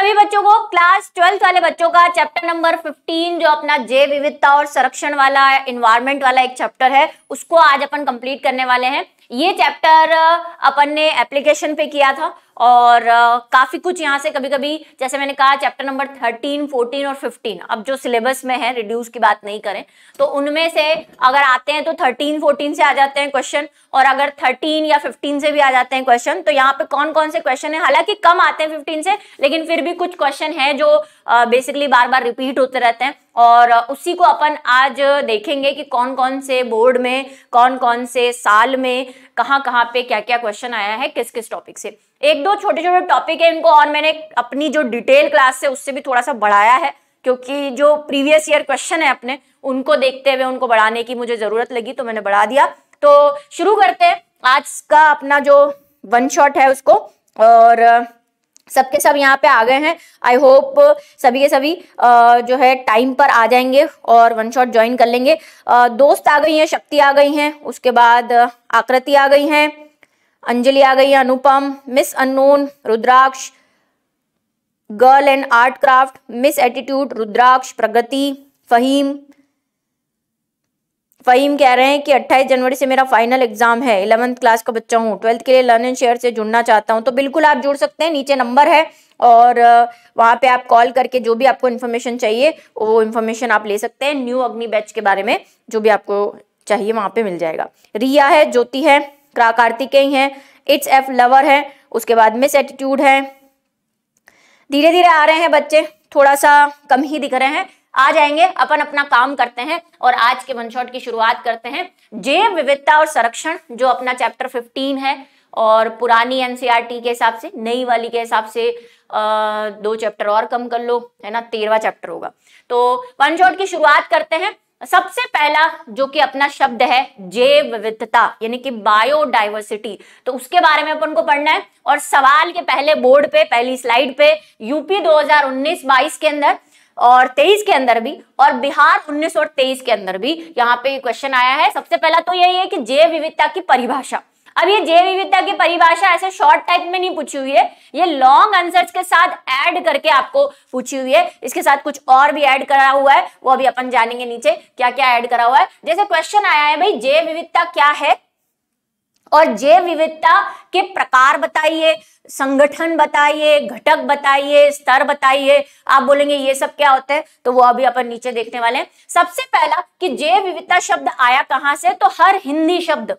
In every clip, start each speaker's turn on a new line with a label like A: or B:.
A: सभी बच्चों को क्लास ट्वेल्थ वाले बच्चों का चैप्टर नंबर 15 जो अपना जैव विविधता और संरक्षण वाला इन्वायरमेंट वाला एक चैप्टर है उसको आज अपन कंप्लीट करने वाले हैं ये चैप्टर अपन ने एप्लीकेशन पे किया था और काफ़ी कुछ यहाँ से कभी कभी जैसे मैंने कहा चैप्टर नंबर थर्टीन फोर्टीन और फिफ्टीन अब जो सिलेबस में है रिड्यूस की बात नहीं करें तो उनमें से अगर आते हैं तो थर्टीन फोर्टीन से आ जाते हैं क्वेश्चन और अगर थर्टीन या फिफ्टीन से भी आ जाते हैं क्वेश्चन तो यहाँ पे कौन कौन से क्वेश्चन है हालांकि कम आते हैं फिफ्टीन से लेकिन फिर भी कुछ क्वेश्चन है जो बेसिकली बार बार रिपीट होते रहते हैं और उसी को अपन आज देखेंगे कि कौन कौन से बोर्ड में कौन कौन से साल में कहाँ कहाँ पे क्या क्या क्वेश्चन आया है किस किस टॉपिक से एक दो छोटे छोटे टॉपिक है इनको और मैंने अपनी जो डिटेल क्लास से उससे भी थोड़ा सा बढ़ाया है क्योंकि जो प्रीवियस ईयर क्वेश्चन है अपने उनको देखते हुए उनको बढ़ाने की मुझे ज़रूरत लगी तो मैंने बढ़ा दिया तो शुरू करते हैं आज का अपना जो वन शॉट है उसको और सबके सब, सब यहाँ पे आ गए हैं आई होप सभी के सभी जो है टाइम पर आ जाएंगे और वन शॉट ज्वाइन कर लेंगे दोस्त आ गई हैं शक्ति आ गई हैं उसके बाद आकृति आ गई हैं अंजलि आ गई है Anupam miss unknown Rudraksh girl and art craft miss attitude Rudraksh Pragati Faheem Faheem कह रहे हैं कि 28 जनवरी से मेरा फाइनल एग्ज़ाम है इलेवंथ क्लास का बच्चा हूँ ट्वेल्थ के लिए लर्न एंड शेयर से जुड़ना चाहता हूँ तो बिल्कुल आप जुड़ सकते हैं नीचे नंबर है और वहाँ पे आप कॉल करके जो भी आपको इन्फॉर्मेशन चाहिए वो इन्फॉर्मेशन आप ले सकते हैं न्यू अग्नि बैच के बारे में जो भी आपको चाहिए वहाँ पे मिल जाएगा रिया है ज्योति है कार्तिके है इट्स एफ लवर है उसके बाद मिस एटीट्यूड है धीरे धीरे आ रहे हैं बच्चे थोड़ा सा कम ही दिख रहे हैं आ जाएंगे अपन अपना काम करते हैं और आज के वन शॉट की शुरुआत करते हैं जैव विविधता और संरक्षण जो अपना चैप्टर 15 है और पुरानी एनसीईआरटी e के हिसाब से नई वाली के हिसाब से आ, दो चैप्टर और कम कर लो है ना तेरवा चैप्टर होगा तो वन शॉट की शुरुआत करते हैं सबसे पहला जो कि अपना शब्द है जैव विविधता यानी कि बायोडाइवर्सिटी तो उसके बारे में अपन को पढ़ना है और सवाल के पहले बोर्ड पे पहली स्लाइड पे यूपी 2019-22 के अंदर और तेईस के अंदर भी और बिहार 1923 के अंदर भी यहाँ पे क्वेश्चन आया है सबसे पहला तो यही है कि जैव विविधता की परिभाषा अब ये जैव विविधता की परिभाषा ऐसे शॉर्ट टाइप में नहीं पूछी हुई है ये लॉन्ग आंसर्स के साथ ऐड करके आपको पूछी हुई है इसके साथ कुछ और भी ऐड करा हुआ है वो अभी अपन जानेंगे नीचे क्या क्या ऐड करा हुआ है जैसे क्वेश्चन आया है भाई जैव विविधता क्या है और जैव विविधता के प्रकार बताइए संगठन बताइए घटक बताइए स्तर बताइए आप बोलेंगे ये सब क्या होता है तो वो अभी अपन नीचे देखने वाले हैं सबसे पहला कि जैव विविधता शब्द आया कहां से तो हर हिंदी शब्द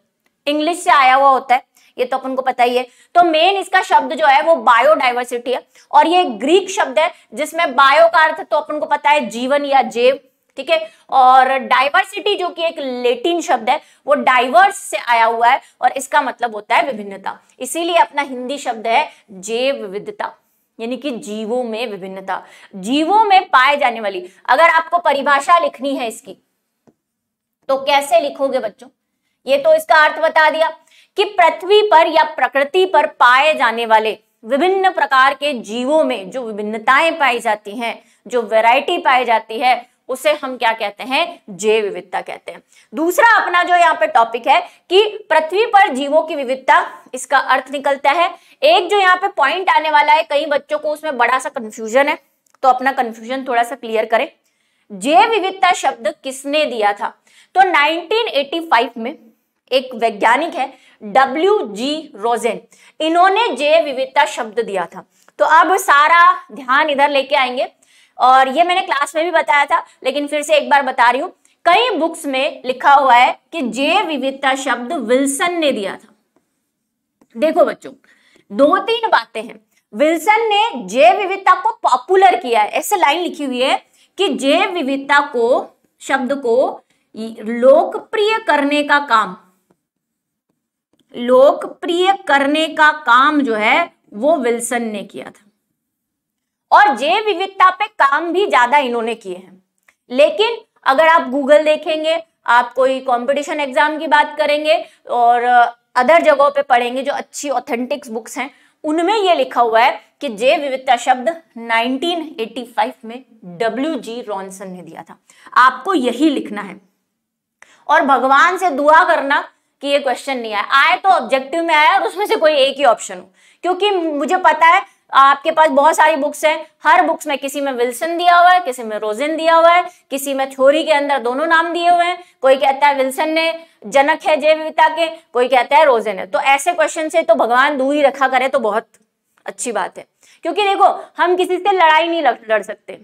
A: इंग्लिश से आया हुआ होता है ये तो अपन को पता ही है तो मेन इसका शब्द जो है वो बायोडाइवर्सिटी है और ये ग्रीक शब्द है जिसमें बायो का अर्थ तो अपन को पता है जीवन या जैव ठीक है और डाइवर्सिटी जो कि एक लेटिन शब्द है वो डाइवर्स से आया हुआ है और इसका मतलब होता है विभिन्नता इसीलिए अपना हिंदी शब्द है जैव विविधता यानी कि जीवों में विभिन्नता जीवों में पाए जाने वाली अगर आपको परिभाषा लिखनी है इसकी तो कैसे लिखोगे बच्चों ये तो इसका अर्थ बता दिया कि पृथ्वी पर या प्रकृति पर पाए जाने वाले विभिन्न प्रकार के जीवों में जो विभिन्नताएं पाई जाती हैं जो वैरायटी पाई जाती है उसे हम क्या कहते हैं जैव विविधता कहते हैं दूसरा अपना जो यहाँ पे टॉपिक है कि पृथ्वी पर जीवों की विविधता इसका अर्थ निकलता है एक जो यहाँ पे पॉइंट आने वाला है कई बच्चों को उसमें बड़ा सा कंफ्यूजन है तो अपना कंफ्यूजन थोड़ा सा क्लियर करें जैव विविधता शब्द किसने दिया था तो 1985 में एक वैज्ञानिक है डब्ल्यू जी रोजेन इन्होंने जैव विविधता शब्द दिया था तो अब सारा ध्यान इधर लेके आएंगे और ये मैंने क्लास में भी बताया था लेकिन फिर से एक बार बता रही हूं कई बुक्स में लिखा हुआ है कि जे विविधता शब्द विल्सन ने दिया था देखो बच्चों दो तीन बातें हैं विल्सन ने जैव विविधता को पॉपुलर किया है ऐसे लाइन लिखी हुई है कि जैव विविधता को शब्द को लोकप्रिय करने का काम लोकप्रिय करने का काम जो है वो विल्सन ने किया था और जैव विविधता पे काम भी ज्यादा इन्होंने किए हैं लेकिन अगर आप गूगल देखेंगे आप कोई कंपटीशन एग्जाम की बात करेंगे और अदर जगहों पे पढ़ेंगे जो अच्छी ऑथेंटिक्स बुक्स हैं उनमें यह लिखा हुआ है कि जैव विविधता शब्द 1985 में डब्ल्यू जी रॉनसन ने दिया था आपको यही लिखना है और भगवान से दुआ करना कि ये क्वेश्चन नहीं आया आए तो ऑब्जेक्टिव में आया और उसमें से कोई एक ही ऑप्शन हो क्योंकि मुझे पता है आपके पास बहुत सारी बुक्स हैं हर बुक्स में किसी में विल्सन दिया हुआ है किसी में रोजिन दिया हुआ है किसी में थ्योरी के अंदर दोनों नाम दिए हुए हैं कोई कहता है विल्सन ने जनक है जय विविता के कोई कहता है रोजिन है तो ऐसे क्वेश्चन से तो भगवान दूरी रखा करे तो बहुत अच्छी बात है क्योंकि देखो हम किसी से लड़ाई नहीं लड़ सकते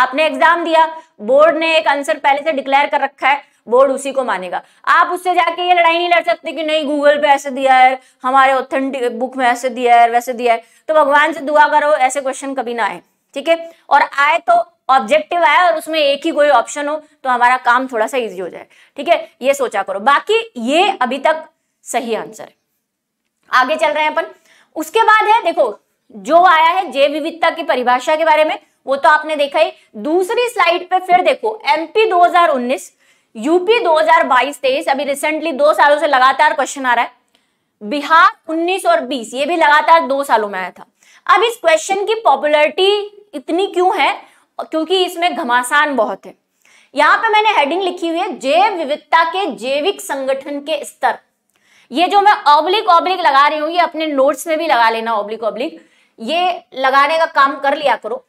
A: आपने एग्जाम दिया बोर्ड ने एक आंसर पहले से डिक्लेयर कर रखा है बोर्ड उसी को मानेगा आप उससे जाके ये लड़ाई नहीं लड़ सकते कि नहीं गूगल पे ऐसे दिया है हमारे ऑथेंटिक बुक में ऐसे दिया है वैसे दिया है तो भगवान से दुआ करो ऐसे क्वेश्चन कभी ना आए ठीक है और आए तो ऑब्जेक्टिव आए और उसमें एक ही कोई ऑप्शन हो तो हमारा काम थोड़ा सा इजी हो जाए ठीक है ये सोचा करो बाकी ये अभी तक सही आंसर है आगे चल रहे हैं अपन उसके बाद है देखो जो आया है जैव विविधता की परिभाषा के बारे में वो तो आपने देखा ही दूसरी स्लाइड पे फिर देखो एमपी 2019 यूपी 2022-23 अभी रिसेंटली दो सालों से लगातार क्वेश्चन आ रहा है बिहार 19 और 20 ये भी लगातार दो सालों में आया था अब इस क्वेश्चन की पॉपुलरिटी इतनी क्यों है क्योंकि इसमें घमासान बहुत है यहां पे मैंने हेडिंग लिखी हुई है जैव विविधता के जैविक संगठन के स्तर ये जो मैं ऑब्लिक ऑब्लिक लगा रही हूँ ये अपने नोट्स में भी लगा लेना ऑब्लिक ऑब्लिक ये लगाने का काम कर लिया करो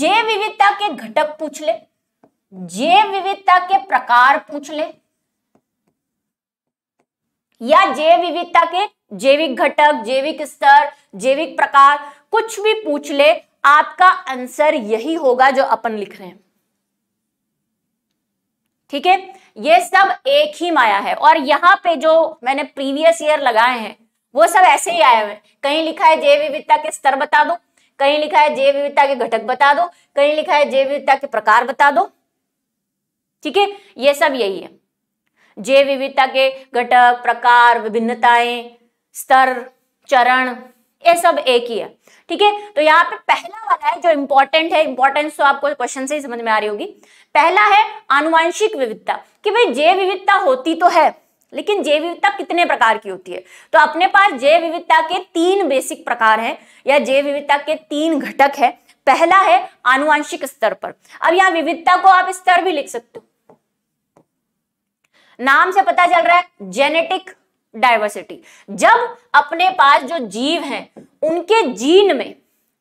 A: जैव विविधता के घटक पूछ ले जैव विविधता के प्रकार पूछ ले या जैव विविधता के जैविक घटक जैविक स्तर जैविक प्रकार कुछ भी पूछ ले आपका आंसर यही होगा जो अपन लिख रहे हैं ठीक है ये सब एक ही माया है और यहाँ पे जो मैंने प्रीवियस ईयर लगाए हैं वो सब ऐसे ही आए हुए कहीं लिखा है जैव विविधता के स्तर बता दो कहीं लिखा है जैव विविधता के घटक बता दो कहीं लिखा है जैव विविधता के प्रकार बता दो ठीक है ये सब यही है जैव विविधता के घटक प्रकार विभिन्नताएं स्तर चरण ये सब एक ही है ठीक है तो यहाँ पे पहला वाला है जो इंपॉर्टेंट है इंपॉर्टेंस तो आपको क्वेश्चन से ही समझ में आ रही होगी पहला है आनुवांशिक विविधता कि भाई जैव विविधता होती तो है लेकिन जैव विविधता कितने प्रकार की होती है तो अपने पास जैव विविधता के तीन बेसिक प्रकार हैं या जैव विविधता के तीन घटक है पहला है आनुवंशिक स्तर पर अब यहां विविधता को आप स्तर भी लिख सकते हो नाम से पता चल रहा है जेनेटिक डायवर्सिटी जब अपने पास जो जीव हैं उनके जीन में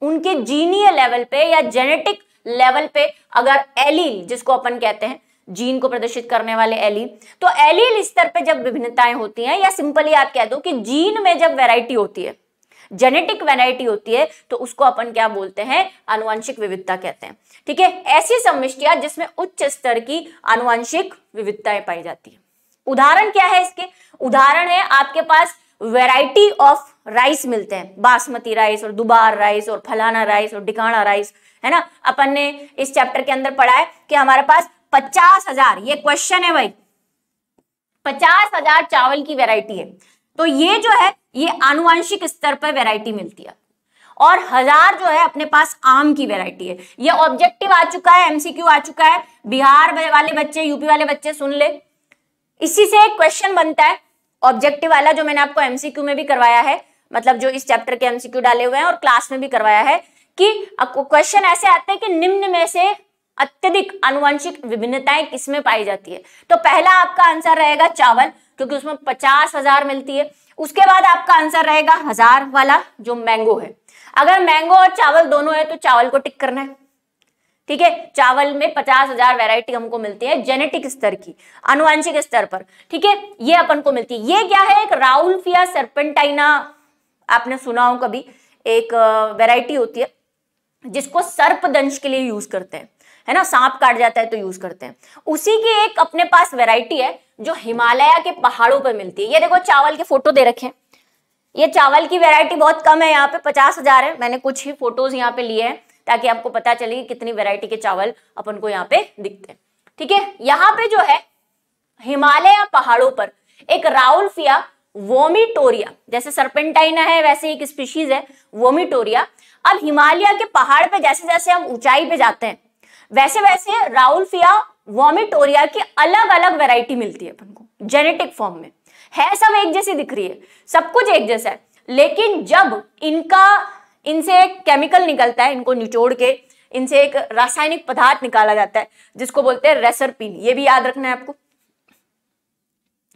A: उनके जीनीय लेवल पे या जेनेटिक लेवल पे अगर एलील जिसको अपन कहते हैं जीन को प्रदर्शित करने वाले एलील तो एलील स्तर पे जब विभिन्नताएं होती हैं या सिंपली आप कह दो कि जीन में जब वैरायटी होती है जेनेटिक वेराइटी होती है तो उसको अपन क्या बोलते हैं अनुवंशिक विविधता कहते हैं ठीक है ऐसी समृष्टिया जिसमें उच्च स्तर की अनुवांशिक विविधताएं पाई जाती है उदाहरण क्या है इसके उदाहरण है आपके पास वेराइटी ऑफ राइस मिलते हैं बासमती राइस और दुबार राइस और फलाना राइस और डिकाणा राइस है ना अपन ने इस चैप्टर के अंदर पढ़ा है कि हमारे पास पचास हजार ये क्वेश्चन है भाई पचास हजार चावल की वेराइटी है तो ये जो है ये आनुवांशिक स्तर पर वेराइटी मिलती है और हजार जो है अपने पास आम की वेराइटी है ये ऑब्जेक्टिव आ चुका है एमसीक्यू आ चुका है बिहार वाले बच्चे यूपी वाले बच्चे सुन ले इसी से एक क्वेश्चन बनता है ऑब्जेक्टिव वाला जो मैंने आपको एमसीक्यू में भी करवाया है मतलब जो इस चैप्टर के एमसीक्यू डाले हुए हैं और क्लास में भी करवाया है कि क्वेश्चन ऐसे आते हैं कि निम्न में से अत्यधिक आनुवंशिक विभिन्नताएं किसमें पाई जाती है तो पहला आपका आंसर रहेगा चावल क्योंकि उसमें पचास हजार मिलती है उसके बाद आपका आंसर रहेगा हजार वाला जो मैंगो है अगर मैंगो और चावल दोनों है तो चावल को टिक करना है ठीक है चावल में पचास हजार वेराइटी हमको मिलती है जेनेटिक स्तर की अनुवांशिक स्तर पर ठीक है ये अपन को मिलती है ये क्या है एक फिया सर्पेंटाइना आपने सुना हो कभी एक वेराइटी होती है जिसको सर्पदंश के लिए यूज करते हैं है ना सांप काट जाता है तो यूज करते हैं उसी की एक अपने पास वेराइटी है जो हिमालय के पहाड़ों पर मिलती है ये देखो चावल के फोटो दे रखे ये चावल की वेरायटी बहुत कम है यहाँ पे पचास हजार है मैंने कुछ ही फोटोज यहाँ पे लिए हैं ताकि आपको पता चले कि कितनी वेराइटी के चावल अपन को यहाँ पे दिखते हैं ठीक है यहाँ पे जो है हिमालय पहाड़ों पर एक राउल्फिया वोमिटोरिया जैसे सरपेंटाइना है वैसे एक स्पीशीज है वोमिटोरिया अब हिमालय के पहाड़ पे जैसे जैसे हम ऊंचाई पे जाते हैं वैसे वैसे फिया वॉमिटोरिया की अलग अलग वेराइटी मिलती है अपन को जेनेटिक फॉर्म में है सब एक जैसी दिख रही है सब कुछ एक जैसा है लेकिन जब इनका इनसे एक केमिकल निकलता है इनको निचोड़ के इनसे एक रासायनिक पदार्थ निकाला जाता है जिसको बोलते हैं रेसरपिन ये भी याद रखना है आपको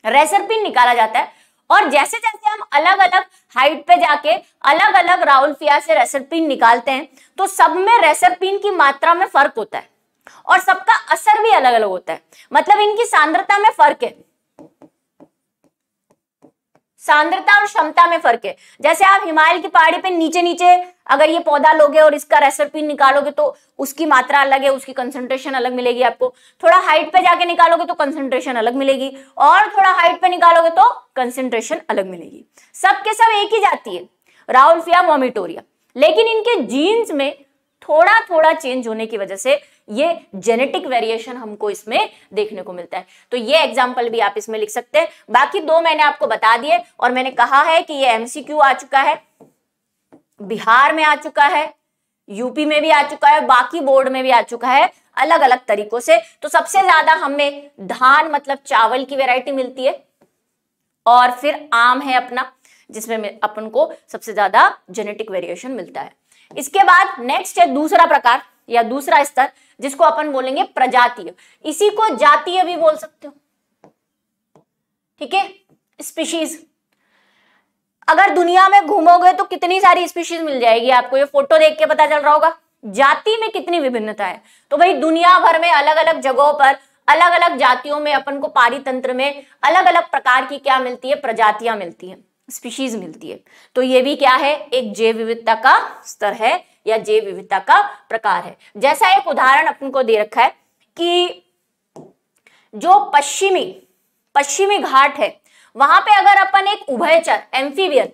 A: रेसरपिन निकाला जाता है और जैसे जैसे हम अलग अलग हाइट पे जाके अलग अलग राहुल फिया से रेसरपिन निकालते हैं तो सब में रेसरपिन की मात्रा में फर्क होता है और सबका असर भी अलग अलग होता है मतलब इनकी सांद्रता में फर्क है सांद्रता और क्षमता में फर्क है जैसे आप हिमालय की पहाड़ी पे नीचे नीचे अगर ये पौधा लोगे और इसका रेसिपी निकालोगे तो उसकी मात्रा अलग है उसकी कंसंट्रेशन अलग मिलेगी आपको थोड़ा हाइट पे जाके निकालोगे तो कंसंट्रेशन अलग मिलेगी और थोड़ा हाइट पे निकालोगे तो कंसेंट्रेशन अलग मिलेगी सबके सब एक ही जाती है राउल्फिया मोमिटोरिया लेकिन इनके जीन्स में थोड़ा थोड़ा चेंज होने की वजह से ये जेनेटिक वेरिएशन हमको इसमें देखने को मिलता है तो ये एग्जाम्पल भी आप इसमें लिख सकते हैं बाकी दो मैंने आपको बता दिए और मैंने कहा है कि ये एमसीक्यू आ चुका है बिहार में आ चुका है यूपी में भी आ चुका है बाकी बोर्ड में भी आ चुका है अलग अलग तरीकों से तो सबसे ज्यादा हमें धान मतलब चावल की वेराइटी मिलती है और फिर आम है अपना जिसमें अपन को सबसे ज्यादा जेनेटिक वेरिएशन मिलता है इसके बाद नेक्स्ट है दूसरा प्रकार या दूसरा स्तर जिसको अपन बोलेंगे प्रजातीय इसी को जातीय भी बोल सकते हो ठीक है स्पीशीज अगर दुनिया में घूमोगे तो कितनी सारी स्पीशीज मिल जाएगी आपको ये फोटो देख के पता चल रहा होगा जाति में कितनी विभिन्नता है तो भाई दुनिया भर में अलग अलग जगहों पर अलग अलग जातियों में अपन को पारितंत्र में अलग अलग प्रकार की क्या मिलती है प्रजातियां मिलती हैं स्पीशीज मिलती है तो ये भी क्या है एक जैव विविधता का स्तर है या जैव विविधता का प्रकार है जैसा एक उदाहरण अपन को दे रखा है कि जो पश्चिमी पश्चिमी घाट है वहां पे अगर अपन एक उभयचर एम्फीबियन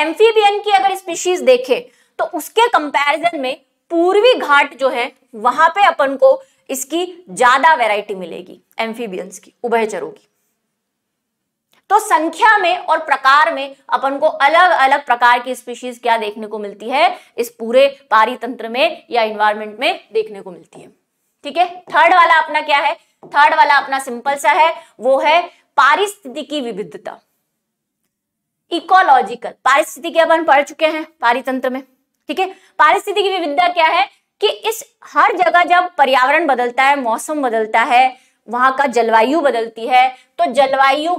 A: एम्फीबियन की अगर स्पीशीज देखे तो उसके कंपैरिजन में पूर्वी घाट जो है वहां पे अपन को इसकी ज्यादा वैरायटी मिलेगी एम्फीबियंस की उभयचरों की तो संख्या में और प्रकार में अपन को अलग अलग प्रकार की स्पीशीज क्या देखने को मिलती है इस पूरे पारितंत्र में या इन्वायरमेंट में देखने को मिलती है ठीक है थर्ड वाला अपना क्या है थर्ड वाला अपना सिंपल सा है वो है पारिस्थितिकी विविधता इकोलॉजिकल पारिस्थितिकी अपन पढ़ चुके हैं पारितंत्र में ठीक है पारिस्थितिकी विविधता क्या है कि इस हर जगह जब पर्यावरण बदलता है मौसम बदलता है वहां का जलवायु बदलती है तो जलवायु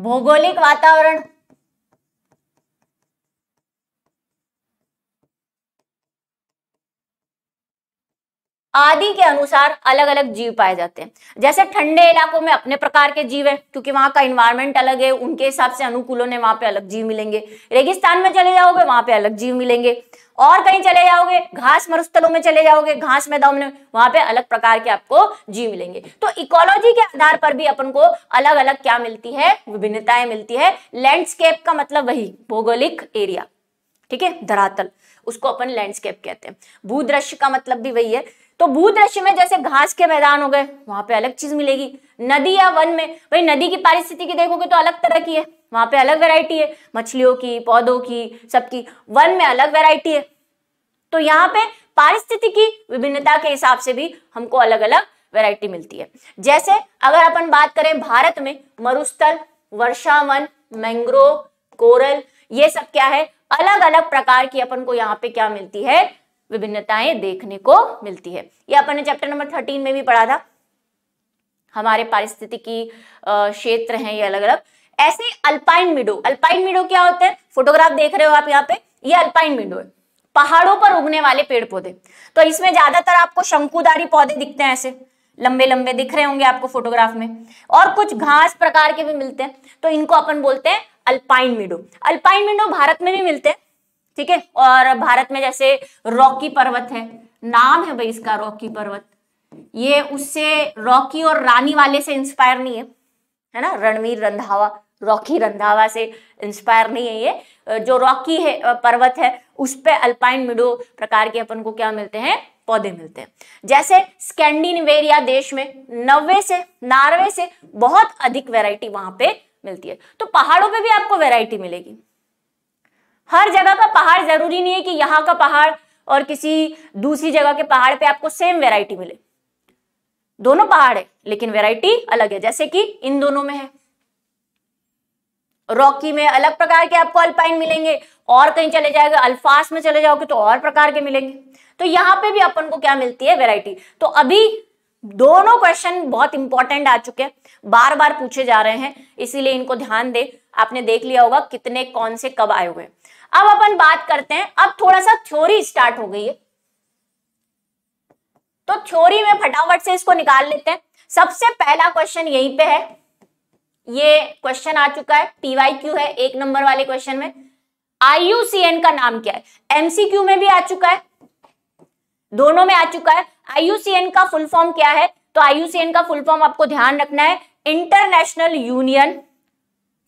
A: भौगोलिक वातावरण आदि के अनुसार अलग अलग जीव पाए जाते हैं जैसे ठंडे इलाकों में अपने प्रकार के जीव है क्योंकि वहां का इन्वायरमेंट अलग है उनके हिसाब से अनुकूलों ने वहां पे अलग जीव मिलेंगे रेगिस्तान में चले जाओगे वहां पे अलग जीव मिलेंगे और कहीं चले जाओगे घास मरुस्थलों में चले जाओगे घास मैदान में वहां पे अलग प्रकार के आपको जीव मिलेंगे तो इकोलॉजी के आधार पर भी अपन को अलग अलग क्या मिलती है विभिन्नताएं मिलती है लैंडस्केप का मतलब वही भौगोलिक एरिया ठीक है धरातल उसको अपन लैंडस्केप कहते हैं भूदृश्य का मतलब भी वही है तो भूदृश्य में जैसे घास के मैदान हो गए वहां पे अलग चीज मिलेगी नदी या वन में भाई नदी की की देखोगे तो अलग तरह की है वहां पे अलग वैरायटी है मछलियों की पौधों की सबकी वन में अलग वैरायटी है तो यहाँ पे पारिस्थितिकी विभिन्नता के हिसाब से भी हमको अलग अलग वैरायटी मिलती है जैसे अगर अपन बात करें भारत में मरुस्थल वर्षावन मैंग्रोव कोरल ये सब क्या है अलग अलग प्रकार की अपन को यहाँ पे क्या मिलती है विभिन्नताएं देखने को मिलती है ये अपन ने चैप्टर नंबर थर्टीन में भी पढ़ा था हमारे पारिस्थितिकी क्षेत्र हैं ये अलग अलग ऐसे अल्पाइन मिडो अल्पाइन मिडो क्या होते हैं फोटोग्राफ देख रहे हो आप यहाँ पे ये अल्पाइन मिडो है पहाड़ों पर उगने वाले पेड़ पौधे तो इसमें ज्यादातर आपको शंकुदारी पौधे दिखते हैं ऐसे लंबे लंबे दिख रहे होंगे आपको फोटोग्राफ में और कुछ घास प्रकार के भी मिलते हैं तो इनको अपन बोलते हैं alpine meadow alpine meadow Bharat में भी मिलते हैं ठीक है और भारत में जैसे रॉकी पर्वत है नाम है भाई इसका रॉकी पर्वत ये उससे रॉकी और रानी वाले से इंस्पायर नहीं है है ना रणवीर रंधावा रॉकी रंधावा से इंस्पायर नहीं है ये जो रॉकी है पर्वत है उस पर अल्पाइन मिडो प्रकार के अपन को क्या मिलते हैं पौधे मिलते हैं जैसे स्कैंडिनेवेरिया देश में नब्बे से नार्वे से बहुत अधिक वेराइटी वहां पे मिलती है तो पहाड़ों पे भी आपको वेराइटी मिलेगी हर जगह का पहाड़ जरूरी नहीं है कि यहाँ का पहाड़ और किसी दूसरी जगह के पहाड़ पे आपको सेम वैरायटी मिले दोनों पहाड़ है लेकिन वैरायटी अलग है जैसे कि इन दोनों में है रॉकी में अलग प्रकार के आपको अल्पाइन मिलेंगे और कहीं चले जाएगा अल्फास में चले जाओगे तो और प्रकार के मिलेंगे तो यहाँ पे भी अपन को क्या मिलती है वेराइटी तो अभी दोनों क्वेश्चन बहुत इंपॉर्टेंट आ चुके हैं बार बार पूछे जा रहे हैं इसीलिए इनको ध्यान दे आपने देख लिया होगा कितने कौन से कब आए हुए अब अपन बात करते हैं अब थोड़ा सा थ्योरी स्टार्ट हो गई है तो थ्योरी में फटाफट से इसको निकाल लेते हैं सबसे पहला क्वेश्चन यहीं पे है ये क्वेश्चन आ चुका है पीवाईक्यू है एक नंबर वाले क्वेश्चन में आईयूसीएन का नाम क्या है एमसीक्यू में भी आ चुका है दोनों में आ चुका है आईयूसीएन का फुल फॉर्म क्या है तो आईयूसीएन का फुल फॉर्म आपको ध्यान रखना है international union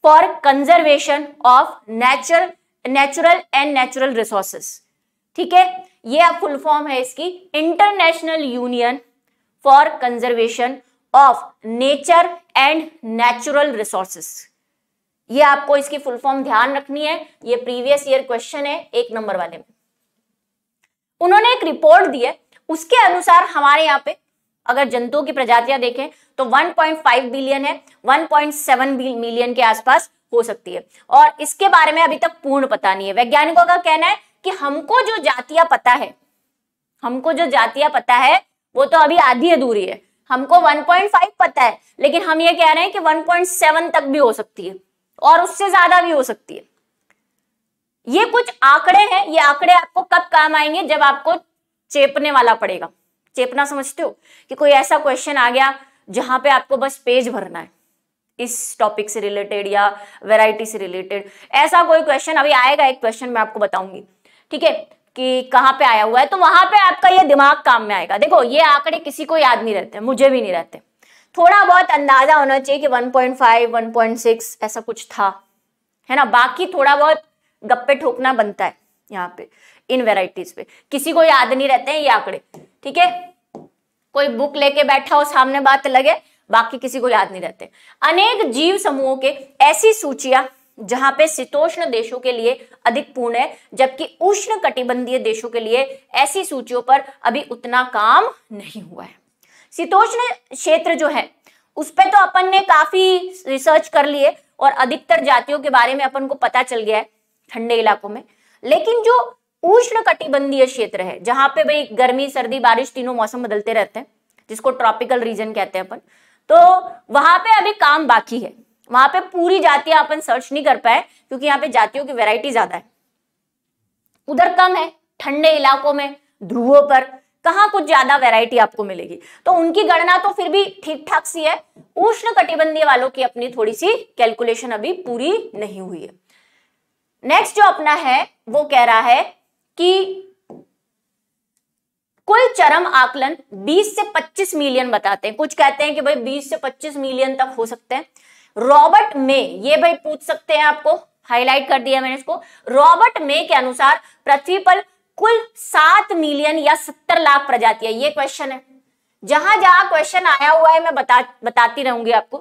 A: for conservation of natural natural and natural resources ठीक है ये फुल फॉर्म है इसकी international union for conservation of nature and natural resources ये आपको इसकी फुल फॉर्म ध्यान रखनी है ये प्रीवियस ईयर क्वेश्चन है एक नंबर वाले में उन्होंने एक रिपोर्ट दी है उसके अनुसार हमारे यहाँ पे अगर जंतुओं की प्रजातियां देखें तो 1.5 बिलियन है 1.7 मिलियन के आसपास हो सकती है और इसके बारे में अभी तक पूर्ण पता नहीं है वैज्ञानिकों का कहना है कि हमको जो जातियां पता है हमको जो जातियां पता है वो तो अभी आधी अधूरी है हमको 1.5 पता है लेकिन हम ये कह रहे हैं कि 1.7 तक भी हो सकती है और उससे ज्यादा भी हो सकती है ये कुछ आंकड़े हैं ये आंकड़े आपको कब काम आएंगे जब आपको चेपने वाला पड़ेगा चेपना समझते हो कि कोई ऐसा क्वेश्चन आ गया जहां पे आपको बस पेज भरना है इस टॉपिक से रिलेटेड या वेराइटी से रिलेटेड ऐसा कोई क्वेश्चन अभी आएगा एक क्वेश्चन मैं आपको बताऊंगी ठीक है कि कहाँ पे आया हुआ है तो वहां पे आपका ये दिमाग काम में आएगा देखो ये आंकड़े किसी को याद नहीं रहते मुझे भी नहीं रहते थोड़ा बहुत अंदाजा होना चाहिए कि 1.5 1.6 ऐसा कुछ था है ना बाकी थोड़ा बहुत गप्पे ठोकना बनता है यहाँ पे इन वेराइटीज पे किसी को याद नहीं रहते हैं ये आंकड़े ठीक है कोई बुक लेके बैठा हो सामने बात लगे बाकी किसी को याद नहीं रहते अनेक जीव समूहों के ऐसी सूचियां जहां पे शीतोष्ण देशों के लिए अधिक पूर्ण है जबकि उष्ण कटिबंधीय देशों के लिए ऐसी सूचियों पर अभी उतना काम नहीं हुआ है शीतोष्ण क्षेत्र जो है उस पर तो अपन ने काफी रिसर्च कर लिए और अधिकतर जातियों के बारे में अपन को पता चल गया है ठंडे इलाकों में लेकिन जो उष्ण कटिबंधीय क्षेत्र है जहां पे भाई गर्मी सर्दी बारिश तीनों मौसम बदलते रहते हैं जिसको ट्रॉपिकल रीजन कहते हैं अपन तो वहां पे अभी काम बाकी है वहां पे पूरी जातियां अपन सर्च नहीं कर पाए क्योंकि यहाँ पे जातियों की वैरायटी ज्यादा है उधर कम है ठंडे इलाकों में ध्रुवों पर कहा कुछ ज्यादा वैरायटी आपको मिलेगी तो उनकी गणना तो फिर भी ठीक ठाक सी है उष्ण कटिबंधीय वालों की अपनी थोड़ी सी कैलकुलेशन अभी पूरी नहीं हुई है नेक्स्ट जो अपना है वो कह रहा है कि कुल चरम आकलन 20 से 25 मिलियन बताते हैं कुछ कहते हैं कि भाई 20 से 25 मिलियन तक हो सकते हैं रॉबर्ट मे ये भाई पूछ सकते हैं आपको हाईलाइट कर दिया मैंने इसको रॉबर्ट मे के अनुसार पृथ्वी पर कुल सात मिलियन या सत्तर लाख प्रजातियां ये क्वेश्चन है जहां जहां क्वेश्चन आया हुआ है मैं बता बताती रहूंगी आपको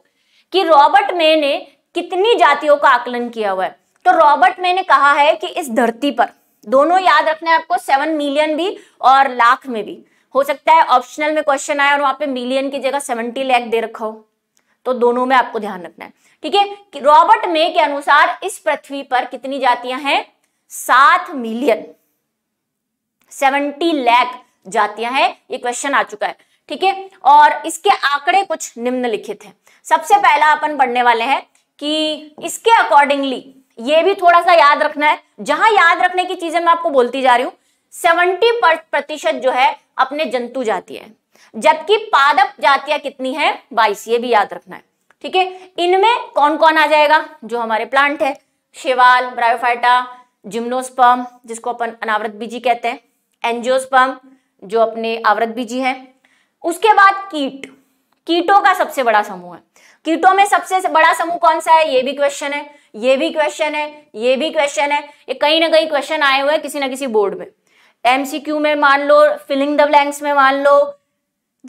A: कि रॉबर्ट मे ने कितनी जातियों का आकलन किया हुआ है तो रॉबर्ट मे ने कहा है कि इस धरती पर दोनों याद रखना है आपको सेवन मिलियन भी और लाख में भी हो सकता है ऑप्शनल में क्वेश्चन आया और वहां पे मिलियन की जगह सेवेंटी लैख दे रखा हो तो दोनों में आपको ध्यान रखना है ठीक है रॉबर्ट मे के अनुसार इस पृथ्वी पर कितनी जातियां हैं सात मिलियन सेवेंटी लैख जातियां हैं ये क्वेश्चन आ चुका है ठीक है और इसके आंकड़े कुछ निम्नलिखित हैं सबसे पहला अपन पढ़ने वाले हैं कि इसके अकॉर्डिंगली ये भी थोड़ा सा याद रखना है जहां याद रखने की चीजें मैं आपको बोलती जा रही हूं सेवेंटी प्रतिशत जो है अपने जंतु जाती है जबकि पादप जातियां कितनी है बाईस ये भी याद रखना है ठीक है इनमें कौन कौन आ जाएगा जो हमारे प्लांट है शेवाल ब्रायोफाइटा जिम्नोस्पम जिसको अपन अनावृत बीजी कहते हैं एंजियोस्पम जो अपने आवृत बीजी है उसके बाद कीट कीटों का सबसे बड़ा समूह है कीटों में सबसे बड़ा समूह कौन सा है ये भी क्वेश्चन है ये भी क्वेश्चन है ये भी क्वेश्चन है ये कहीं ना कहीं क्वेश्चन आए हुए हैं किसी ना किसी बोर्ड में एमसीक्यू में मान लो फिलिंग द ब्लैंक्स में मान लो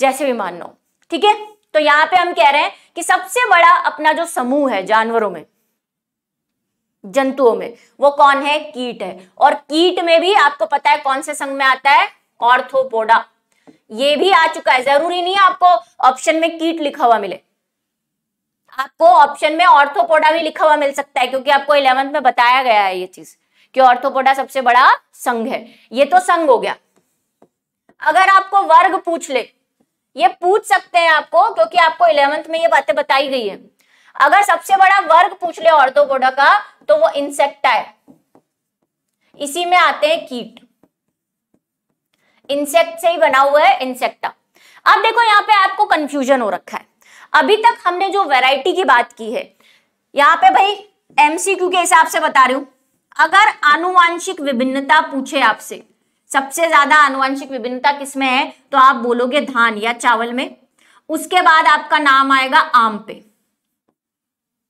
A: जैसे भी मान लो ठीक है तो यहां पे हम कह रहे हैं कि सबसे बड़ा अपना जो समूह है जानवरों में जंतुओं में वो कौन है कीट है और कीट में भी आपको पता है कौन से संघ में आता है ऑर्थोपोडा ये भी आ चुका है जरूरी नहीं है आपको ऑप्शन में कीट लिखा हुआ मिले आपको ऑप्शन में ऑर्थोपोडा भी लिखा हुआ मिल सकता है क्योंकि आपको इलेवंथ में बताया गया है ये चीज कि ऑर्थोपोडा सबसे बड़ा संघ है ये तो संघ हो गया अगर आपको वर्ग पूछ ले ये पूछ सकते हैं आपको क्योंकि आपको इलेवेंथ में ये बातें बताई गई है अगर सबसे बड़ा वर्ग पूछ ले ऑर्थोपोडा का तो वो इंसेक्टा है इसी में आते हैं कीट इंसेक्ट से ही बना हुआ है इंसेक्टा अब देखो यहाँ पे आपको कंफ्यूजन हो रखा है अभी तक हमने जो वैरायटी की बात की है यहाँ पे भाई एमसीक्यू के हिसाब से बता रही हूं अगर आनुवांशिक विभिन्नता पूछे आपसे सबसे ज्यादा आनुवंशिक विभिन्नता किसमें है तो आप बोलोगे धान या चावल में उसके बाद आपका नाम आएगा आम पे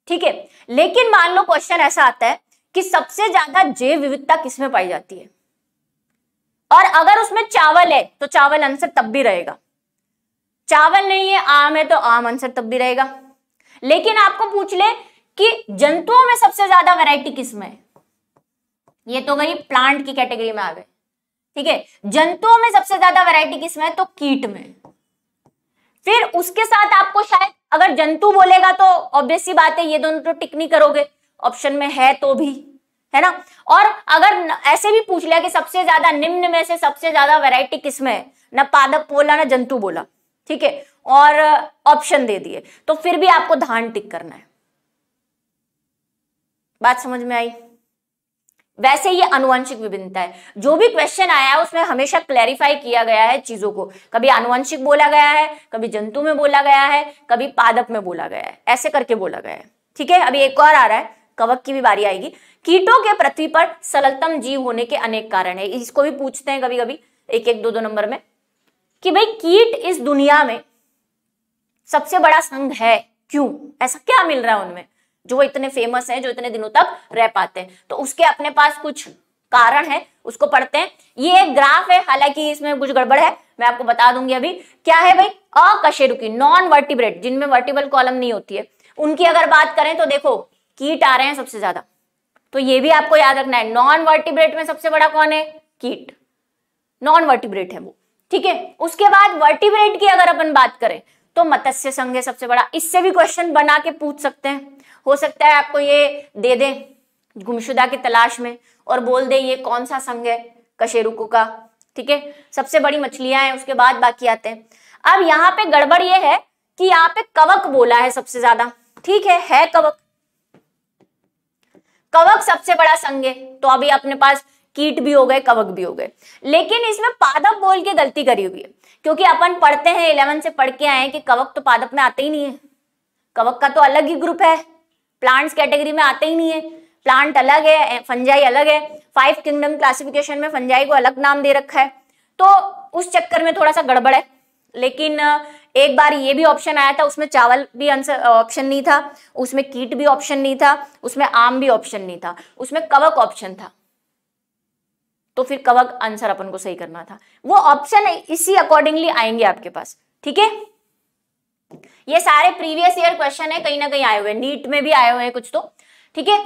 A: ठीक है लेकिन मान लो क्वेश्चन ऐसा आता है कि सबसे ज्यादा जैव विविधता किसमें पाई जाती है और अगर उसमें चावल है तो चावल आंसर तब भी रहेगा चावल नहीं है आम है तो आम आंसर तब भी रहेगा लेकिन आपको पूछ ले कि जंतुओं में सबसे ज्यादा वैरायटी किसमें है ये तो गई प्लांट की कैटेगरी में आ गए ठीक है जंतुओं में सबसे ज्यादा वैरायटी किस में तो कीट में फिर उसके साथ आपको शायद अगर जंतु बोलेगा तो ऑब्वियस बात है ये दोनों तो टिक नहीं करोगे ऑप्शन में है तो भी है ना और अगर ऐसे भी पूछ लिया कि सबसे ज्यादा निम्न में से सबसे ज्यादा वैरायटी किसमें है ना पादप बोला ना जंतु बोला ठीक है और ऑप्शन uh, दे दिए तो फिर भी आपको धान टिक करना है बात समझ में आई वैसे ये अनुवंशिक विभिन्नता है जो भी क्वेश्चन आया है उसमें हमेशा क्लैरिफाई किया गया है चीजों को कभी आनुवंशिक बोला गया है कभी जंतु में बोला गया है कभी पादप में बोला गया है ऐसे करके बोला गया है ठीक है अभी एक और आ रहा है कवक की भी बारी आएगी कीटों के पृथ्वी पर सरलतम जीव होने के अनेक कारण है इसको भी पूछते हैं कभी कभी एक एक दो दो नंबर में कि भाई कीट इस दुनिया में सबसे बड़ा संघ है क्यों ऐसा क्या मिल रहा है उनमें जो इतने फेमस हैं जो इतने दिनों तक रह पाते हैं तो उसके अपने पास कुछ कारण है उसको पढ़ते हैं ये एक ग्राफ है हालांकि इसमें कुछ गड़बड़ है मैं आपको बता दूंगी अभी क्या है भाई अकशेरुकी नॉन वर्टिब्रेट जिनमें वर्टिबल कॉलम नहीं होती है उनकी अगर बात करें तो देखो कीट आ रहे हैं सबसे ज्यादा तो ये भी आपको याद रखना है नॉन वर्टिब्रेट में सबसे बड़ा कौन है कीट नॉन वर्टिब्रेट है वो ठीक है उसके बाद वर्टिब्रेट की अगर अपन बात करें तो मत्स्य संघ है सबसे बड़ा इससे भी क्वेश्चन बना के पूछ सकते हैं हो सकता है आपको ये दे दे गुमशुदा की तलाश में और बोल दे ये कौन सा संघ है कशेरुकू का ठीक है सबसे बड़ी मछलियां हैं उसके बाद बाकी आते हैं अब यहाँ पे गड़बड़ ये है कि यहाँ पे कवक बोला है सबसे ज्यादा ठीक है है कवक कवक सबसे बड़ा संघ है तो अभी अपने पास कीट भी हो गए कवक भी हो गए लेकिन इसमें पादप बोल के गलती करी हुई है क्योंकि अपन पढ़ते हैं इलेवन से पढ़ के आए कि कवक तो पादप में आते ही नहीं है कवक का तो अलग ही ग्रुप है प्लांट्स कैटेगरी में आते ही नहीं है प्लांट अलग है फंजाई अलग है फाइव किंगडम क्लासिफिकेशन में फंजाई को अलग नाम दे रखा है तो उस चक्कर में थोड़ा सा गड़बड़ है लेकिन एक बार ये भी ऑप्शन आया था उसमें चावल भी आंसर ऑप्शन नहीं था उसमें कीट भी ऑप्शन नहीं था उसमें आम भी ऑप्शन नहीं था उसमें कवक ऑप्शन था तो फिर कवक आंसर अपन को सही करना था वो ऑप्शन इसी अकॉर्डिंगली आएंगे आपके पास ठीक है ये सारे प्रीवियस ईयर क्वेश्चन है कहीं ना कहीं आए हुए नीट में भी आए हुए हैं कुछ तो ठीक है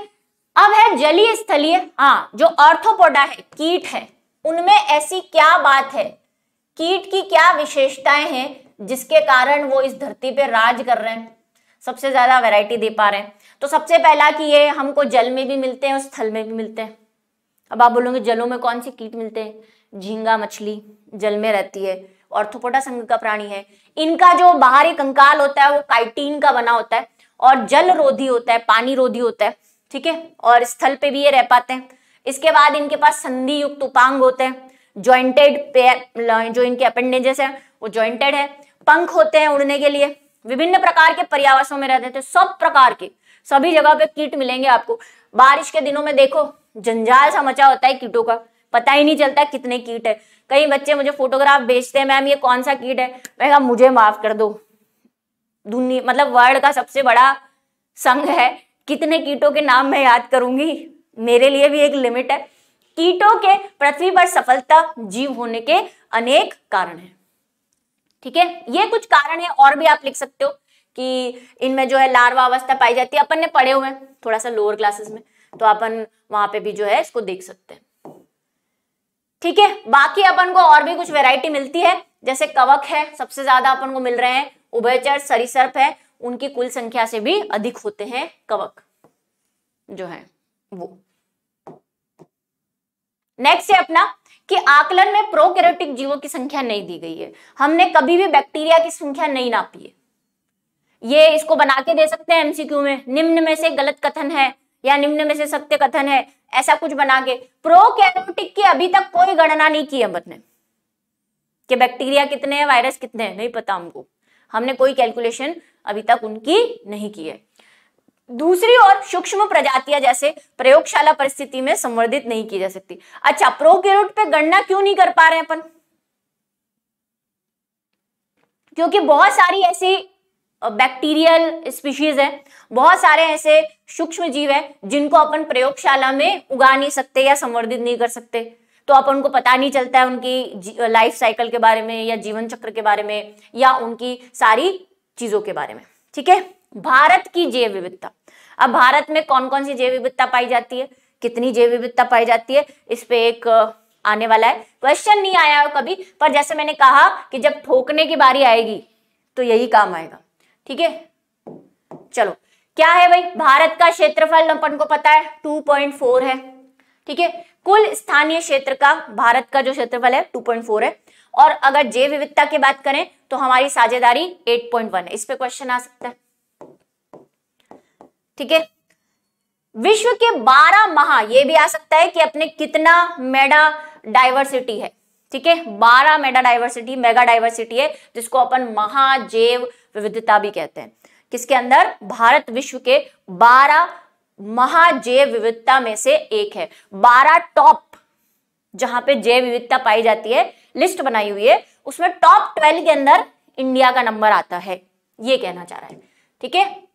A: अब है जलीय स्थलीय हाँ जो ऑर्थोपोडा है कीट है उनमें ऐसी क्या बात है कीट की क्या विशेषताएं हैं जिसके कारण वो इस धरती पे राज कर रहे हैं सबसे ज्यादा वैरायटी दे पा रहे हैं तो सबसे पहला कि ये हमको जल में भी मिलते हैं और स्थल में भी मिलते हैं अब आप बोलोगे जलों में कौन से कीट मिलते हैं झींगा मछली जल में रहती है ऑर्थोपोडा संघ का प्राणी है इनका जो बाहरी कंकाल होता है वो काइटीन का बना होता है और जल रोधी होता है पानी रोधी होता है ठीक है और स्थल पे भी ये रह पाते हैं इसके बाद इनके पास संधि युक्त उपांग होते हैं ज्वाइंटेड जो इनके अपेंडेजेस है वो ज्वाइंटेड है पंख होते हैं उड़ने के लिए विभिन्न प्रकार के पर्यावरणों में रहते थे तो सब प्रकार के सभी जगह पे कीट मिलेंगे आपको बारिश के दिनों में देखो जंजाल सा मचा होता है कीटों का पता ही नहीं चलता कितने कीट है कई बच्चे मुझे फोटोग्राफ भेजते हैं मैम ये कौन सा कीट है मैं कहा मुझे माफ कर दो दुनिया मतलब वर्ल्ड का सबसे बड़ा संघ है कितने कीटों के नाम मैं याद करूंगी मेरे लिए भी एक लिमिट है कीटों के पृथ्वी पर सफलता जीव होने के अनेक कारण है ठीक है ये कुछ कारण है और भी आप लिख सकते हो कि इनमें जो है लार्वा अवस्था पाई जाती है अपन ने पढ़े हुए हैं थोड़ा सा लोअर क्लासेस में तो अपन वहां पे भी जो है इसको देख सकते हैं ठीक है बाकी अपन को और भी कुछ वेराइटी मिलती है जैसे कवक है सबसे ज्यादा अपन को मिल रहे हैं उभयचर सरिसर्प है उनकी कुल संख्या से भी अधिक होते हैं कवक जो है वो नेक्स्ट है अपना कि आकलन में प्रोकैरियोटिक जीवों की संख्या नहीं दी गई है हमने कभी भी बैक्टीरिया की संख्या नहीं नापी है ये इसको बना के दे सकते हैं एमसीक्यू में निम्न में से गलत कथन है या निम्न में से सत्य कथन है ऐसा कुछ बना के प्रोकैरियोटिक की अभी तक कोई गणना नहीं की है कि बैक्टीरिया कितने हैं वायरस कितने हैं नहीं पता हमको हमने कोई कैलकुलेशन अभी तक उनकी नहीं की है दूसरी ओर सूक्ष्म प्रजातियां जैसे प्रयोगशाला परिस्थिति में संवर्धित नहीं की जा सकती अच्छा प्रोकैरियोट पे गणना क्यों नहीं कर पा रहे अपन क्योंकि बहुत सारी ऐसी बैक्टीरियल स्पीशीज है बहुत सारे ऐसे सूक्ष्म जीव है जिनको अपन प्रयोगशाला में उगा नहीं सकते या संवर्धित नहीं कर सकते तो अपन को पता नहीं चलता है उनकी लाइफ साइकिल के बारे में या जीवन चक्र के बारे में या उनकी सारी चीजों के बारे में ठीक है भारत की जैव विविधता अब भारत में कौन कौन सी जैव विविधता पाई जाती है कितनी जैव विविधता पाई जाती है इस पे एक आने वाला है क्वेश्चन नहीं आया कभी पर जैसे मैंने कहा कि जब ठोकने की बारी आएगी तो यही काम आएगा ठीक है चलो क्या है भाई भारत का क्षेत्रफल अपन को पता है 2.4 है ठीक है कुल स्थानीय क्षेत्र का भारत का जो क्षेत्रफल है 2.4 है और अगर जैव विविधता की बात करें तो हमारी साझेदारी 8.1 है इस पर क्वेश्चन आ सकता है ठीक है विश्व के 12 महा ये भी आ सकता है कि अपने कितना मेडा डाइवर्सिटी है ठीक है बारह मेगा डाइवर्सिटी मेगा डाइवर्सिटी है जिसको अपन महाजैव विविधता भी कहते हैं किसके अंदर भारत विश्व के बारह महाजैव विविधता में से एक है बारह टॉप जहां पे जैव विविधता पाई जाती है लिस्ट बनाई हुई है उसमें टॉप ट्वेल्व के अंदर इंडिया का नंबर आता है ये कहना चाह रहा है ठीक है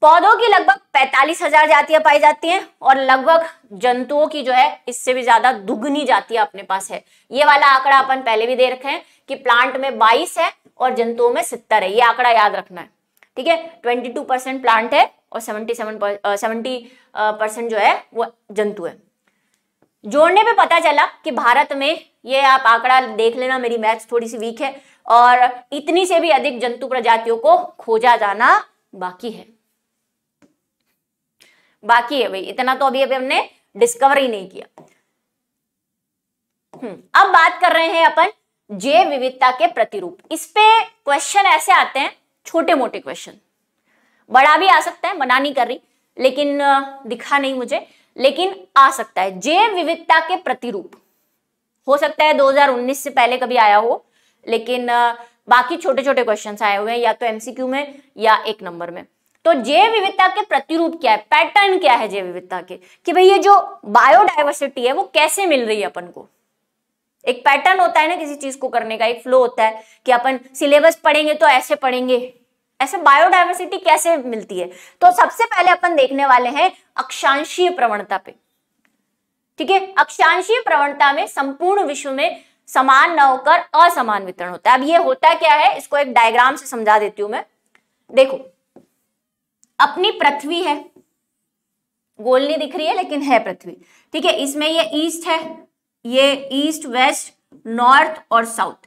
A: पौधों की लगभग पैंतालीस हजार जातियां पाई जाती हैं और लगभग जंतुओं की जो है इससे भी ज्यादा दुगनी जातियां अपने पास है ये वाला आंकड़ा अपन पहले भी दे रखे हैं कि प्लांट में बाईस है और जंतुओं में सितर है ये आंकड़ा याद रखना है ठीक है ट्वेंटी टू परसेंट प्लांट है और सेवेंटी सेवन सेवेंटी परसेंट जो है वो जंतु है जोड़ने पर पता चला कि भारत में ये आप आंकड़ा देख लेना मेरी मैथ थोड़ी सी वीक है और इतनी से भी अधिक जंतु प्रजातियों को खोजा जाना बाकी है बाकी है भाई इतना तो अभी अभी हमने डिस्कवर ही नहीं किया हम्म, अब बात कर रहे हैं अपन जैव विविधता के प्रतिरूप इस पे क्वेश्चन ऐसे आते हैं छोटे मोटे क्वेश्चन बड़ा भी आ सकता है मना नहीं कर रही लेकिन दिखा नहीं मुझे लेकिन आ सकता है जैव विविधता के प्रतिरूप हो सकता है 2019 से पहले कभी आया हो लेकिन बाकी छोटे छोटे क्वेश्चन आए हुए हैं या तो एमसीक्यू में या एक नंबर में तो जैव विविधता के प्रतिरूप क्या है पैटर्न क्या है जैव विविधता के कि भाई ये जो बायोडाइवर्सिटी है वो कैसे मिल रही है अपन को एक पैटर्न होता है ना किसी चीज को करने का एक फ्लो होता है कि अपन सिलेबस पढ़ेंगे तो ऐसे पढ़ेंगे ऐसे बायोडाइवर्सिटी कैसे मिलती है तो सबसे पहले अपन देखने वाले हैं अक्षांशीय प्रवणता पे ठीक है अक्षांशीय प्रवणता में संपूर्ण विश्व में समान न होकर असमान वितरण होता है अब ये होता क्या है इसको एक डायग्राम से समझा देती हूं मैं देखो अपनी पृथ्वी है गोल नहीं दिख रही है लेकिन है पृथ्वी ठीक है इसमें ये ईस्ट है ये ईस्ट वेस्ट नॉर्थ और साउथ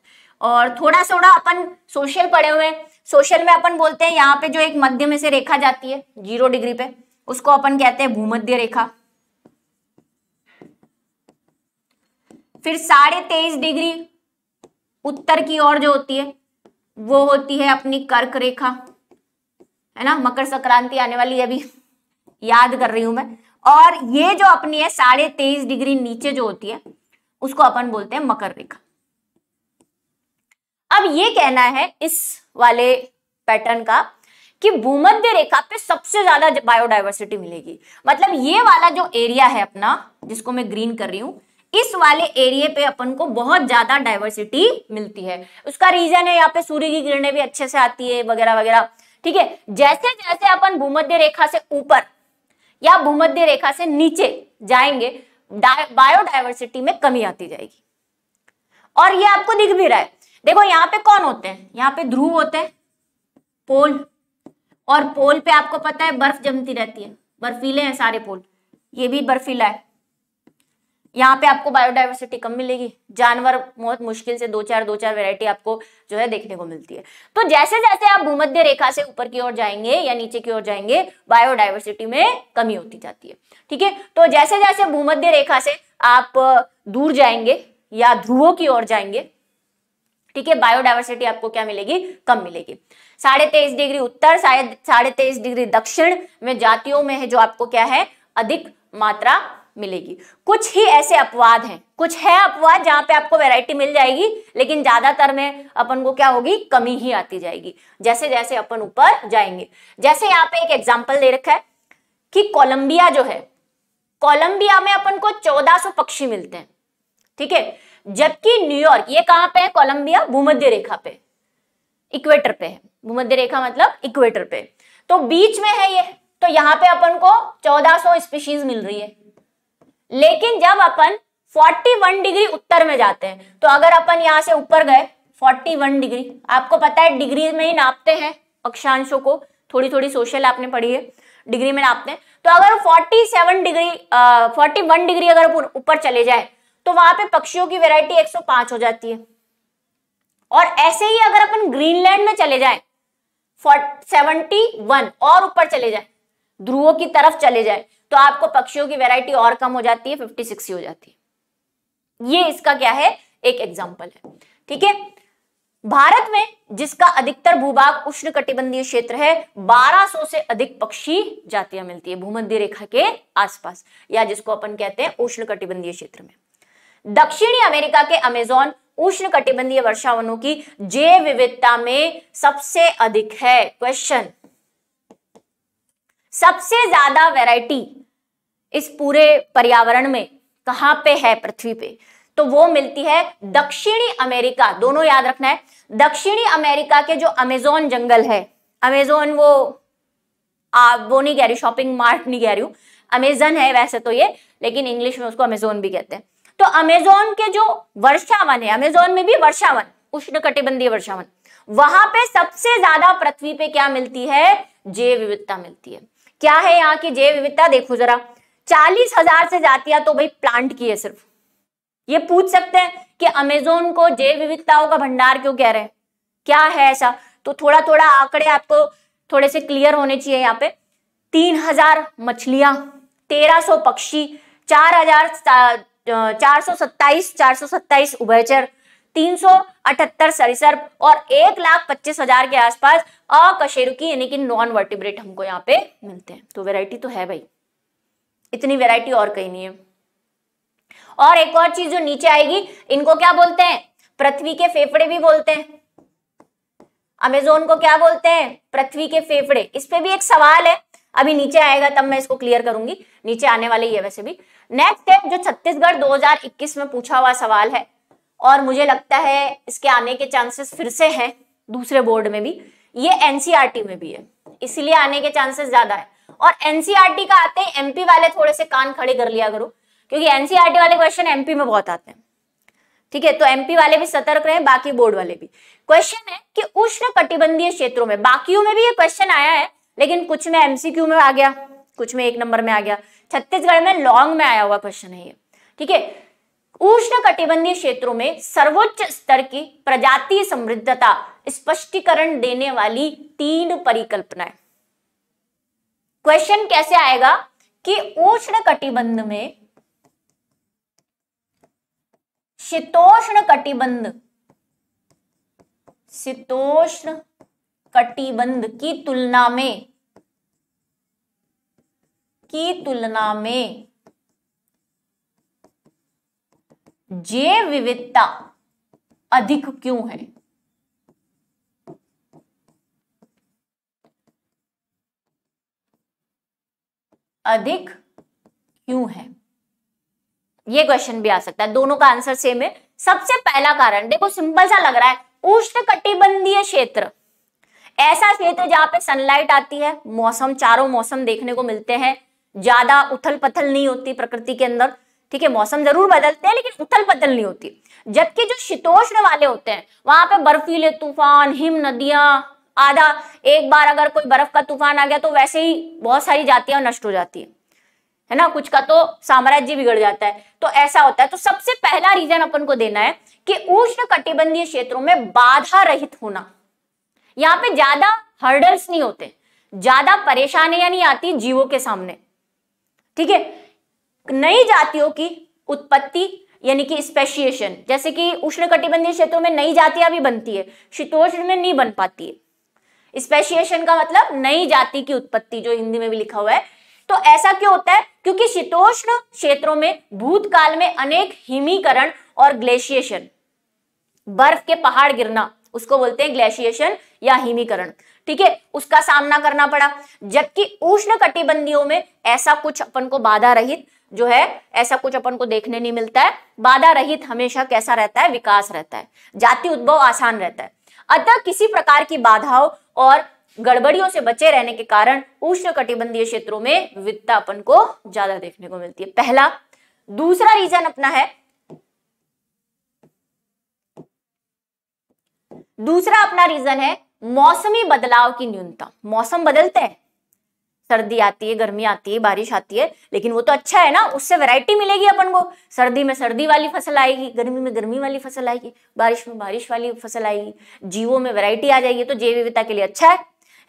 A: और थोड़ा थोड़ा अपन सोशल पड़े हुए सोशल में अपन बोलते हैं यहाँ पे जो एक मध्य में से रेखा जाती है जीरो डिग्री पे उसको अपन कहते हैं भूमध्य रेखा फिर साढ़े तेईस डिग्री उत्तर की ओर जो होती है वो होती है अपनी कर्क रेखा है ना मकर संक्रांति आने वाली है अभी याद कर रही हूं मैं और ये जो अपनी है साढ़े तेईस डिग्री नीचे जो होती है उसको अपन बोलते हैं मकर रेखा अब ये कहना है इस वाले पैटर्न का कि भूमध्य रेखा पे सबसे ज्यादा बायोडाइवर्सिटी मिलेगी मतलब ये वाला जो एरिया है अपना जिसको मैं ग्रीन कर रही हूँ इस वाले एरिया पे अपन को बहुत ज्यादा डायवर्सिटी मिलती है उसका रीजन है यहाँ पे सूर्य की किरणें भी अच्छे से आती है वगैरह वगैरह ठीक है जैसे जैसे अपन भूमध्य रेखा से ऊपर या भूमध्य रेखा से नीचे जाएंगे बायोडाइवर्सिटी में कमी आती जाएगी और ये आपको दिख भी रहा है देखो यहाँ पे कौन होते हैं यहाँ पे ध्रुव होते हैं पोल और पोल पे आपको पता है बर्फ जमती रहती है बर्फीले हैं सारे पोल ये भी बर्फीला है यहाँ पे आपको बायोडाइवर्सिटी कम मिलेगी जानवर बहुत मुश्किल से दो चार दो चार वेरायटी आपको जो है देखने को मिलती है तो जैसे जैसे आप भूमध्य रेखा से ऊपर की ओर जाएंगे या नीचे की ओर जाएंगे बायोडाइवर्सिटी में कमी होती जाती है ठीक है तो जैसे जैसे भूमध्य रेखा से आप दूर जाएंगे या ध्रुवो की ओर जाएंगे ठीक है बायोडाइवर्सिटी आपको क्या मिलेगी कम मिलेगी साढ़े तेईस डिग्री उत्तर साढ़े तेईस डिग्री दक्षिण में जातियों में है जो आपको क्या है अधिक मात्रा मिलेगी कुछ ही ऐसे अपवाद हैं कुछ है अपवाद जहां पे आपको वैरायटी मिल जाएगी लेकिन ज्यादातर में अपन को क्या होगी कमी ही आती जाएगी जैसे जैसे अपन ऊपर जाएंगे जैसे यहाँ पे एक एग्जाम्पल दे रखा है कि कोलंबिया जो है कोलंबिया में अपन को 1400 पक्षी मिलते हैं ठीक है जबकि न्यूयॉर्क ये कहां पे है कोलंबिया भूमध्य रेखा पे इक्वेटर पे है भूमध्य रेखा मतलब इक्वेटर पे तो बीच में है ये तो यहाँ पे अपन को 1400 स्पीशीज मिल रही है लेकिन जब अपन 41 डिग्री उत्तर में जाते हैं तो अगर अपन यहाँ से ऊपर गए 41 डिग्री आपको पता है डिग्री में ही नापते हैं अक्षांशों को थोड़ी थोड़ी सोशल आपने पढ़ी है डिग्री में नापते हैं तो अगर 47 डिग्री फोर्टी वन डिग्री अगर ऊपर चले जाए तो वहां पे पक्षियों की वेराइटी एक हो जाती है और ऐसे ही अगर अपन ग्रीनलैंड में चले जाए सेवनटी वन और ऊपर चले जाए ध्रुवों की तरफ चले जाए तो आपको पक्षियों की वेराइटी और कम हो जाती है फिफ्टी सिक्स हो जाती है ये इसका क्या है एक एग्जाम्पल है ठीक है भारत में जिसका अधिकतर भूभाग उष्ण कटिबंधीय क्षेत्र है 1200 से अधिक पक्षी जातियां मिलती है भूमध्य रेखा के आसपास या जिसको अपन कहते हैं उष्ण कटिबंधीय क्षेत्र में दक्षिणी अमेरिका के अमेजोन उष्ण कटिबंधीय वर्षावनों की जैव विविधता में सबसे अधिक है क्वेश्चन सबसे ज्यादा वैरायटी इस पूरे पर्यावरण में कहां पे है पृथ्वी पे तो वो मिलती है दक्षिणी अमेरिका दोनों याद रखना है दक्षिणी अमेरिका के जो अमेजोन जंगल है अमेजोन वो आ, वो नहीं कह रही शॉपिंग मार्ट नहीं कह रही हूं अमेजन है वैसे तो ये लेकिन इंग्लिश में उसको अमेजोन भी कहते हैं तो अमेजोन के जो वर्षावन है अमेजोन में भी वर्षावन उष्ण कटिबंधीय वर्षावन वहां पे सबसे ज्यादा पृथ्वी पे क्या मिलती है जैव विविधता मिलती है क्या है यहाँ की जैव विविधता देखो जरा चालीस हजार से जातियां तो भाई प्लांट की है सिर्फ ये पूछ सकते हैं कि अमेजोन को जैव विविधताओं का भंडार क्यों कह रहे हैं क्या है ऐसा तो थोड़ा थोड़ा आंकड़े आपको थोड़े से क्लियर होने चाहिए यहाँ पे तीन हजार मछलियां तेरह सौ पक्षी चार हजार चार सौ सत्ताईस चार सौ सत्ताईस उभयचर तीन सौ अठहत्तर सरिसर और एक लाख पच्चीस हजार के आसपास अकशेरुकी यानी कि नॉन वर्टिब्रेट हमको यहाँ पे मिलते हैं तो वेराइटी तो है भाई इतनी वेराइटी और कहीं नहीं है और एक और चीज जो नीचे आएगी इनको क्या बोलते हैं पृथ्वी के फेफड़े भी बोलते हैं अमेजोन को क्या बोलते हैं पृथ्वी के फेफड़े इस पे भी एक सवाल है अभी नीचे आएगा तब मैं इसको क्लियर करूंगी नीचे आने वाले ही है वैसे भी नेक्स्ट है जो छत्तीसगढ़ 2021 में पूछा हुआ सवाल है और मुझे लगता है इसके आने के चांसेस फिर से हैं दूसरे बोर्ड में भी ये एनसीआरटी e में भी है इसीलिए आने के चांसेस ज्यादा है और एनसीआरटी e का आते हैं एमपी वाले थोड़े से कान खड़े कर लिया करो क्योंकि एनसीआरटी e वाले क्वेश्चन एमपी में बहुत आते हैं ठीक है तो एमपी वाले भी सतर्क रहे बाकी बोर्ड वाले भी क्वेश्चन है कि उष्ण कटिबंधीय क्षेत्रों में बाकियों में भी ये क्वेश्चन आया है लेकिन कुछ में एमसीक्यू में आ गया कुछ में एक नंबर में आ गया छत्तीसगढ़ में लॉन्ग में आया हुआ क्वेश्चन है ये ठीक है उष्ण क्षेत्रों में सर्वोच्च स्तर की प्रजाति समृद्धता स्पष्टीकरण देने वाली तीन परिकल्पनाएं क्वेश्चन कैसे आएगा कि उष्ण कटिबंध में शीतोष्ण कटिबंध शीतोष्ण कटिबंध की तुलना में की तुलना में जैव विविधता अधिक क्यों है अधिक क्यों है ये क्वेश्चन भी आ सकता है दोनों का आंसर सेम है सबसे पहला कारण देखो सिंपल सा लग रहा है उष्ण कटिबंधीय क्षेत्र ऐसा क्षेत्र जहां पे सनलाइट आती है मौसम चारों मौसम देखने को मिलते हैं ज्यादा उथल पथल नहीं होती प्रकृति के अंदर ठीक है मौसम जरूर बदलते हैं लेकिन उथल पथल नहीं होती जबकि जो शीतोष्ण वाले होते हैं वहां पे बर्फीले तूफान हिम नदियां आधा एक बार अगर कोई बर्फ का तूफान आ गया तो वैसे ही बहुत सारी जातियां नष्ट हो जाती है है ना कुछ का तो साम्राज्य बिगड़ जाता है तो ऐसा होता है तो सबसे पहला रीजन अपन को देना है कि उष्ण कटिबंधीय क्षेत्रों में बाधा रहित होना यहाँ पे ज्यादा हर्डल्स नहीं होते ज्यादा परेशानियां नहीं आती जीवों के सामने ठीक है नई जातियों की उत्पत्ति यानी कि स्पेशिएशन जैसे कि उष्ण कटिबंधीय क्षेत्रों में नई जातियां भी बनती है शीतोष्ण में नहीं बन पाती है स्पेशिएशन का मतलब नई जाति की उत्पत्ति जो हिंदी में भी लिखा हुआ है तो ऐसा क्यों होता है क्योंकि शीतोष्ण क्षेत्रों में भूतकाल में अनेक हिमीकरण और ग्लेशिएशन बर्फ के पहाड़ गिरना उसको बोलते हैं ग्लेशिएशन या हिमीकरण ठीक है उसका सामना करना पड़ा जबकि उष्ण कटिबंधियों में ऐसा कुछ अपन को बाधा रहित जो है ऐसा कुछ अपन को देखने नहीं मिलता है बाधा रहित हमेशा कैसा रहता है विकास रहता है जाति उद्भव आसान रहता है अतः किसी प्रकार की बाधाओं और गड़बड़ियों से बचे रहने के कारण उष्ण कटिबंधीय क्षेत्रों में विविधता अपन को ज्यादा देखने को मिलती है पहला दूसरा रीजन अपना है दूसरा अपना रीजन है मौसमी बदलाव की न्यूनता मौसम बदलते हैं सर्दी आती है गर्मी आती है बारिश आती है लेकिन वो तो अच्छा है ना उससे वैरायटी मिलेगी अपन को सर्दी में सर्दी वाली फसल आएगी गर्मी में गर्मी वाली फसल आएगी बारिश में बारिश वाली फसल आएगी जीवों में वैरायटी आ जाएगी तो जैव विविधता के लिए अच्छा है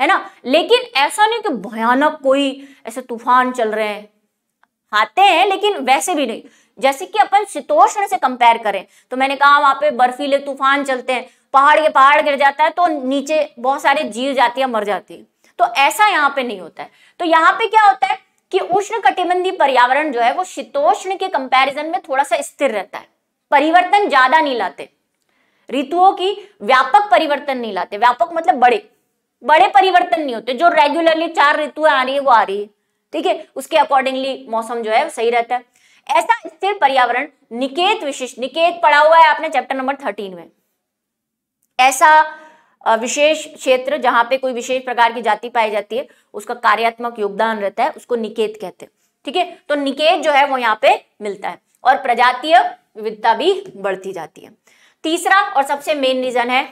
A: है ना लेकिन ऐसा नहीं कि भयानक कोई ऐसे तूफान चल रहे हैं आते हैं लेकिन वैसे भी नहीं जैसे कि अपन शीतोष्ण से कंपेयर करें तो मैंने कहा वहां पे बर्फीले तूफान चलते हैं पहाड़ के पहाड़ गिर जाता है तो नीचे बहुत सारे जीव जाती है मर जाती है तो ऐसा यहाँ पे नहीं होता है तो यहाँ पे क्या होता है कि उष्ण कटिबंधी पर्यावरण जो है वो शीतोष्ण के कंपेरिजन में थोड़ा सा स्थिर रहता है परिवर्तन ज्यादा नहीं लाते ऋतुओं की व्यापक परिवर्तन नहीं लाते व्यापक मतलब बड़े बड़े परिवर्तन नहीं होते जो रेगुलरली चार ऋतुएं आ रही है वो आ रही है ठीक है उसके अकॉर्डिंगली मौसम जो है सही रहता है ऐसा स्थिर पर्यावरण निकेत विशिष्ट निकेत पढ़ा हुआ है आपने चैप्टर नंबर थर्टीन में ऐसा विशेष क्षेत्र जहां पे कोई विशेष प्रकार की जाति पाई जाती है उसका कार्यात्मक योगदान रहता है उसको निकेत कहते हैं ठीक है तो निकेत जो है वो यहाँ पे मिलता है और प्रजातीय विविधता भी बढ़ती जाती है तीसरा और सबसे मेन रीजन है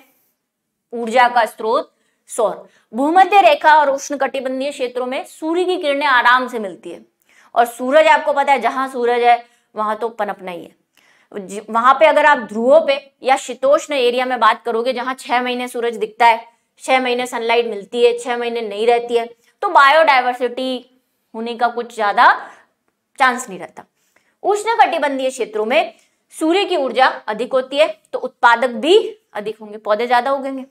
A: ऊर्जा का स्रोत सौर भूमध्य रेखा और उष्ण कटिबंधीय क्षेत्रों में सूर्य की किरणें आराम से मिलती है और सूरज आपको पता है जहां सूरज है वहां तो पनपना ही है वहां पे अगर आप ध्रुवों पे या शीतोष्ण एरिया में बात करोगे जहां छह महीने सूरज दिखता है छह महीने सनलाइट मिलती है छह महीने नहीं रहती है तो बायोडाइवर्सिटी होने का कुछ ज्यादा चांस नहीं रहता उष्ण कटिबंधीय क्षेत्रों में सूर्य की ऊर्जा अधिक होती है तो उत्पादक भी अधिक होंगे पौधे ज्यादा उगेंगे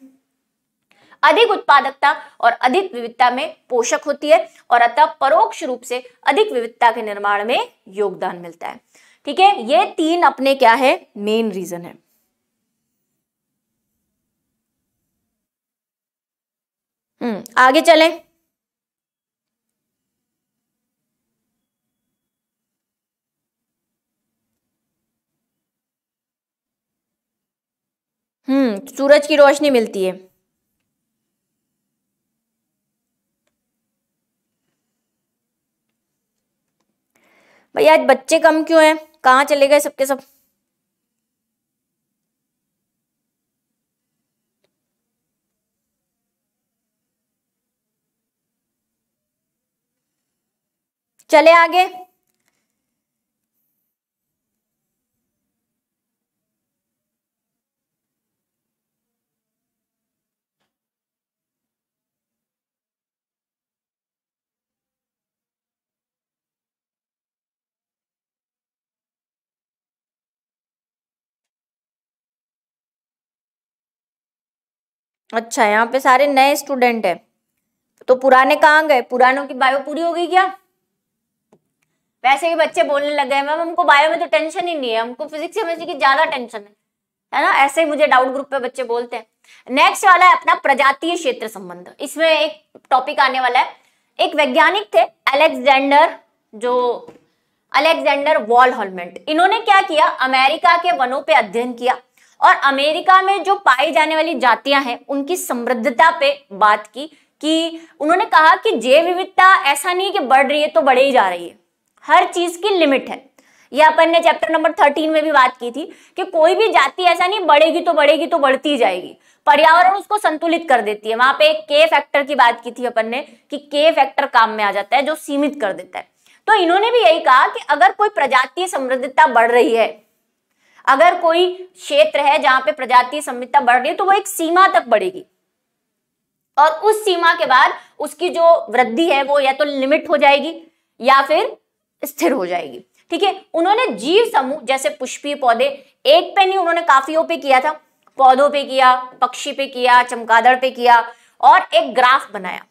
A: अधिक उत्पादकता और अधिक विविधता में पोषक होती है और अतः परोक्ष रूप से अधिक विविधता के निर्माण में योगदान मिलता है ठीक है ये तीन अपने क्या है मेन रीजन है हम्म, आगे चले हम्म सूरज की रोशनी मिलती है भैया आज बच्चे कम क्यों हैं कहाँ चले गए सबके सब चले आगे अच्छा यहाँ पे सारे नए स्टूडेंट है तो पुराने कहाँ गए पुरानों की बायो पूरी हो गई क्या वैसे ही बच्चे बोलने लग गए मैम हमको बायो में तो टेंशन ही नहीं है हमको फिजिक्स की ज्यादा टेंशन है है ना ऐसे ही मुझे डाउट ग्रुप पे बच्चे बोलते हैं नेक्स्ट वाला है अपना प्रजातीय क्षेत्र संबंध इसमें एक टॉपिक आने वाला है एक वैज्ञानिक थे अलेक्जेंडर जो अलेक्जेंडर वॉल हॉलमेंट इन्होंने क्या किया अमेरिका के वनों पे अध्ययन किया और अमेरिका में जो पाई जाने वाली जातियां हैं उनकी समृद्धता पे बात की कि उन्होंने कहा कि जैव विविधता ऐसा नहीं कि बढ़ रही है तो बढ़े ही जा रही है हर चीज की लिमिट है यह अपन ने चैप्टर नंबर थर्टीन में भी बात की थी कि कोई भी जाति ऐसा नहीं बढ़ेगी तो बढ़ेगी तो बढ़ती जाएगी पर्यावरण उसको संतुलित कर देती है वहां पे एक के फैक्टर की बात की थी अपन ने कि के फैक्टर काम में आ जाता है जो सीमित कर देता है तो इन्होंने भी यही कहा कि अगर कोई प्रजातीय समृद्धता बढ़ रही है अगर कोई क्षेत्र है जहां पे प्रजाति समृद्धता बढ़ रही है तो वो एक सीमा तक बढ़ेगी और उस सीमा के बाद उसकी जो वृद्धि है वो या तो लिमिट हो जाएगी या फिर स्थिर हो जाएगी ठीक है उन्होंने जीव समूह जैसे पुष्पीय पौधे एक पे नहीं उन्होंने काफियों पे किया था पौधों पे किया पक्षी पे किया चमकादड़ पे किया और एक ग्राफ बनाया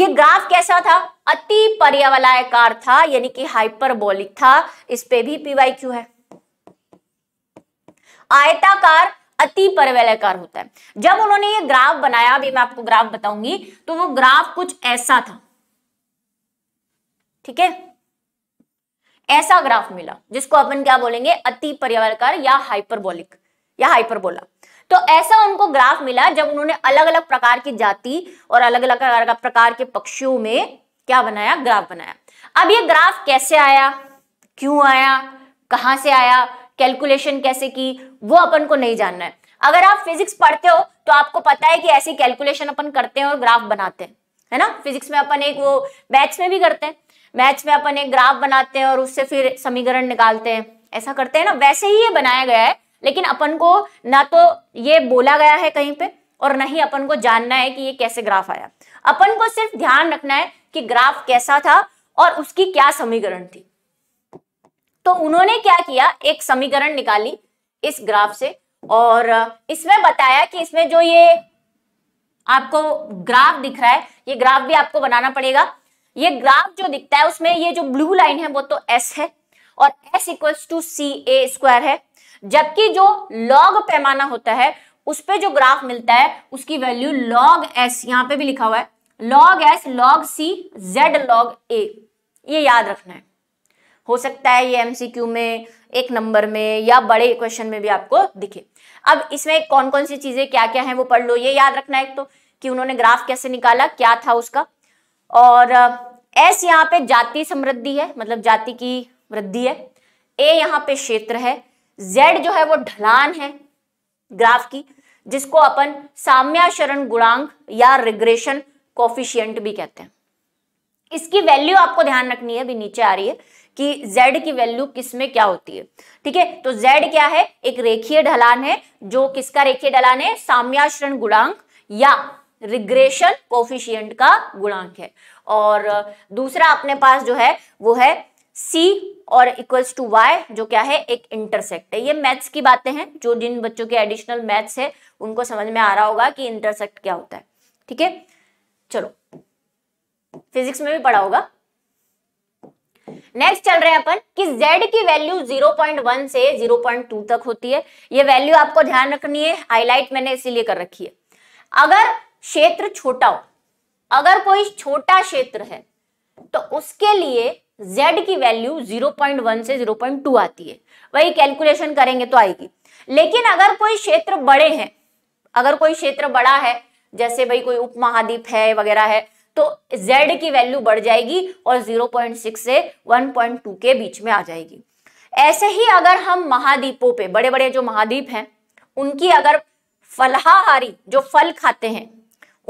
A: ये ग्राफ कैसा था अति पर्यावलायकार था यानी कि हाइपरबोलिक था इस पे भी पीवाई क्यू है आयताकार अति परवलयकार होता है जब उन्होंने ये ग्राफ बनाया अभी मैं आपको ग्राफ बताऊंगी तो वो ग्राफ कुछ ऐसा था ठीक है ऐसा ग्राफ मिला जिसको अपन क्या बोलेंगे अति पर्यावरकार या हाइपरबोलिक या हाइपरबोला तो ऐसा उनको ग्राफ मिला जब उन्होंने अलग अलग प्रकार की जाति और अलग अलग प्रकार के पक्षियों में क्या बनाया ग्राफ बनाया अब ये ग्राफ कैसे आया क्यों आया कहां से आया कैलकुलेशन कैसे की वो अपन को नहीं जानना है अगर आप फिजिक्स पढ़ते हो तो आपको पता है कि ऐसी कैलकुलेशन अपन करते हैं और ग्राफ बनाते हैं है ना फिजिक्स में अपन एक वो मैथ्स में भी करते हैं मैथ्स में अपन एक ग्राफ बनाते हैं और उससे फिर समीकरण निकालते हैं ऐसा करते हैं ना वैसे ही ये बनाया गया है लेकिन अपन को ना तो ये बोला गया है कहीं पे और ना ही अपन को जानना है कि ये कैसे ग्राफ आया अपन को सिर्फ ध्यान रखना है कि ग्राफ कैसा था और उसकी क्या समीकरण थी तो उन्होंने क्या किया एक समीकरण निकाली इस ग्राफ से और इसमें बताया कि इसमें जो ये आपको ग्राफ दिख रहा है ये ग्राफ भी आपको बनाना पड़ेगा ये ग्राफ जो दिखता है उसमें ये जो ब्लू लाइन है वो तो एस है और S equals to C A square है जबकि जो लॉग पैमाना होता है उस पर जो ग्राफ मिलता है उसकी वैल्यू लॉग एस यहाँ पे भी लिखा हुआ है log S log C Z log A ये याद रखना है हो सकता है ये एमसीक्यू में एक नंबर में या बड़े क्वेश्चन में भी आपको दिखे अब इसमें कौन कौन सी चीजें क्या क्या है वो पढ़ लो ये याद रखना एक तो कि उन्होंने ग्राफ कैसे निकाला क्या था उसका और एस यहाँ पे जाति समृद्धि है मतलब जाति की वृद्धि है ए यहाँ पे क्षेत्र है जेड जो है वो ढलान है ग्राफ की जिसको अपन साम्याशरण गुणांक या रिग्रेशन कोफिशियंट भी कहते हैं इसकी वैल्यू आपको ध्यान रखनी है अभी नीचे आ रही है कि z की वैल्यू किस में क्या होती है ठीक है तो z क्या है एक रेखीय ढलान है जो किसका रेखीय ढलान है साम्याश्रण गुणांक या रिग्रेशन कोफिशियंट का गुणांक है और दूसरा अपने पास जो है वो है सी और इक्वल्स टू Y जो क्या है एक इंटरसेक्ट है ये मैथ्स की बातें हैं जो जिन बच्चों के एडिशनल मैथ्स है उनको समझ में आ रहा होगा कि इंटरसेक्ट क्या होता है ठीक है चलो फिजिक्स में भी पढ़ा होगा नेक्स्ट चल रहे हैं अपन कि z की वैल्यू 0.1 से 0.2 तक होती है ये वैल्यू आपको ध्यान रखनी है हाईलाइट मैंने इसीलिए कर रखी है अगर क्षेत्र छोटा हो अगर कोई छोटा क्षेत्र है तो उसके लिए z की वैल्यू 0.1 से 0.2 आती है वही कैलकुलेशन करेंगे तो आएगी लेकिन अगर कोई क्षेत्र बड़े हैं अगर कोई क्षेत्र बड़ा है जैसे भाई कोई उपमहाद्वीप है वगैरह है तो z की वैल्यू बढ़ जाएगी और 0.6 से 1.2 के बीच में आ जाएगी ऐसे ही अगर हम महाद्वीपों पे बड़े बड़े जो महाद्वीप हैं उनकी अगर फलाहारी जो फल खाते हैं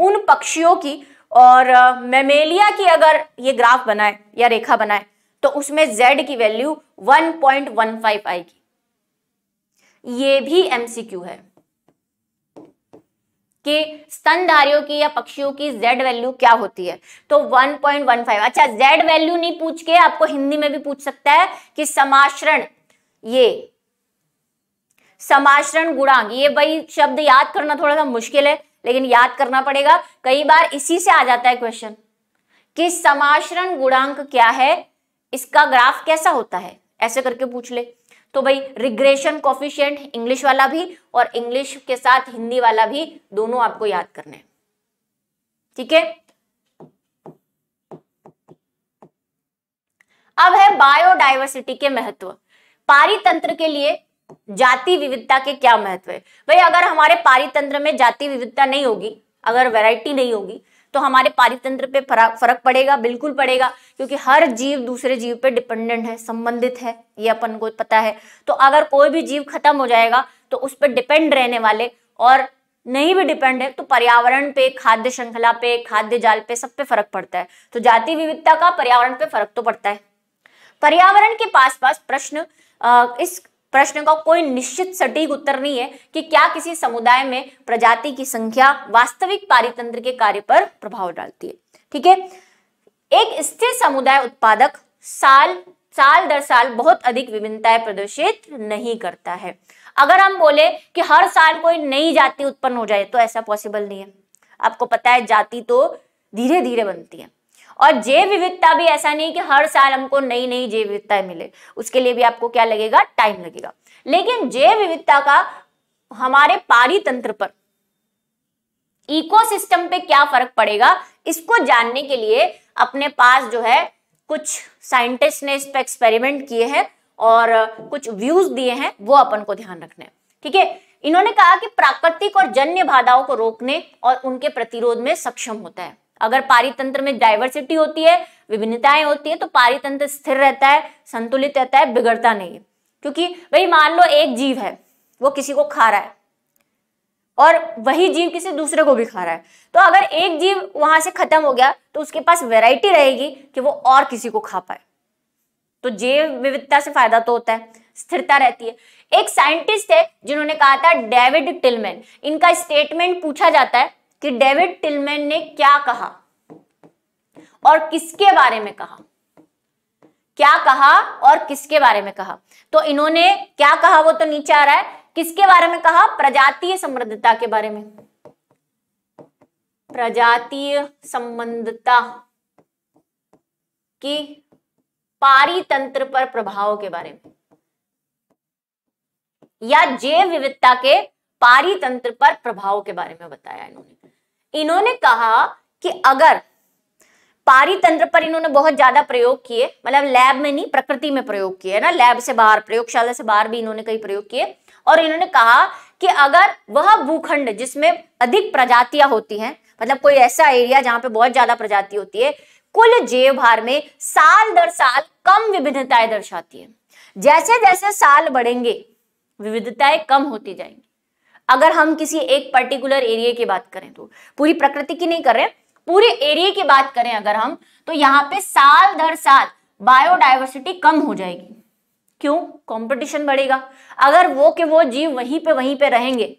A: उन पक्षियों की और मेमेलिया की अगर ये ग्राफ बनाए या रेखा बनाए तो उसमें z की वैल्यू 1.15 आएगी ये भी एमसीक्यू है कि स्तनधारियों की या पक्षियों की जेड वैल्यू क्या होती है तो 1.15 अच्छा जेड वैल्यू नहीं पूछ के आपको हिंदी में भी पूछ सकता है कि समाश्रण ये समाश्रण गुणांग ये वही शब्द याद करना थोड़ा सा मुश्किल है लेकिन याद करना पड़ेगा कई बार इसी से आ जाता है क्वेश्चन कि समाश्रण गुणांक क्या है इसका ग्राफ कैसा होता है ऐसे करके पूछ ले तो भाई रिग्रेशन कॉफिशियंट इंग्लिश वाला भी और इंग्लिश के साथ हिंदी वाला भी दोनों आपको याद करने हैं ठीक है अब है बायोडाइवर्सिटी के महत्व पारितंत्र के लिए जाति विविधता के क्या महत्व है भाई अगर हमारे पारितंत्र में जाति विविधता नहीं होगी अगर वैरायटी नहीं होगी तो हमारे पारितंत्र पे फर्क पड़ेगा बिल्कुल पड़ेगा क्योंकि हर जीव दूसरे जीव पे डिपेंडेंट है संबंधित है ये अपन को पता है तो अगर कोई भी जीव खत्म हो जाएगा तो उस पर डिपेंड रहने वाले और नहीं भी डिपेंड है तो पर्यावरण पे खाद्य श्रृंखला पे खाद्य जाल पे सब पे फर्क पड़ता है तो जाति विविधता का पर्यावरण पे फर्क तो पड़ता है पर्यावरण के पास पास प्रश्न इस प्रश्न का कोई निश्चित सटीक उत्तर नहीं है कि क्या किसी समुदाय में प्रजाति की संख्या वास्तविक पारितंत्र के कार्य पर प्रभाव डालती है ठीक है एक स्थिर समुदाय उत्पादक साल साल दर साल बहुत अधिक विभिन्नताएं प्रदर्शित नहीं करता है अगर हम बोले कि हर साल कोई नई जाति उत्पन्न हो जाए तो ऐसा पॉसिबल नहीं है आपको पता है जाति तो धीरे धीरे बनती है और जैव विविधता भी ऐसा नहीं कि हर साल हमको नई नई जैव विविधता मिले उसके लिए भी आपको क्या लगेगा टाइम लगेगा लेकिन जैव विविधता का हमारे पारितंत्र पर इकोसिस्टम पे क्या फर्क पड़ेगा इसको जानने के लिए अपने पास जो है कुछ साइंटिस्ट ने इस पर एक्सपेरिमेंट किए हैं और कुछ व्यूज दिए हैं वो अपन को ध्यान रखना है ठीक है इन्होंने कहा कि प्राकृतिक और जन्य बाधाओं को रोकने और उनके प्रतिरोध में सक्षम होता है अगर पारितंत्र में डाइवर्सिटी होती है विभिन्नताएं होती है तो पारितंत्र स्थिर रहता है संतुलित रहता है बिगड़ता नहीं क्योंकि भाई मान लो एक जीव है वो किसी को खा रहा है और वही जीव किसी दूसरे को भी खा रहा है तो अगर एक जीव वहां से खत्म हो गया तो उसके पास वैरायटी रहेगी कि वो और किसी को खा पाए तो जैव विविधता से फायदा तो होता है स्थिरता रहती है एक साइंटिस्ट है जिन्होंने कहा था डेविड टिलमैन इनका स्टेटमेंट पूछा जाता है कि डेविड टिलमैन ने क्या कहा और किसके बारे में कहा क्या कहा और किसके बारे में कहा तो इन्होंने क्या कहा वो तो नीचे आ रहा है किसके बारे में कहा प्रजातीय समृद्धता के बारे में प्रजातीय संबंधता की पारितंत्र पर प्रभाव के बारे में या जैव विविधता के पारितंत्र पर प्रभाव के बारे में बताया इन्होंने इन्होंने कहा कि अगर पारी तंत्र पर इन्होंने बहुत ज्यादा प्रयोग किए मतलब लैब में नहीं प्रकृति में प्रयोग किए ना लैब से बाहर प्रयोगशाला से बाहर भी इन्होंने कई प्रयोग किए और इन्होंने कहा कि अगर वह भूखंड जिसमें अधिक प्रजातियां होती हैं मतलब कोई ऐसा एरिया जहां पे बहुत ज्यादा प्रजाति होती है कुल जेव भार में साल दर साल कम विविधताएं दर्शाती है जैसे जैसे साल बढ़ेंगे विविधताएं कम होती जाएंगी अगर हम किसी एक पर्टिकुलर एरिया की बात करें तो पूरी प्रकृति की नहीं कर रहे पूरे एरिया की बात करें अगर हम तो यहाँ पे साल दर साल बायोडाइवर्सिटी कम हो जाएगी क्यों कंपटीशन बढ़ेगा अगर वो के वो जीव वहीं पे वहीं पे रहेंगे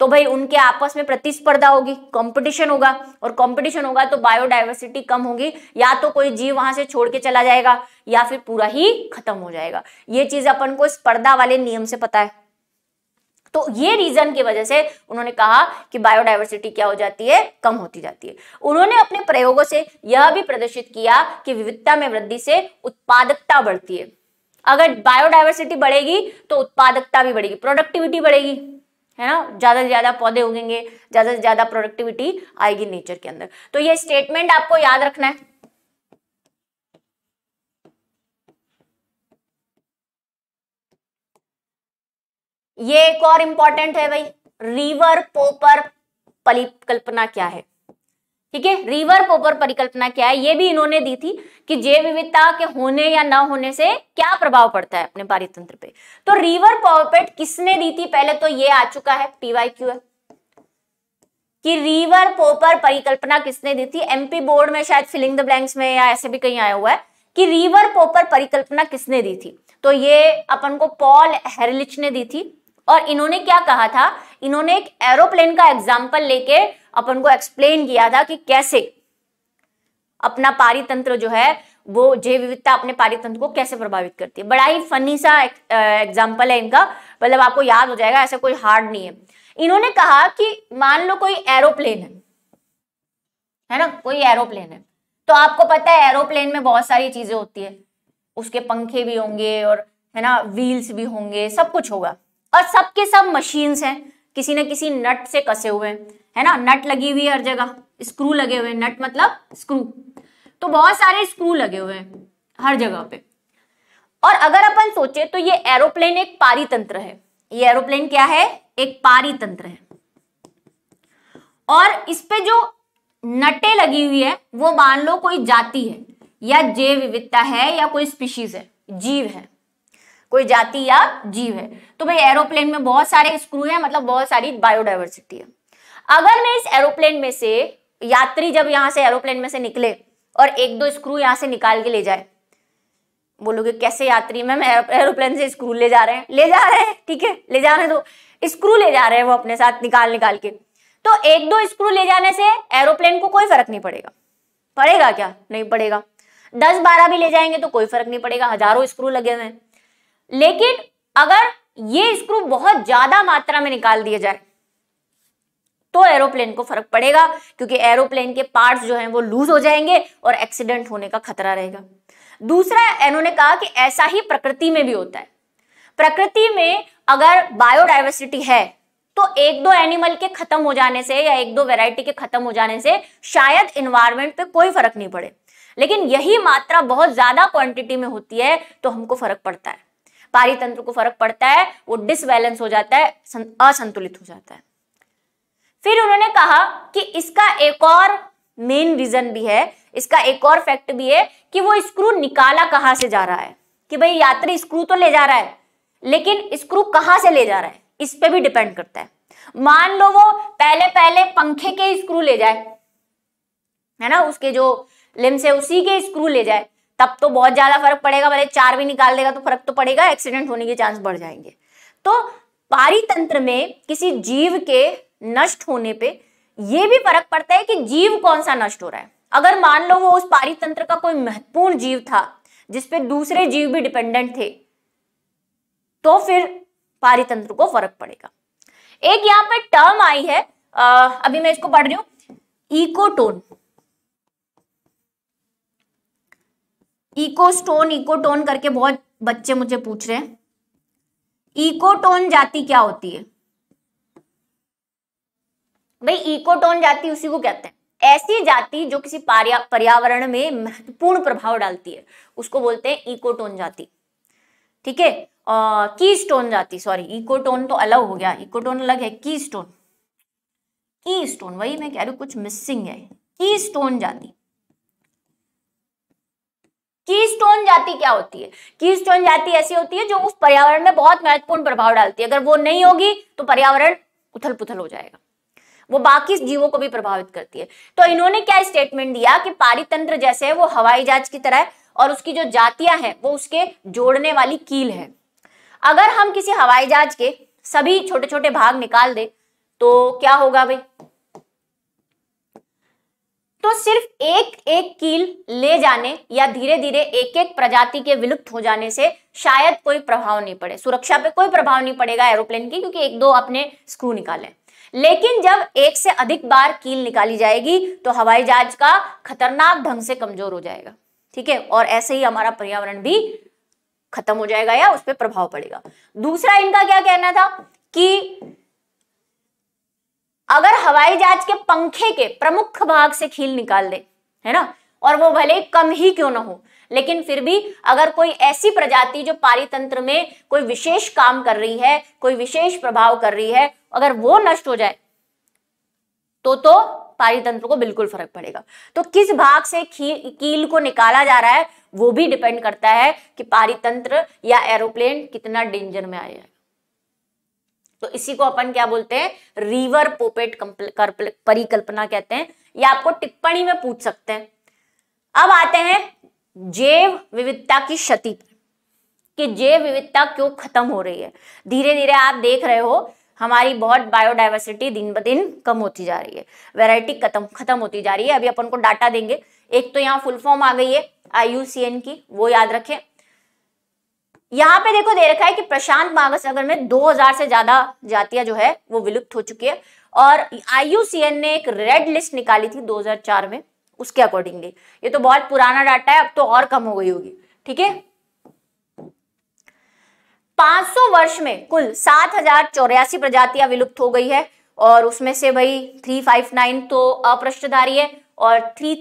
A: तो भाई उनके आपस में प्रतिस्पर्धा होगी कंपटीशन होगा और कंपटीशन होगा तो बायोडाइवर्सिटी कम होगी या तो कोई जीव वहां से छोड़ के चला जाएगा या फिर पूरा ही खत्म हो जाएगा ये चीज अपन को स्पर्धा वाले नियम से पता है तो ये रीजन की वजह से उन्होंने कहा कि बायोडाइवर्सिटी क्या हो जाती है कम होती जाती है उन्होंने अपने प्रयोगों से यह भी प्रदर्शित किया कि विविधता में वृद्धि से उत्पादकता बढ़ती है अगर बायोडाइवर्सिटी बढ़ेगी तो उत्पादकता भी बढ़ेगी प्रोडक्टिविटी बढ़ेगी है ना ज्यादा से ज्यादा पौधे उगेंगे ज्यादा से ज्यादा प्रोडक्टिविटी आएगी नेचर के अंदर तो ये स्टेटमेंट आपको याद रखना है ये एक और इंपॉर्टेंट है भाई रिवर पोपर परिकल्पना क्या है ठीक है रिवर पोपर परिकल्पना क्या है ये भी इन्होंने दी थी कि जैव विविधता के होने या ना होने से क्या प्रभाव पड़ता है अपने पारितंत्र पे तो रिवर पोपेट किसने दी थी पहले तो ये आ चुका है पीवाई क्यू है कि रिवर पोपर परिकल्पना किसने दी थी एमपी बोर्ड में शायद फिलिंग द ब्लैंक्स में या ऐसे भी कहीं आया हुआ है कि रिवर पोपर परिकल्पना किसने दी थी तो ये अपन को पॉल हेरलिच ने दी थी और इन्होंने क्या कहा था इन्होंने एक एरोप्लेन का एग्जाम्पल लेके अपन को एक्सप्लेन किया था कि कैसे अपना पारितंत्र जो है वो जैव विविधता अपने पारितंत्र को कैसे प्रभावित करती है बड़ा ही फनी सा एग्जाम्पल है इनका मतलब आपको याद हो जाएगा ऐसा कोई हार्ड नहीं है इन्होंने कहा कि मान लो कोई एरोप्लेन है है ना कोई एरोप्लेन है तो आपको पता है एरोप्लेन में बहुत सारी चीजें होती है उसके पंखे भी होंगे और है ना व्हील्स भी होंगे सब कुछ होगा और सबके सब, सब मशीन्स हैं किसी न किसी नट से कसे हुए हैं है ना नट लगी हुई है हर जगह स्क्रू लगे हुए हैं नट मतलब स्क्रू तो बहुत सारे स्क्रू लगे हुए हैं हर जगह पे और अगर अपन सोचे तो ये एरोप्लेन एक पारितंत्र है ये एरोप्लेन क्या है एक पारितंत्र है और इस पे जो नटे लगी हुई है वो मान लो कोई जाति है या जैव विविधता है या कोई स्पीशीज है जीव है कोई जाति या जीव है तो भाई एरोप्लेन में बहुत सारे स्क्रू है मतलब बहुत सारी बायोडाइवर्सिटी है अगर मैं इस एरोप्लेन में से यात्री जब यहाँ से एरोप्लेन में से निकले और एक दो स्क्रू यहां से निकाल के ले जाए बोलोगे कैसे यात्री मैम एरोप्लेन से स्क्रू ले जा रहे हैं ले जा रहे हैं ठीक है ले जा रहे हैं तो स्क्रू ले जा रहे हैं वो अपने साथ निकाल निकाल के तो एक दो स्क्रू ले जाने से एरोप्लेन को कोई फर्क नहीं पड़ेगा पड़ेगा क्या नहीं पड़ेगा दस बारह भी ले जाएंगे तो कोई फर्क नहीं पड़ेगा हजारों स्क्रू लगे हुए हैं लेकिन अगर ये स्क्रू बहुत ज्यादा मात्रा में निकाल दिए जाए तो एरोप्लेन को फर्क पड़ेगा क्योंकि एरोप्लेन के पार्ट्स जो हैं वो लूज हो जाएंगे और एक्सीडेंट होने का खतरा रहेगा दूसरा इन्होंने कहा कि ऐसा ही प्रकृति में भी होता है प्रकृति में अगर बायोडाइवर्सिटी है तो एक दो एनिमल के खत्म हो जाने से या एक दो वेराइटी के खत्म हो जाने से शायद इन्वायरमेंट पर कोई फर्क नहीं पड़े लेकिन यही मात्रा बहुत ज्यादा क्वांटिटी में होती है तो हमको फर्क पड़ता है पारितंत्र को फर्क पड़ता है वो डिसबैलेंस हो जाता है असंतुलित हो जाता है फिर उन्होंने कहा कि इसका एक और मेन रीजन भी है इसका एक और फैक्ट भी है कि वो स्क्रू निकाला कहां से जा रहा है कि भाई यात्री स्क्रू तो ले जा रहा है लेकिन स्क्रू कहां से ले जा रहा है इस पर भी डिपेंड करता है मान लो वो पहले पहले पंखे के स्क्रू ले जाए है ना उसके जो लिम्स है उसी के स्क्रू ले जाए तब तो बहुत ज्यादा फर्क पड़ेगा भले चार भी निकाल देगा तो फर्क तो पड़ेगा एक्सीडेंट होने के चांस बढ़ जाएंगे तो पारितंत्र में किसी जीव के नष्ट होने पे यह भी फर्क पड़ता है कि जीव कौन सा नष्ट हो रहा है अगर मान लो वो उस पारितंत्र का कोई महत्वपूर्ण जीव था जिसपे दूसरे जीव भी डिपेंडेंट थे तो फिर पारितंत्र को फर्क पड़ेगा एक यहां पर टर्म आई है आ, अभी मैं इसको पढ़ रही हूँ इकोटोन इको स्टोन इकोटोन करके बहुत बच्चे मुझे पूछ रहे हैं इकोटोन जाति क्या होती है भाई इकोटोन जाति उसी को कहते हैं ऐसी जाति जो किसी पर्यावरण में महत्वपूर्ण प्रभाव डालती है उसको बोलते हैं इकोटोन जाति ठीक है की स्टोन जाति सॉरी इकोटोन तो अलग हो गया इकोटोन अलग है की स्टोन की स्टोन वही मैं कह रही हूँ कुछ मिसिंग है की स्टोन जाति कीस्टोन जाति क्या होती है कीस्टोन जाति ऐसी होती है जो उस पर्यावरण में बहुत महत्वपूर्ण प्रभाव डालती है अगर वो नहीं होगी तो पर्यावरण उथल पुथल हो जाएगा वो बाकी जीवों को भी प्रभावित करती है तो इन्होंने क्या स्टेटमेंट दिया कि पारितंत्र जैसे है वो हवाई जहाज की तरह है और उसकी जो जातियां हैं वो उसके जोड़ने वाली कील है अगर हम किसी हवाई जहाज के सभी छोटे छोटे भाग निकाल दें तो क्या होगा भाई तो सिर्फ एक एक कील ले जाने या धीरे धीरे एक एक प्रजाति के विलुप्त हो जाने से शायद कोई प्रभाव नहीं पड़े सुरक्षा पे कोई प्रभाव नहीं पड़ेगा एरोप्लेन की क्योंकि एक दो अपने स्क्रू निकाले लेकिन जब एक से अधिक बार कील निकाली जाएगी तो हवाई जहाज का खतरनाक ढंग से कमजोर हो जाएगा ठीक है और ऐसे ही हमारा पर्यावरण भी खत्म हो जाएगा या उस पर प्रभाव पड़ेगा दूसरा इनका क्या कहना था कि अगर हवाई जहाज के पंखे के प्रमुख भाग से खील निकाल दे है ना और वो भले कम ही क्यों ना हो लेकिन फिर भी अगर कोई ऐसी प्रजाति जो पारितंत्र में कोई विशेष काम कर रही है कोई विशेष प्रभाव कर रही है अगर वो नष्ट हो जाए तो तो पारितंत्र को बिल्कुल फर्क पड़ेगा तो किस भाग से कील को निकाला जा रहा है वो भी डिपेंड करता है कि पारितंत्र या एरोप्लेन कितना डेंजर में आया है तो इसी को अपन क्या बोलते हैं रिवर पोपेट परिकल्पना कहते हैं ये आपको टिप्पणी में पूछ सकते हैं अब आते हैं जैव विविधता की क्षति कि जैव विविधता क्यों खत्म हो रही है धीरे धीरे आप देख रहे हो हमारी बहुत बायोडाइवर्सिटी दिन ब दिन कम होती जा रही है वैरायटी खत्म खत्म होती जा रही है अभी अपन को डाटा देंगे एक तो यहाँ फुल फॉर्म आ गई है आई की वो याद रखें यहाँ पे देखो दे रखा है कि प्रशांत महासागर में 2000 से ज्यादा जातियां जो है वो विलुप्त हो चुकी है और आईयूसीएन ने एक रेड लिस्ट निकाली थी 2004 में उसके अकॉर्डिंगली ये तो बहुत पुराना डाटा है अब तो और कम हो गई होगी ठीक है 500 वर्ष में कुल सात हजार चौरासी प्रजातियां विलुप्त हो गई है और उसमें से भाई थ्री तो अप्रष्टधारी है और थ्री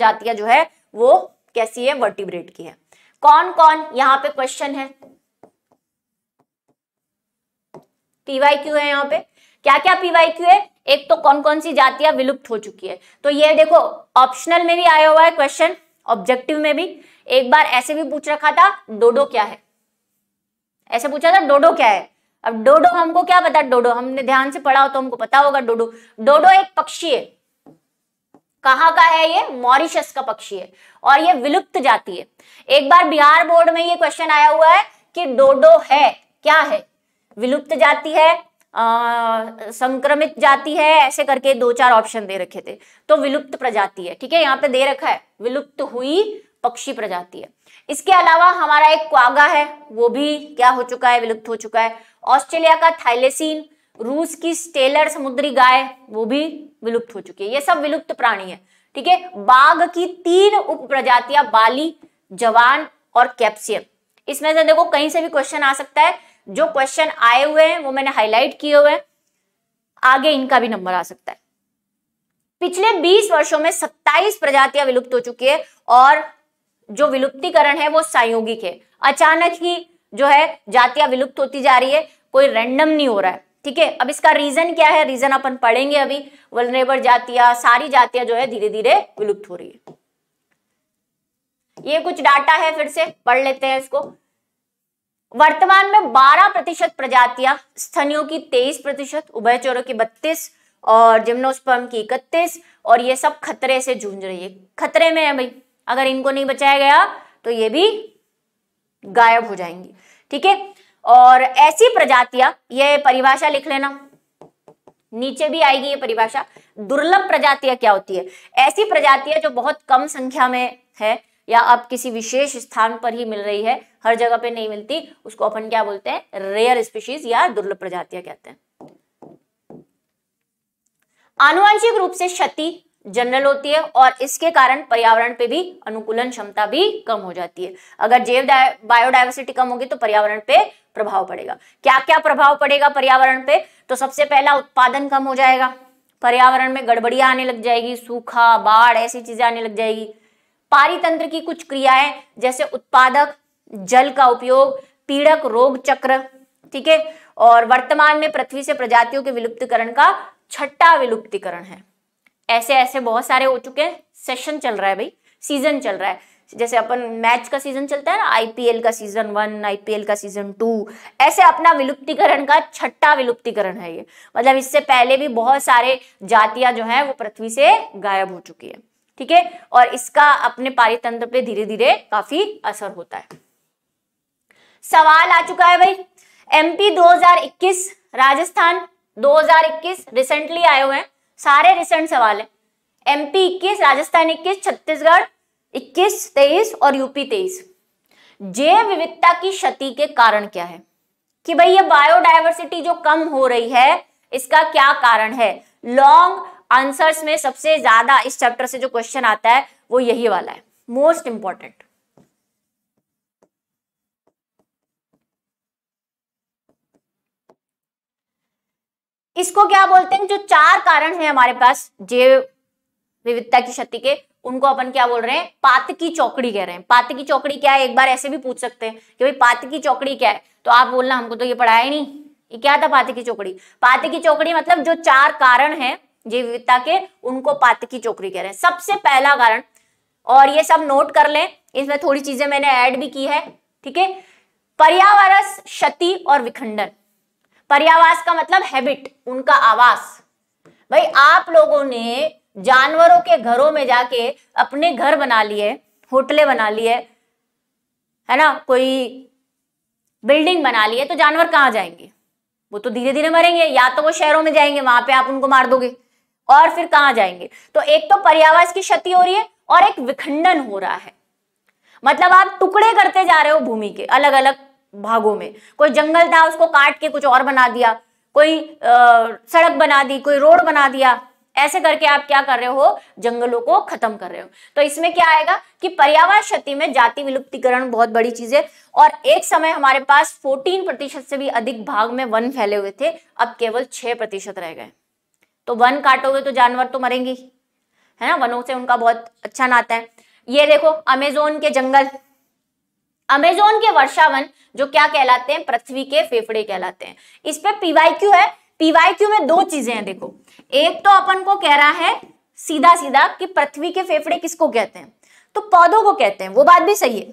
A: जातियां जो है वो कैसी है वर्टिब्रेट की है कौन कौन यहां पे क्वेश्चन है पीवाई क्यू है यहाँ पे क्या क्या पीवाई क्यू है एक तो कौन कौन सी जातियां विलुप्त हो चुकी है तो ये देखो ऑप्शनल में भी आया हुआ है क्वेश्चन ऑब्जेक्टिव में भी एक बार ऐसे भी पूछ रखा था डोडो क्या है ऐसे पूछा था डोडो क्या है अब डोडो हमको क्या पता डोडो हमने ध्यान से पढ़ा हो तो हमको पता होगा डोडो डोडो एक पक्षी है कहाँ का है ये मॉरिशस का पक्षी है और ये विलुप्त जाति है एक बार बिहार बोर्ड में ये क्वेश्चन आया हुआ है कि डोडो है क्या है विलुप्त जाति है आ, संक्रमित जाति है ऐसे करके दो चार ऑप्शन दे रखे थे तो विलुप्त प्रजाति है ठीक है यहाँ पे दे रखा है विलुप्त हुई पक्षी प्रजाति है इसके अलावा हमारा एक क्वागा है वो भी क्या हो चुका है विलुप्त हो चुका है ऑस्ट्रेलिया का थाइलेसिन रूस की स्टेलर समुद्री गाय वो भी विलुप्त हो चुकी है ये सब विलुप्त प्राणी है ठीक है बाघ की तीन उप प्रजातियां बाली जवान और कैप्सियम इसमें से देखो कहीं से भी क्वेश्चन आ सकता है जो क्वेश्चन आए हुए हैं वो मैंने हाईलाइट किए हुए हैं आगे इनका भी नंबर आ सकता है पिछले 20 वर्षों में 27 प्रजातियां विलुप्त हो चुकी है और जो विलुप्तीकरण है वो संयोगिक है अचानक ही जो है जातियां विलुप्त होती जा रही है कोई रैंडम नहीं हो रहा है ठीक है अब इसका रीजन क्या है रीजन अपन पढ़ेंगे अभी वलनेबर जातिया सारी जातियां जो है धीरे धीरे विलुप्त हो रही है ये कुछ डाटा है फिर से पढ़ लेते हैं इसको वर्तमान में 12 प्रतिशत प्रजातियां स्थनियों की 23 प्रतिशत उभयचरों की 32 और जिम्नोस्पर्म की 31 और ये सब खतरे से जूझ रही है खतरे में है भाई अगर इनको नहीं बचाया गया तो ये भी गायब हो जाएंगी ठीक है और ऐसी प्रजातियां ये परिभाषा लिख लेना नीचे भी आएगी ये परिभाषा दुर्लभ प्रजातियां क्या होती है ऐसी प्रजातियां जो बहुत कम संख्या में है या अब किसी विशेष स्थान पर ही मिल रही है हर जगह पे नहीं मिलती उसको अपन क्या बोलते हैं रेयर स्पीशीज या दुर्लभ प्रजातियां कहते हैं आनुवंशिक रूप से क्षति जनरल होती है और इसके कारण पर्यावरण पे भी अनुकूलन क्षमता भी कम हो जाती है अगर जैव बायोडाइवर्सिटी कम होगी तो पर्यावरण पे प्रभाव पड़ेगा क्या क्या प्रभाव पड़ेगा पर्यावरण पे तो सबसे पहला उत्पादन कम हो जाएगा पर्यावरण में गड़बड़ियां आने लग जाएगी सूखा बाढ़ ऐसी चीजें आने लग जाएगी पारितंत्र की कुछ क्रियाएं जैसे उत्पादक जल का उपयोग पीड़क रोग चक्र ठीक है और वर्तमान में पृथ्वी से प्रजातियों के विलुप्तकरण का छठा विलुप्तिकरण है ऐसे ऐसे बहुत सारे हो चुके हैं सेशन चल रहा है भाई सीजन चल रहा है जैसे अपन मैच का सीजन चलता है ना आईपीएल का सीजन वन आईपीएल का सीजन टू ऐसे अपना विलुप्तिकरण का छठा विलुप्तिकरण है ये मतलब इससे पहले भी बहुत सारे जातियां जो है वो पृथ्वी से गायब हो चुकी है ठीक है और इसका अपने पारितंत्र पे धीरे धीरे काफी असर होता है सवाल आ चुका है भाई एमपी 2021 राजस्थान 2021 रिसेंटली आए हुए हैं सारे रिसेंट सवाल है एमपी 21 राजस्थान 21 छत्तीसगढ़ 21 23 और यूपी 23 जैव विविधता की क्षति के कारण क्या है कि भाई ये बायोडाइवर्सिटी जो कम हो रही है इसका क्या कारण है लॉन्ग आंसर्स में सबसे ज्यादा इस चैप्टर से जो क्वेश्चन आता है वो यही वाला है मोस्ट इंपॉर्टेंट इसको क्या बोलते हैं जो चार कारण है हमारे पास जैव विविधता की क्षति के उनको अपन क्या बोल रहे हैं पात की चौकड़ी कह रहे हैं पात की चौकड़ी क्या है एक बार ऐसे भी पूछ सकते हैं कि भाई पात की चौकड़ी क्या है तो आप बोलना हमको तो ये पढ़ाया नहीं ये क्या था पात की चौकड़ी पात की चौकड़ी मतलब जो चार कारण है जैव विविधता के उनको पात की चौकड़ी कह रहे हैं सबसे पहला कारण और ये सब नोट कर लें इसमें थोड़ी चीजें मैंने ऐड भी की है ठीक है पर्यावरण क्षति और विखंडन पर्यावास का मतलब हैबिट उनका आवास भाई आप लोगों ने जानवरों के घरों में जाके अपने घर बना लिए होटले बना लिए है ना कोई बिल्डिंग बना लिए तो जानवर कहाँ जाएंगे वो तो धीरे धीरे मरेंगे या तो वो शहरों में जाएंगे वहां पे आप उनको मार दोगे और फिर कहाँ जाएंगे तो एक तो पर्यावास की क्षति हो रही है और एक विखंडन हो रहा है मतलब आप टुकड़े करते जा रहे हो भूमि के अलग अलग भागों में कोई जंगल था उसको काट के कुछ और बना दिया कोई आ, सड़क बना दी कोई रोड बना दिया ऐसे करके आप क्या कर रहे हो जंगलों को खत्म कर रहे हो तो इसमें क्या आएगा कि पर्यावरण क्षति में जाति विलुप्तिकरण बहुत बड़ी चीज है और एक समय हमारे पास 14 प्रतिशत से भी अधिक भाग में वन फैले हुए थे अब केवल 6 प्रतिशत रह गए तो वन काटोगे तो जानवर तो मरेंगे है ना वनों से उनका बहुत अच्छा नाता है ये देखो अमेजोन के जंगल अमेजोन के वर्षावन जो क्या कहलाते हैं पृथ्वी के फेफड़े कहलाते हैं इस पे पीवाईक्यू है पीवाईक्यू में दो चीजें हैं देखो एक तो अपन को कह रहा है सीधा सीधा कि पृथ्वी के फेफड़े किसको कहते हैं तो पौधों को कहते हैं वो बात भी सही है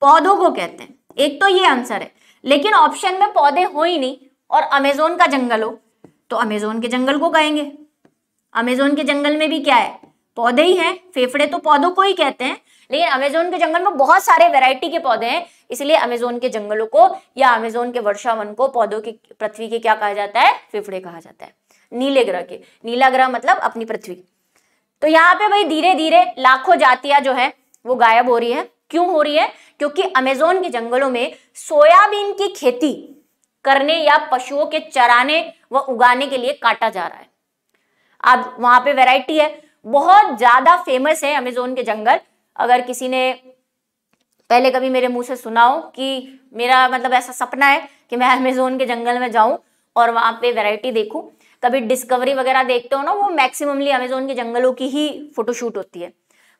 A: पौधों को कहते हैं एक तो ये आंसर है लेकिन ऑप्शन में पौधे हो ही नहीं और अमेजोन का जंगल हो तो अमेजोन के जंगल को कहेंगे अमेजोन के जंगल में भी क्या है पौधे ही हैं फेफड़े तो पौधों को ही कहते हैं लेकिन अमेजोन के जंगल में बहुत सारे वेराइटी के पौधे हैं इसलिए अमेजोन के जंगलों को या अमेजोन के वर्षावन को पौधों की पृथ्वी के क्या कहा जाता है फिफड़े कहा जाता है नीले ग्रह के नीला ग्रह मतलब अपनी पृथ्वी तो यहाँ पे भाई धीरे धीरे लाखों जातियां जो है वो गायब हो रही है क्यों हो रही है क्योंकि अमेजोन के जंगलों में सोयाबीन की खेती करने या पशुओं के चराने व उगाने के लिए काटा जा रहा है अब वहां पे वैरायटी है बहुत ज्यादा फेमस है अमेजोन के जंगल अगर किसी ने पहले कभी मेरे मुंह से सुना हो कि मेरा मतलब ऐसा सपना है कि मैं अमेजोन के जंगल में जाऊं और वहां पे वैरायटी देखूं कभी डिस्कवरी वगैरह देखते हो ना वो मैक्सिममली अमेजोन के जंगलों की ही फोटोशूट होती है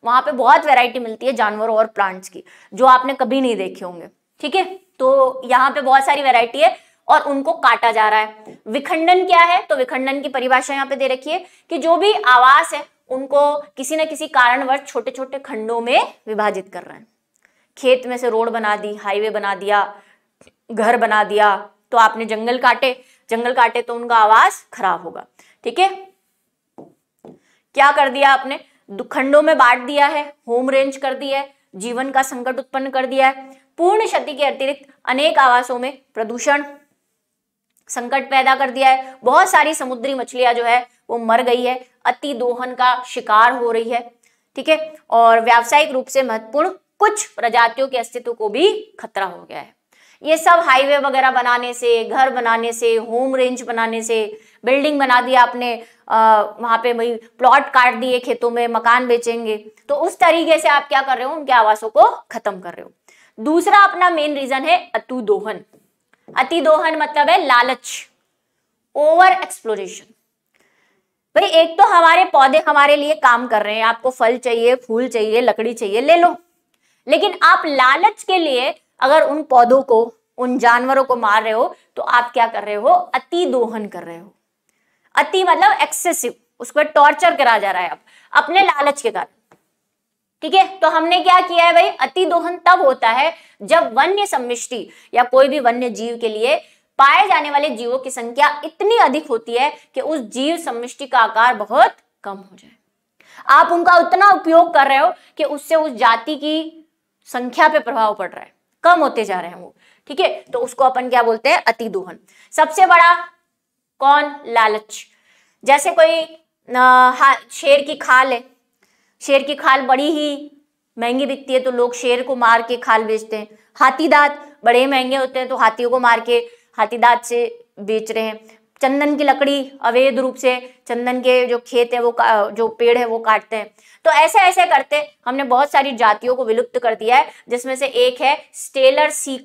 A: वहां पे बहुत वैरायटी मिलती है जानवरों और प्लांट्स की जो आपने कभी नहीं देखे होंगे ठीक है तो यहाँ पे बहुत सारी वेरायटी है और उनको काटा जा रहा है विखंडन क्या है तो विखंडन की परिभाषा यहाँ पे दे रखी है कि जो भी आवास है उनको किसी ना किसी कारणवश छोटे छोटे खंडों में विभाजित कर रहे हैं खेत में से रोड बना दी हाईवे बना दिया घर बना दिया तो आपने जंगल काटे जंगल काटे तो उनका आवाज खराब होगा ठीक है क्या कर दिया आपने खंडों में बांट दिया है होम रेंज कर दिया है जीवन का संकट उत्पन्न कर दिया है पूर्ण क्षति के अतिरिक्त अनेक आवासों में प्रदूषण संकट पैदा कर दिया है बहुत सारी समुद्री मछलियां जो है वो मर गई है अति दोहन का शिकार हो रही है ठीक है और व्यावसायिक रूप से महत्वपूर्ण कुछ प्रजातियों के अस्तित्व को भी खतरा हो गया है ये सब हाईवे वगैरह बनाने से घर बनाने से होम रेंज बनाने से बिल्डिंग बना दिया आपने अः वहां पे भाई प्लॉट काट दिए खेतों में मकान बेचेंगे तो उस तरीके से आप क्या कर रहे हो उनके आवासों को खत्म कर रहे हो दूसरा अपना मेन रीजन है अतु दोहन अति दोहन मतलब है लालच ओवर एक्सप्लोरेशन भाई एक तो हमारे पौधे हमारे लिए काम कर रहे हैं आपको फल चाहिए फूल चाहिए लकड़ी चाहिए ले लो लेकिन आप लालच के लिए अगर उन पौधों को उन जानवरों को मार रहे हो तो आप क्या कर रहे हो अति दोहन कर रहे हो अति मतलब एक्सेसिव उस पर टॉर्चर करा जा रहा है आप अपने लालच के कारण ठीक है तो हमने क्या किया है भाई अति दोहन तब होता है जब वन्य समिष्टि या कोई भी वन्य जीव के लिए पाए जाने वाले जीवों की संख्या इतनी अधिक होती है कि उस जीव समृष्टि का आकार बहुत कम हो जाए आप उनका उतना उपयोग कर रहे हो कि उससे उस जाति की संख्या पे प्रभाव पड़ रहा है कम होते जा रहे हैं वो ठीक है तो उसको अपन क्या बोलते हैं अति दोहन सबसे बड़ा कौन लालच जैसे कोई शेर की खाल है शेर की खाल बड़ी ही महंगी बिकती है तो लोग शेर को मार के खाल बेचते हैं हाथी दांत बड़े महंगे होते हैं तो हाथियों को मार के हाथीदांत से बेच रहे हैं चंदन की लकड़ी अवैध रूप से चंदन के जो खेत है वो जो पेड़ है वो काटते हैं तो ऐसे ऐसे करते हमने बहुत सारी जातियों को विलुप्त कर दिया है जिसमें से एक है स्टेलर सी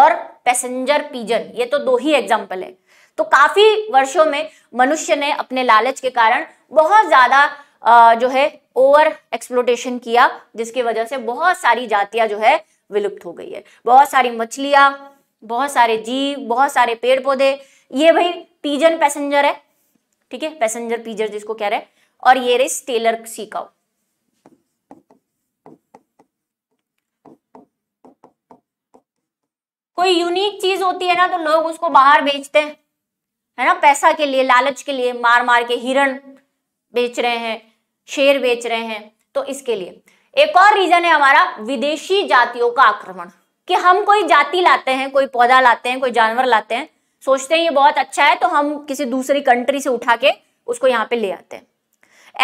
A: और पैसेंजर पीजन ये तो दो ही एग्जाम्पल है तो काफी वर्षों में मनुष्य ने अपने लालच के कारण बहुत ज्यादा जो है ओवर एक्सप्लोटेशन किया जिसकी वजह से बहुत सारी जातियां जो है विलुप्त हो गई है बहुत सारी मछलियां बहुत सारे जीव बहुत सारे पेड़ पौधे ये भाई पीजन पैसेंजर है ठीक है पैसेंजर पीजर जिसको कह रहे हैं और ये रही स्टेलर सीकाउ कोई यूनिक चीज होती है ना तो लोग उसको बाहर बेचते हैं है ना पैसा के लिए लालच के लिए मार मार के हिरण बेच रहे हैं शेर बेच रहे हैं तो इसके लिए एक और रीजन है हमारा विदेशी जातियों का आक्रमण कि हम कोई जाति लाते हैं कोई पौधा लाते हैं कोई जानवर लाते हैं सोचते हैं ये बहुत अच्छा है तो हम किसी दूसरी कंट्री से उठा के उसको यहाँ पे ले आते हैं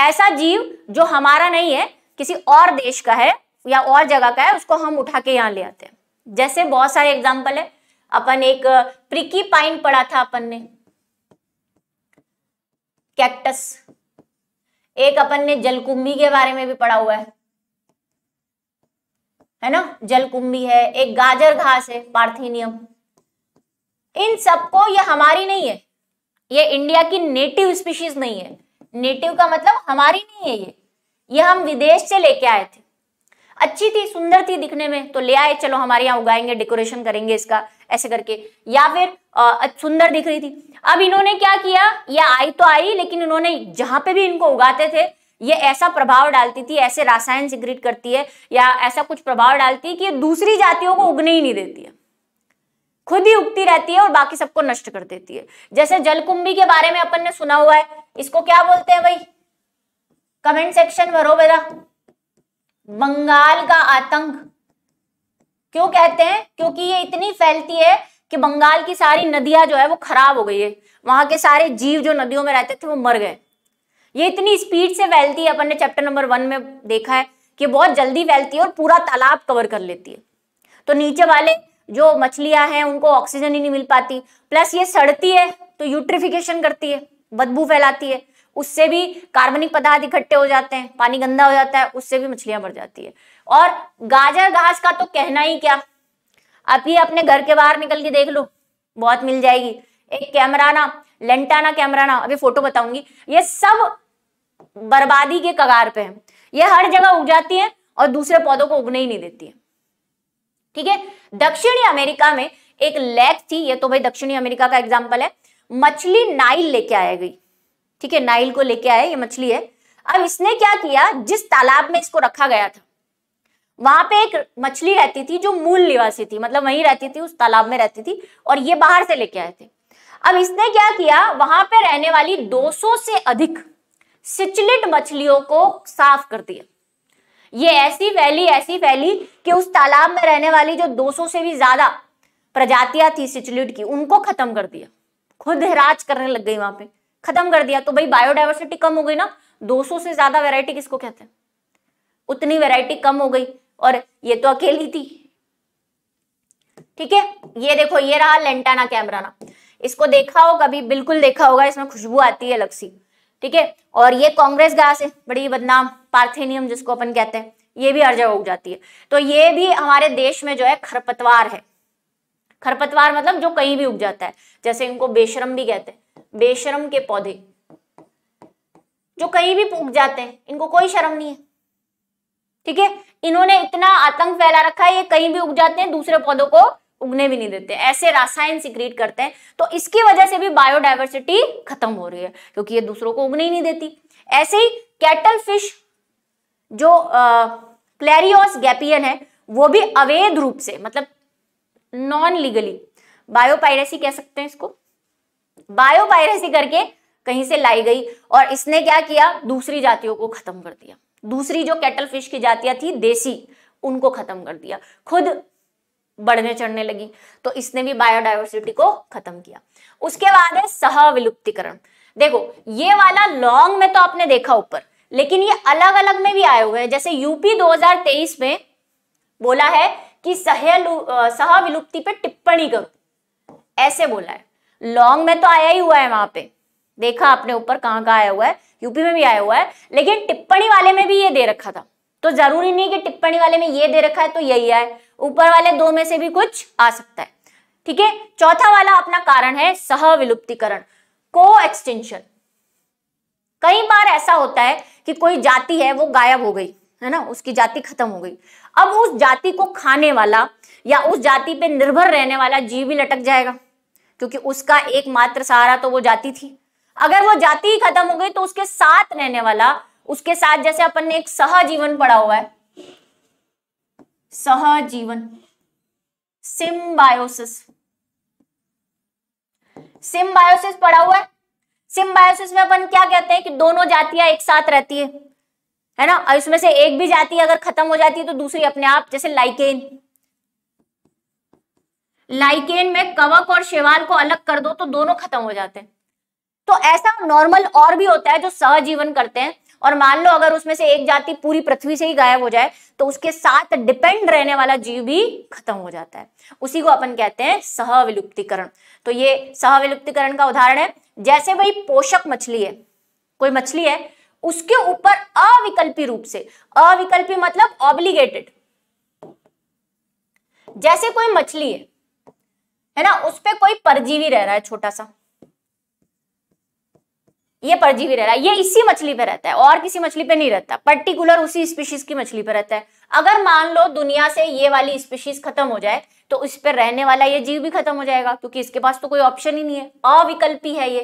A: ऐसा जीव जो हमारा नहीं है किसी और देश का है या और जगह का है उसको हम उठा के यहाँ ले आते हैं जैसे बहुत सारे एग्जाम्पल है अपन एक प्रिकी पाइन पढ़ा था अपन ने कैक्टस एक अपन ने जलकुंभी के बारे में भी पढ़ा हुआ है है ना जलकुंभी है एक गाजर घास है पार्थिनियम इन सबको ये हमारी नहीं है ये इंडिया की नेटिव स्पीशीज नहीं है नेटिव का मतलब हमारी नहीं है ये ये हम विदेश से लेके आए थे अच्छी थी सुंदर थी दिखने में तो ले आए चलो हमारे यहाँ उगाएंगे डेकोरेशन करेंगे इसका ऐसे करके या फिर सुंदर दिख रही थी अब इन्होंने क्या किया ये आई तो आई लेकिन इन्होंने जहां पे भी इनको उगाते थे ये ऐसा प्रभाव डालती थी ऐसे रासायन सिक्रिट करती है या ऐसा कुछ प्रभाव डालती है कि ये दूसरी जातियों को उगने ही नहीं देती है खुद ही उगती रहती है और बाकी सबको नष्ट कर देती है जैसे जलकुंभी के बारे में अपन ने सुना हुआ है इसको क्या बोलते हैं भाई कमेंट सेक्शन भरो बेटा बंगाल का आतंक क्यों कहते हैं क्योंकि ये इतनी फैलती है कि बंगाल की सारी नदियां जो है वो खराब हो गई है वहां के सारे जीव जो नदियों में रहते थे वो मर गए ये इतनी स्पीड से फैलती है अपन ने चैप्टर नंबर वन में देखा है कि बहुत जल्दी फैलती है और पूरा तालाब कवर कर लेती है तो नीचे वाले जो मछलियां हैं उनको ऑक्सीजन ही नहीं मिल पाती प्लस ये सड़ती है तो यूट्रिफिकेशन करती है बदबू फैलाती है उससे भी कार्बनिक पदार्थ इकट्ठे हो जाते हैं पानी गंदा हो जाता है उससे भी मछलियां मर जाती है और गाजर घास का तो कहना ही क्या आप ये अपने घर के बाहर निकल के देख लो बहुत मिल जाएगी एक कैमराना लेंटाना कैमराना अभी फोटो बताऊंगी ये सब बर्बादी के कगार पे है ये हर जगह उग जाती है और दूसरे पौधों को उगने ही नहीं देती है ठीक है दक्षिणी अमेरिका में एक लेक थी ये तो भाई दक्षिणी अमेरिका का एग्जाम्पल है मछली नाइल लेके आया गई ठीक है नाइल को लेके आया ये मछली है अब इसने क्या किया जिस तालाब में इसको रखा गया था वहां पे एक मछली रहती थी जो मूल निवासी थी मतलब वहीं रहती थी उस तालाब में रहती थी और ये बाहर से लेके आए थे अब इसने क्या किया वहां पे रहने वाली 200 से अधिक सिचलिट मछलियों को साफ कर दिया ये ऐसी वैली ऐसी वैली कि उस तालाब में रहने वाली जो 200 से भी ज्यादा प्रजातियां थी सिचलिट की उनको खत्म कर दिया खुद राज करने लग गई वहां पे खत्म कर दिया तो भाई बायोडाइवर्सिटी कम हो गई ना 200 से ज्यादा वैरायटी किसको कहते हैं उतनी वैरायटी कम हो गई और ये तो अकेली थी ठीक है ये देखो ये रहा लेंटाना कैमराना इसको देखा होगा कभी बिल्कुल देखा होगा इसमें खुशबू आती है अलग सी ठीक है और ये कांग्रेस घास है बड़ी बदनाम पार्थेनियम जिसको अपन कहते हैं ये भी हर जगह उग जाती है तो ये भी हमारे देश में जो है खरपतवार है खरपतवार मतलब जो कहीं भी उग जाता है जैसे इनको बेशरम भी कहते हैं बेशरम के पौधे जो कहीं भी उग जाते हैं इनको कोई शर्म नहीं है ठीक है इन्होंने इतना आतंक फैला रखा है ये कहीं भी उग जाते हैं दूसरे पौधों को उगने भी नहीं देते ऐसे रासायन सिक्रीट करते हैं तो इसकी वजह से भी बायोडाइवर्सिटी खत्म हो रही है क्योंकि ये दूसरों को उगने ही नहीं देती ऐसे ही कैटल फिश जो क्लैरियोस गैपियन है वो भी अवैध रूप से मतलब नॉन लीगली बायोपायरेसी कह सकते हैं इसको बायोपायरेसी करके कहीं से लाई गई और इसने क्या किया दूसरी जातियों को खत्म कर दिया दूसरी जो कैटल फिश की जातियां थी देसी उनको खत्म कर दिया खुद बढ़ने चढ़ने लगी तो इसने भी बायोडाइवर्सिटी को खत्म किया उसके बाद है सह विलुप्तिकरण देखो ये वाला लॉन्ग में तो आपने देखा ऊपर लेकिन ये अलग अलग में भी आए हुए हैं जैसे यूपी 2023 में बोला है कि सह सह विलुप्ति पे टिप्पणी करो ऐसे बोला है लॉन्ग में तो आया ही हुआ है वहां पे देखा आपने ऊपर कहां कहाँ आया हुआ है यूपी में भी आया हुआ है लेकिन टिप्पणी वाले में भी ये दे रखा था तो जरूरी नहीं कि टिप्पणी वाले में ये दे रखा है तो यही आए ऊपर वाले दो में से भी कुछ आ सकता है ठीक है चौथा वाला अपना कारण है सह विलुप्तिकरण को एक्सटेंशन कई बार ऐसा होता है कि कोई जाति है वो गायब हो गई है ना उसकी जाति खत्म हो गई अब उस जाति को खाने वाला या उस जाति पे निर्भर रहने वाला जीव भी लटक जाएगा क्योंकि उसका एकमात्र सहारा तो वो जाति थी अगर वो जाति ही खत्म हो गई तो उसके साथ रहने वाला उसके साथ जैसे अपन ने एक सह जीवन पड़ा हुआ है सहजीवन सिम्बायोसिस सिम्बायोसिस पढ़ा हुआ है सिम्बायोसिस में अपन क्या कहते हैं कि दोनों जातियां एक साथ रहती है है ना और इसमें से एक भी जाति अगर खत्म हो जाती है तो दूसरी अपने आप जैसे लाइकेन लाइकेन में कवक और शेवाल को अलग कर दो तो दोनों खत्म हो जाते हैं तो ऐसा नॉर्मल और भी होता है जो सहजीवन करते हैं और मान लो अगर उसमें से एक जाति पूरी पृथ्वी से ही गायब हो जाए तो उसके साथ डिपेंड रहने वाला जीव भी खत्म हो जाता है उसी को अपन कहते हैं सहविलुप्तिकरण तो ये सहविलुप्तिकरण का उदाहरण है जैसे भाई पोषक मछली है कोई मछली है उसके ऊपर अविकल्पी रूप से अविकल्पी मतलब ऑब्लिगेटेड जैसे कोई मछली है है ना उस पर कोई परजीवी रह रहा है छोटा सा ये परजीवी रह रहा है ये इसी मछली पे रहता है और किसी मछली पे नहीं रहता पर्टिकुलर उसी स्पीशीज की मछली पे रहता है अगर मान लो दुनिया से ये वाली स्पीशीज खत्म हो जाए तो इस पर रहने वाला ये जीव भी खत्म हो जाएगा क्योंकि इसके पास तो कोई ऑप्शन ही नहीं है अविकल्पी है ये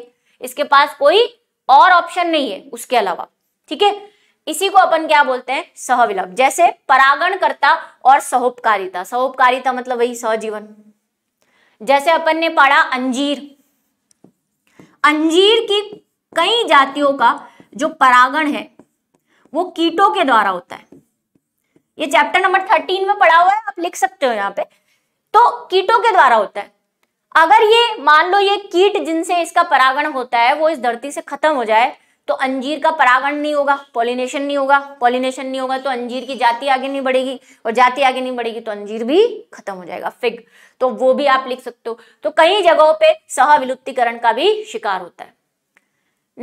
A: इसके पास कोई और ऑप्शन नहीं है उसके अलावा ठीक है इसी को अपन क्या बोलते हैं सहविलप जैसे परागणकर्ता और सहोपकारिता सहोपकारिता मतलब वही सहजीवन जैसे अपन ने पढ़ा अंजीर अंजीर की कई जातियों का जो परागण है वो कीटों के द्वारा होता है ये चैप्टर नंबर थर्टीन में पढ़ा हुआ है आप लिख सकते हो यहाँ पे तो कीटों के द्वारा होता है अगर ये मान लो ये कीट जिनसे इसका परागण होता है वो इस धरती से खत्म हो जाए तो अंजीर का परागण नहीं होगा पॉलिनेशन नहीं होगा पॉलिनेशन नहीं होगा तो अंजीर की जाति आगे नहीं बढ़ेगी और जाति आगे नहीं बढ़ेगी तो अंजीर भी खत्म हो जाएगा फिग तो वो भी आप लिख सकते हो तो कई जगहों पे सह विलुप्तिकरण का भी शिकार होता है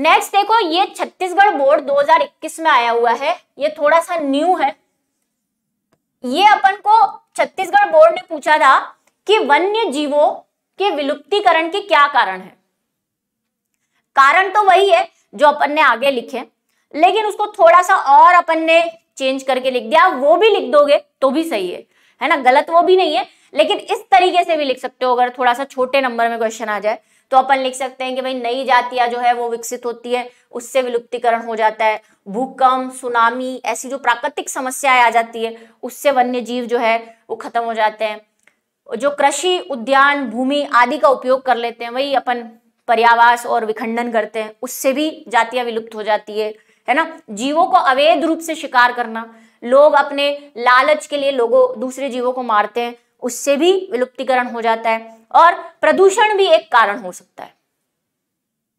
A: नेक्स्ट देखो ये छत्तीसगढ़ बोर्ड 2021 में आया हुआ है ये थोड़ा सा न्यू है ये अपन को छत्तीसगढ़ बोर्ड ने पूछा था कि वन्य जीवों के विलुप्तीकरण के क्या कारण है कारण तो वही है जो अपन ने आगे लिखे लेकिन उसको थोड़ा सा और अपन ने चेंज करके लिख दिया वो भी लिख दोगे तो भी सही है है ना गलत वो भी नहीं है लेकिन इस तरीके से भी लिख सकते हो अगर थोड़ा सा छोटे नंबर में क्वेश्चन आ जाए तो अपन लिख सकते हैं कि भाई नई जातियां जो है वो विकसित होती है उससे विलुप्तिकरण हो जाता है भूकंप सुनामी ऐसी जो प्राकृतिक समस्याएं आ जाती है उससे वन्य जीव जो है वो खत्म हो जाते हैं जो कृषि उद्यान भूमि आदि का उपयोग कर लेते हैं वही अपन पर्यावास और विखंडन करते हैं उससे भी जातियां विलुप्त हो जाती है है ना जीवों को अवैध रूप से शिकार करना लोग अपने लालच के लिए लोगों दूसरे जीवों को मारते हैं उससे भी विलुप्तिकरण हो जाता है और प्रदूषण भी एक कारण हो सकता है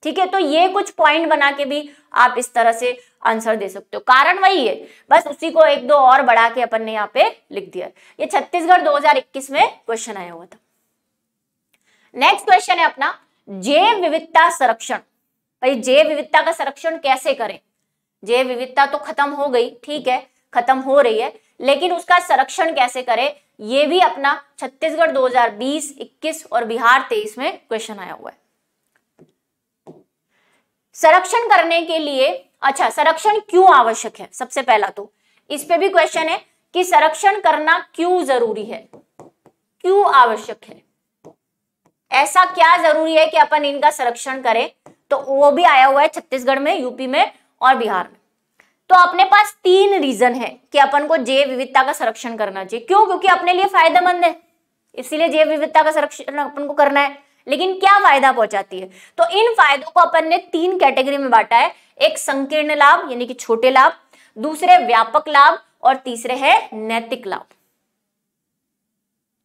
A: ठीक है तो ये कुछ पॉइंट बना के भी आप इस तरह से आंसर दे सकते हो कारण वही है बस उसी को एक दो और बढ़ा के अपन ने यहाँ पे लिख दिया ये छत्तीसगढ़ 2021 में क्वेश्चन आया हुआ था नेक्स्ट क्वेश्चन है अपना जैव विविधता संरक्षण भाई जैव विविधता का संरक्षण कैसे करें जैव विविधता तो खत्म हो गई ठीक है खत्म हो रही है लेकिन उसका संरक्षण कैसे करें ये भी अपना छत्तीसगढ़ 2020, 21 और बिहार 23 में क्वेश्चन आया हुआ है संरक्षण करने के लिए अच्छा संरक्षण क्यों आवश्यक है सबसे पहला तो इस पे भी क्वेश्चन है कि संरक्षण करना क्यों जरूरी है क्यों आवश्यक है ऐसा क्या जरूरी है कि अपन इनका संरक्षण करें तो वो भी आया हुआ है छत्तीसगढ़ में यूपी में और बिहार में तो अपने पास तीन रीजन है कि अपन को जैव विविधता का संरक्षण करना चाहिए क्यों क्योंकि अपने लिए फायदेमंद है इसीलिए जैव विविधता का संरक्षण अपन को करना है लेकिन क्या फायदा पहुंचाती है तो इन फायदों को अपन ने तीन कैटेगरी में बांटा है एक संकीर्ण लाभ यानी कि छोटे लाभ दूसरे व्यापक लाभ और तीसरे है नैतिक लाभ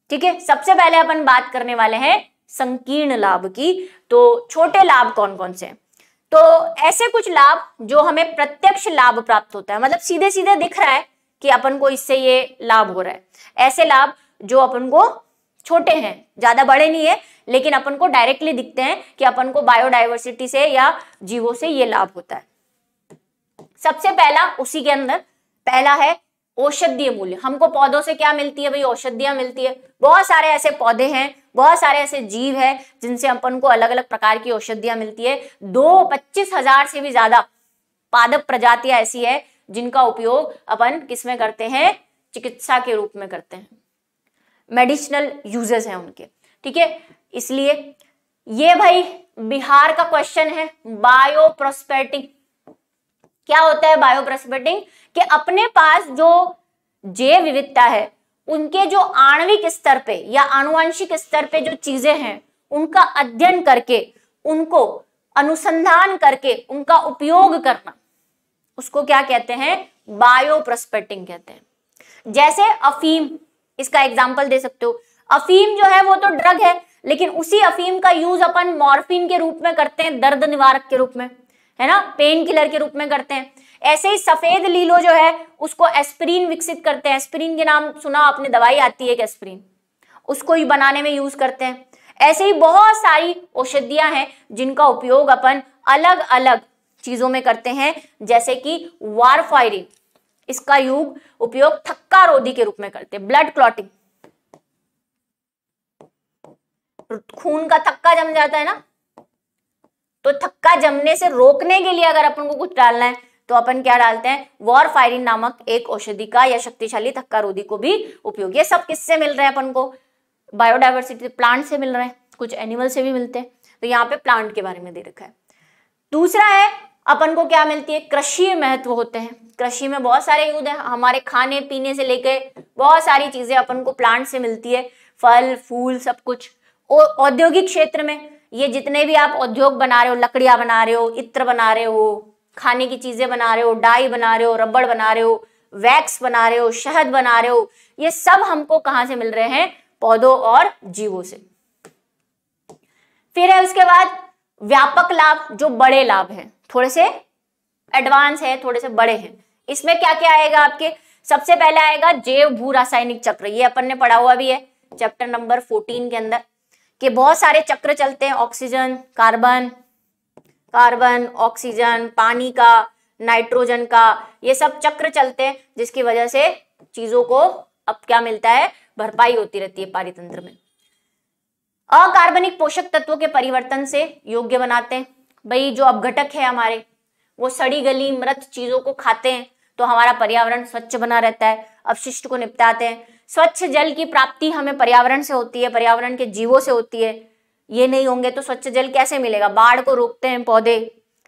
A: ठीक है सबसे पहले अपन बात करने वाले हैं संकीर्ण लाभ की तो छोटे लाभ कौन कौन से हैं तो ऐसे कुछ लाभ जो हमें प्रत्यक्ष लाभ प्राप्त होता है मतलब सीधे सीधे दिख रहा है कि अपन को इससे ये लाभ हो रहा है ऐसे लाभ जो अपन को छोटे हैं ज्यादा बड़े नहीं है लेकिन अपन को डायरेक्टली दिखते हैं कि अपन को बायोडाइवर्सिटी से या जीवों से ये लाभ होता है सबसे पहला उसी के अंदर पहला है औषधीय मूल्य हमको पौधों से क्या मिलती है भाई औषधियां मिलती है बहुत सारे ऐसे पौधे हैं बहुत सारे ऐसे जीव हैं जिनसे अपन को अलग अलग प्रकार की औषधियां मिलती है दो पच्चीस हजार से भी ज्यादा पादप प्रजातियां ऐसी है जिनका उपयोग अपन किसमें करते हैं चिकित्सा के रूप में करते हैं मेडिसिनल यूजेस हैं उनके ठीक है इसलिए ये भाई बिहार का क्वेश्चन है बायोप्रोस्पेटिंग क्या होता है बायोप्रोस्पेटिंग कि अपने पास जो जैव विविधता है उनके जो आणविक स्तर पे या आनुवंशिक स्तर पे जो चीजें हैं उनका अध्ययन करके उनको अनुसंधान करके उनका उपयोग करना उसको क्या कहते हैं बायो प्रोस्पेक्टिंग कहते हैं जैसे अफीम इसका एग्जाम्पल दे सकते हो अफीम जो है वो तो ड्रग है लेकिन उसी अफीम का यूज अपन मॉर्फिन के रूप में करते हैं दर्द निवारक के रूप में है ना पेन किलर के रूप में करते हैं ऐसे ही सफेद लीलो जो है उसको एस्प्रीन विकसित करते हैं एस्प्रीन के नाम सुना आपने दवाई आती है एक एस्प्रीन उसको ही बनाने में यूज करते हैं ऐसे ही बहुत सारी औषधियां हैं जिनका उपयोग अपन अलग अलग चीजों में करते हैं जैसे कि वारफायरिन इसका युग उपयोग थक्का रोधी के रूप में करते हैं ब्लड क्लॉटिंग खून का थक्का जम जाता है ना तो थक्का जमने से रोकने के लिए अगर अपन को कुछ डालना है तो अपन क्या डालते हैं वॉर फायरिंग नामक एक औषधि का या शक्तिशाली थक्का रोधी को भी उपयोग ये सब किससे मिल रहे हैं अपन को बायोडाइवर्सिटी प्लांट से मिल रहे हैं कुछ एनिमल से भी मिलते हैं तो यहाँ पे प्लांट के बारे में दे रखा है दूसरा है अपन को क्या मिलती है कृषि महत्व होते हैं कृषि में बहुत सारे युद्ध है हमारे खाने पीने से लेके बहुत सारी चीजें अपन को प्लांट से मिलती है फल फूल सब कुछ औद्योगिक क्षेत्र में ये जितने भी आप उद्योग बना रहे हो लकड़ियां बना रहे हो इत्र बना रहे हो खाने की चीज़ें बना रहे हो डाई बना रहे हो रबड़ बना रहे हो वैक्स बना रहे हो शहद बना रहे हो ये सब हमको कहां से मिल रहे हैं पौधों और जीवों से फिर है उसके बाद व्यापक लाभ जो बड़े लाभ हैं थोड़े से एडवांस है थोड़े से बड़े हैं इसमें क्या क्या आएगा आपके सबसे पहले आएगा जैव भू रासायनिक चक्र ये अपन ने पढ़ा हुआ भी है चैप्टर नंबर फोर्टीन के अंदर कि बहुत सारे चक्र चलते हैं ऑक्सीजन कार्बन कार्बन ऑक्सीजन पानी का नाइट्रोजन का ये सब चक्र चलते हैं जिसकी वजह से चीजों को अब क्या मिलता है भरपाई होती रहती है पारितंत्र में अकार्बनिक पोषक तत्वों के परिवर्तन से योग्य बनाते हैं भाई जो अपघटक है हमारे वो सड़ी गली मृत चीजों को खाते हैं तो हमारा पर्यावरण स्वच्छ बना रहता है अपशिष्ट को निपटाते हैं स्वच्छ जल की प्राप्ति हमें पर्यावरण से होती है पर्यावरण के जीवों से होती है ये नहीं होंगे तो स्वच्छ जल कैसे मिलेगा बाढ़ को रोकते हैं पौधे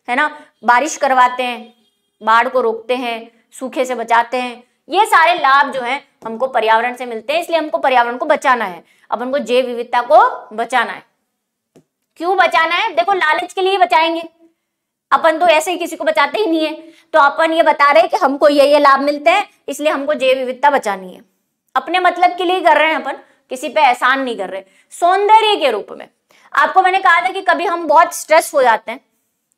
A: है ना बारिश करवाते हैं बाढ़ को रोकते हैं सूखे से बचाते हैं ये सारे लाभ जो हैं हमको पर्यावरण से मिलते हैं इसलिए हमको पर्यावरण को बचाना है अब हमको जैव विविधता को बचाना है क्यों बचाना है देखो लालच के लिए बचाएंगे अपन तो ऐसे ही किसी को बचाते ही नहीं है तो अपन ये बता रहे हैं कि हमको ये ये लाभ मिलते हैं इसलिए हमको जैव विविधता बचानी है अपने मतलब के लिए कर रहे हैं अपन किसी पे एहसान नहीं कर रहे सौंदर्य के रूप में आपको मैंने कहा था कि कभी हम बहुत स्ट्रेस हो जाते हैं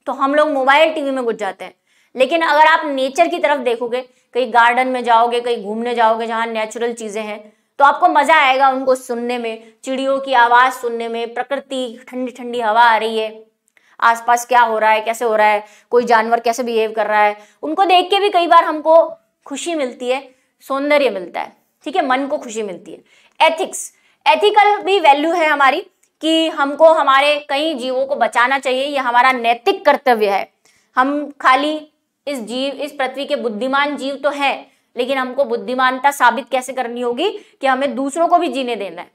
A: तो हम लोग मोबाइल टीवी में घुस जाते हैं लेकिन अगर आप नेचर की तरफ देखोगे कहीं गार्डन में जाओगे कहीं घूमने जाओगे जहाँ नेचुरल चीज़ें हैं तो आपको मज़ा आएगा उनको सुनने में चिड़ियों की आवाज़ सुनने में प्रकृति ठंडी ठंडी हवा आ रही है आसपास क्या हो रहा है कैसे हो रहा है कोई जानवर कैसे बिहेव कर रहा है उनको देख के भी कई बार हमको खुशी मिलती है सौंदर्य मिलता है ठीक है मन को खुशी मिलती है एथिक्स एथिकल भी वैल्यू है हमारी कि हमको हमारे कई जीवों को बचाना चाहिए यह हमारा नैतिक कर्तव्य है हम खाली इस जीव इस पृथ्वी के बुद्धिमान जीव तो है लेकिन हमको बुद्धिमानता साबित कैसे करनी होगी कि हमें दूसरों को भी जीने देना है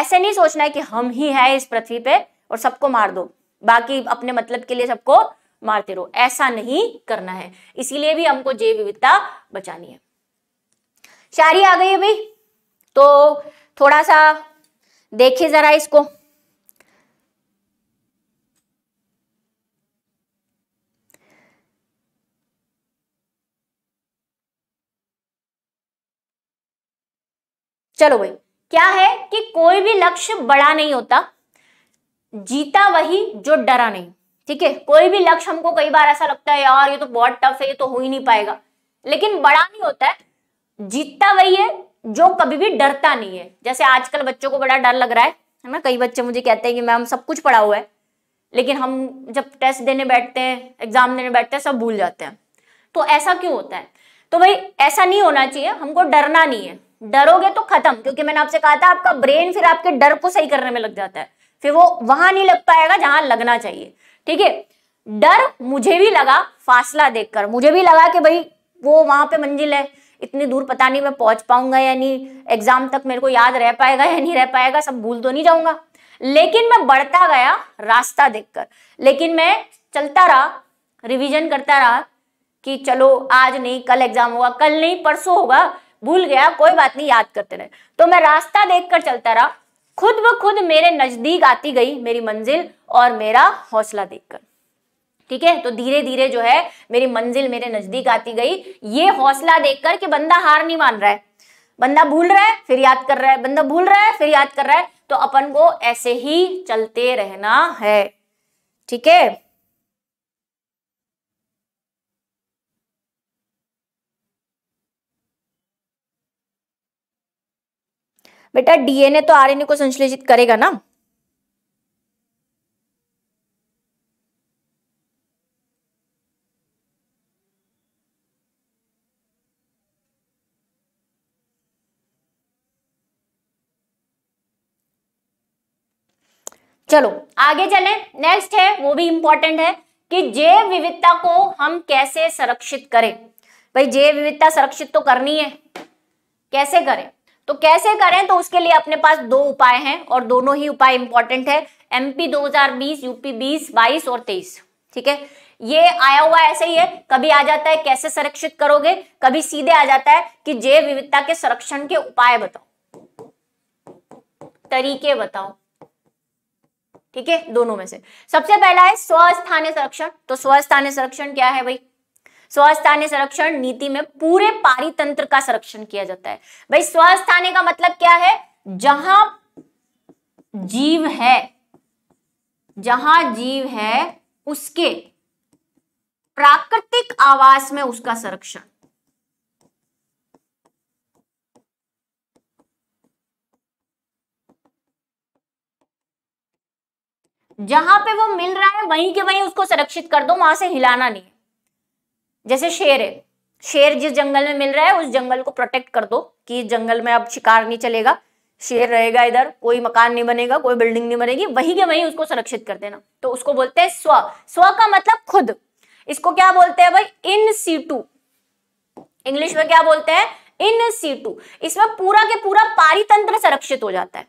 A: ऐसे नहीं सोचना है कि हम ही है इस पृथ्वी पे और सबको मार दो बाकी अपने मतलब के लिए सबको मारते रहो ऐसा नहीं करना है इसीलिए भी हमको जैव विविधता बचानी है शायरी आ गई अभी तो थोड़ा सा देखिए जरा इसको चलो भाई क्या है कि कोई भी लक्ष्य बड़ा नहीं होता जीता वही जो डरा नहीं ठीक है कोई भी लक्ष्य हमको कई बार ऐसा लगता है यार ये तो बहुत टफ है ये तो हो ही नहीं पाएगा लेकिन बड़ा नहीं होता है जीतता वही है जो कभी भी डरता नहीं है जैसे आजकल बच्चों को बड़ा डर लग रहा है है ना कई बच्चे मुझे कहते हैं कि मैम सब कुछ पढ़ा हुआ है लेकिन हम जब टेस्ट देने बैठते हैं एग्जाम देने बैठते हैं सब भूल जाते हैं तो ऐसा क्यों होता है तो भाई ऐसा नहीं होना चाहिए हमको डरना नहीं है डरोगे तो खत्म क्योंकि मैंने आपसे कहा था आपका ब्रेन फिर आपके डर को सही करने में लग जाता है फिर वो वहां नहीं लग पाएगा जहां लगना चाहिए ठीक है डर मुझे भी लगा फासला देखकर मुझे भी लगा कि भाई वो वहां पे मंजिल है इतनी दूर पता नहीं मैं पहुंच पाऊंगा या नहीं एग्जाम तक मेरे को याद रह पाएगा या नहीं रह पाएगा सब भूल तो नहीं जाऊंगा लेकिन मैं बढ़ता गया रास्ता देखकर लेकिन मैं चलता रहा रिविजन करता रहा कि चलो आज नहीं कल एग्जाम होगा कल नहीं परसों होगा भूल गया कोई बात नहीं याद करते रहे तो मैं रास्ता देखकर चलता रहा खुद ब खुद मेरे नजदीक आती गई मेरी मंजिल और मेरा हौसला देखकर ठीक है तो धीरे धीरे जो है मेरी मंजिल मेरे नजदीक आती गई ये हौसला देखकर कि बंदा हार नहीं मान रहा है बंदा भूल रहा है फिर याद कर रहा है बंदा भूल रहा है फिर याद कर रहा है तो अपन को ऐसे ही चलते रहना है ठीक है बेटा डीएनए तो आरएनए को संश्लेषित करेगा ना चलो आगे चलें नेक्स्ट है वो भी इंपॉर्टेंट है कि जैव विविधता को हम कैसे संरक्षित करें भाई जैव विविधता संरक्षित तो करनी है कैसे करें तो कैसे करें तो उसके लिए अपने पास दो उपाय हैं और दोनों ही उपाय इंपॉर्टेंट है एमपी 2020 यूपी 20 बाईस और 23 ठीक है ये आया हुआ ऐसे ही है कभी आ जाता है कैसे संरक्षित करोगे कभी सीधे आ जाता है कि जैव विविधता के संरक्षण के उपाय बताओ तरीके बताओ ठीक है दोनों में से सबसे पहला है स्वस्थानीय संरक्षण तो स्वस्थानीय संरक्षण क्या है भाई स्वस्थानीय संरक्षण नीति में पूरे पारितंत्र का संरक्षण किया जाता है भाई स्वस्थानीय का मतलब क्या है जहां जीव है जहां जीव है उसके प्राकृतिक आवास में उसका संरक्षण जहां पे वो मिल रहा है वहीं के वहीं उसको संरक्षित कर दो वहां से हिलाना नहीं जैसे शेर है शेर जिस जंगल में मिल रहा है उस जंगल को प्रोटेक्ट कर दो कि जंगल में अब शिकार नहीं चलेगा शेर रहेगा इधर कोई मकान नहीं बनेगा कोई बिल्डिंग नहीं बनेगी वहीं के वहीं उसको संरक्षित कर देना तो उसको बोलते हैं स्व स्व का मतलब खुद इसको क्या बोलते हैं भाई इन सीटू इंग्लिश में क्या बोलते हैं इन सीटू इसमें पूरा के पूरा पारितंत्र संरक्षित हो जाता है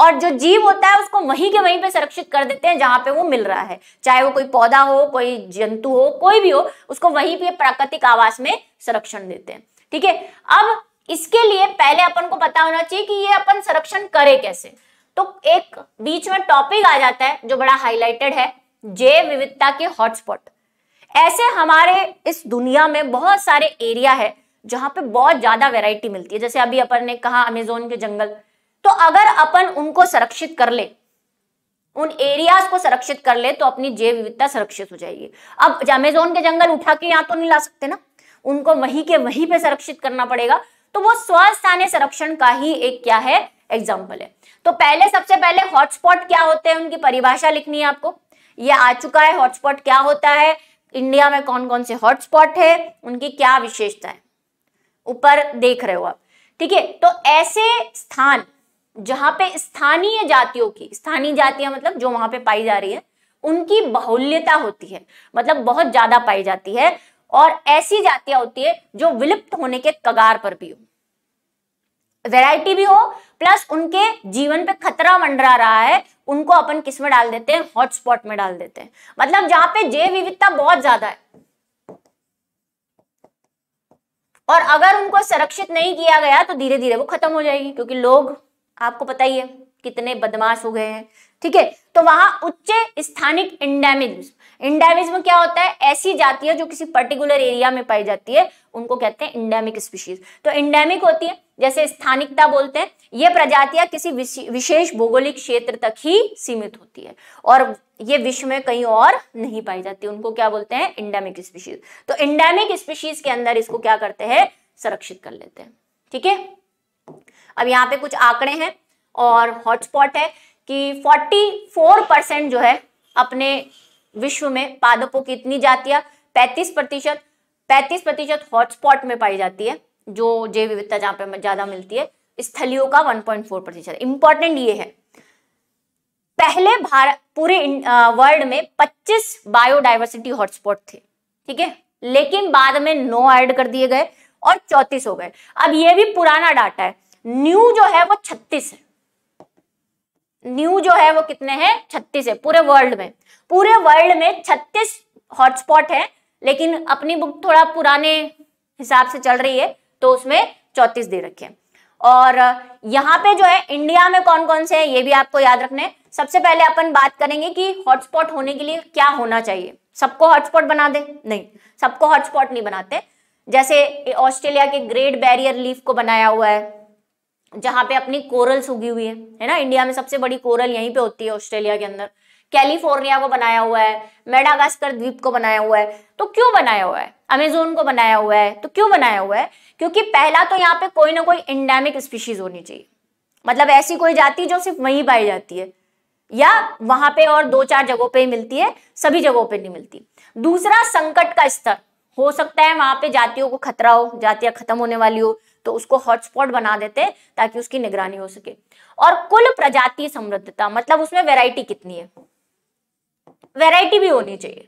A: और जो जीव होता है उसको वहीं के वहीं पे संरक्षित कर देते हैं जहां पे वो मिल रहा है चाहे वो कोई पौधा हो कोई जंतु हो कोई भी हो उसको वहीं पे प्राकृतिक आवास में संरक्षण देते हैं ठीक है अब इसके लिए पहले अपन को पता होना चाहिए कि ये अपन संरक्षण करे कैसे तो एक बीच में टॉपिक आ जाता है जो बड़ा हाईलाइटेड है जैव विविधता के हॉटस्पॉट ऐसे हमारे इस दुनिया में बहुत सारे एरिया है जहां पे बहुत ज्यादा वैरायटी मिलती है जैसे अभी अपन ने कहा अमेजोन के जंगल तो अगर अपन उनको संरक्षित कर ले उन एरियाज को संरक्षित कर ले तो अपनी जैव विविधता संरक्षित हो जाएगी अब अमेजोन के जंगल उठा के यहां तो नहीं ला सकते ना उनको वहीं के वहीं पे संरक्षित करना पड़ेगा तो वो स्वस्थानीय संरक्षण का ही एक क्या है एग्जाम्पल है तो पहले सबसे पहले हॉटस्पॉट क्या होते हैं उनकी परिभाषा लिखनी है आपको ये आ चुका है हॉटस्पॉट क्या होता है इंडिया में कौन कौन से हॉटस्पॉट है उनकी क्या विशेषता है ऊपर देख रहे हो आप ठीक है तो ऐसे स्थान जहां पे स्थानीय जातियों की स्थानीय जातियां मतलब जो वहां पे पाई जा रही है उनकी बहुल्यता होती है मतलब बहुत ज्यादा पाई जाती है और ऐसी जातियां होती है जो विलुप्त होने के कगार पर भी हो वैरायटी भी हो प्लस उनके जीवन पे खतरा मंडरा रहा है उनको अपन किस में डाल देते हैं हॉटस्पॉट में डाल देते हैं मतलब जहां पे जैव विविधता बहुत ज्यादा है और अगर उनको संरक्षित नहीं किया गया तो धीरे धीरे वो खत्म हो जाएगी क्योंकि लोग आपको पता ही है कितने बदमाश हो गए हैं ठीक है तो वहां उच्च स्थानिक इंडेमिज्म इंडेमिज्म क्या होता है ऐसी जातियां जो किसी पर्टिकुलर एरिया में पाई जाती है उनको कहते हैं इंडेमिक स्पीशीज तो इंडेमिक होती है जैसे स्थानिकता बोलते हैं ये प्रजातियां किसी विशेष भौगोलिक क्षेत्र तक ही सीमित होती है और ये विश्व में कहीं और नहीं पाई जाती उनको क्या बोलते हैं इंडेमिक स्पीशीज तो इंडेमिक स्पीशीज के अंदर इसको क्या करते हैं संरक्षित कर लेते हैं ठीक है अब यहाँ पे कुछ आंकड़े हैं और हॉटस्पॉट है कि 44 परसेंट जो है अपने विश्व में पादपों की इतनी जातियां 35 प्रतिशत पैंतीस प्रतिशत हॉटस्पॉट में पाई जाती है जो जैव विविधता जहाँ पे ज्यादा मिलती है स्थलियों का 1.4 प्रतिशत इंपॉर्टेंट ये है पहले भारत पूरे वर्ल्ड में 25 बायोडाइवर्सिटी हॉटस्पॉट थे ठीक है लेकिन बाद में नौ ऐड कर दिए गए और चौतीस हो गए अब ये भी पुराना डाटा है न्यू जो है वो छत्तीस है न्यू जो है वो कितने हैं छत्तीस है पूरे वर्ल्ड में पूरे वर्ल्ड में छत्तीस हॉटस्पॉट है लेकिन अपनी बुक थोड़ा पुराने हिसाब से चल रही है तो उसमें चौतीस दे रखे हैं और यहाँ पे जो है इंडिया में कौन कौन से हैं ये भी आपको याद रखने सबसे पहले अपन बात करेंगे कि हॉटस्पॉट होने के लिए क्या होना चाहिए सबको हॉटस्पॉट बना दे नहीं सबको हॉटस्पॉट नहीं बनाते जैसे ऑस्ट्रेलिया के ग्रेट बैरियर लीफ को बनाया हुआ है जहां पे अपनी कोरल्स उगी हुई है है ना इंडिया में सबसे बड़ी कोरल यहीं पे होती है ऑस्ट्रेलिया के अंदर कैलिफोर्निया को बनाया हुआ है मेडागास्कर द्वीप को बनाया हुआ है तो क्यों बनाया हुआ है अमेजोन को बनाया हुआ है तो क्यों बनाया हुआ है क्योंकि पहला तो यहाँ पे कोई ना कोई इंडेमिक स्पीशीज होनी चाहिए मतलब ऐसी कोई जाति जो सिर्फ वहीं पाई जाती है या वहां पे और दो चार जगहों पे ही मिलती है सभी जगहों पे नहीं मिलती दूसरा संकट का स्तर हो सकता है वहां पे जातियों को खतरा हो जातियां खत्म होने वाली हो तो उसको हॉटस्पॉट बना देते हैं ताकि उसकी निगरानी हो सके और कुल प्रजाति समृद्धता मतलब उसमें वेराइटी कितनी है वेराइटी भी होनी चाहिए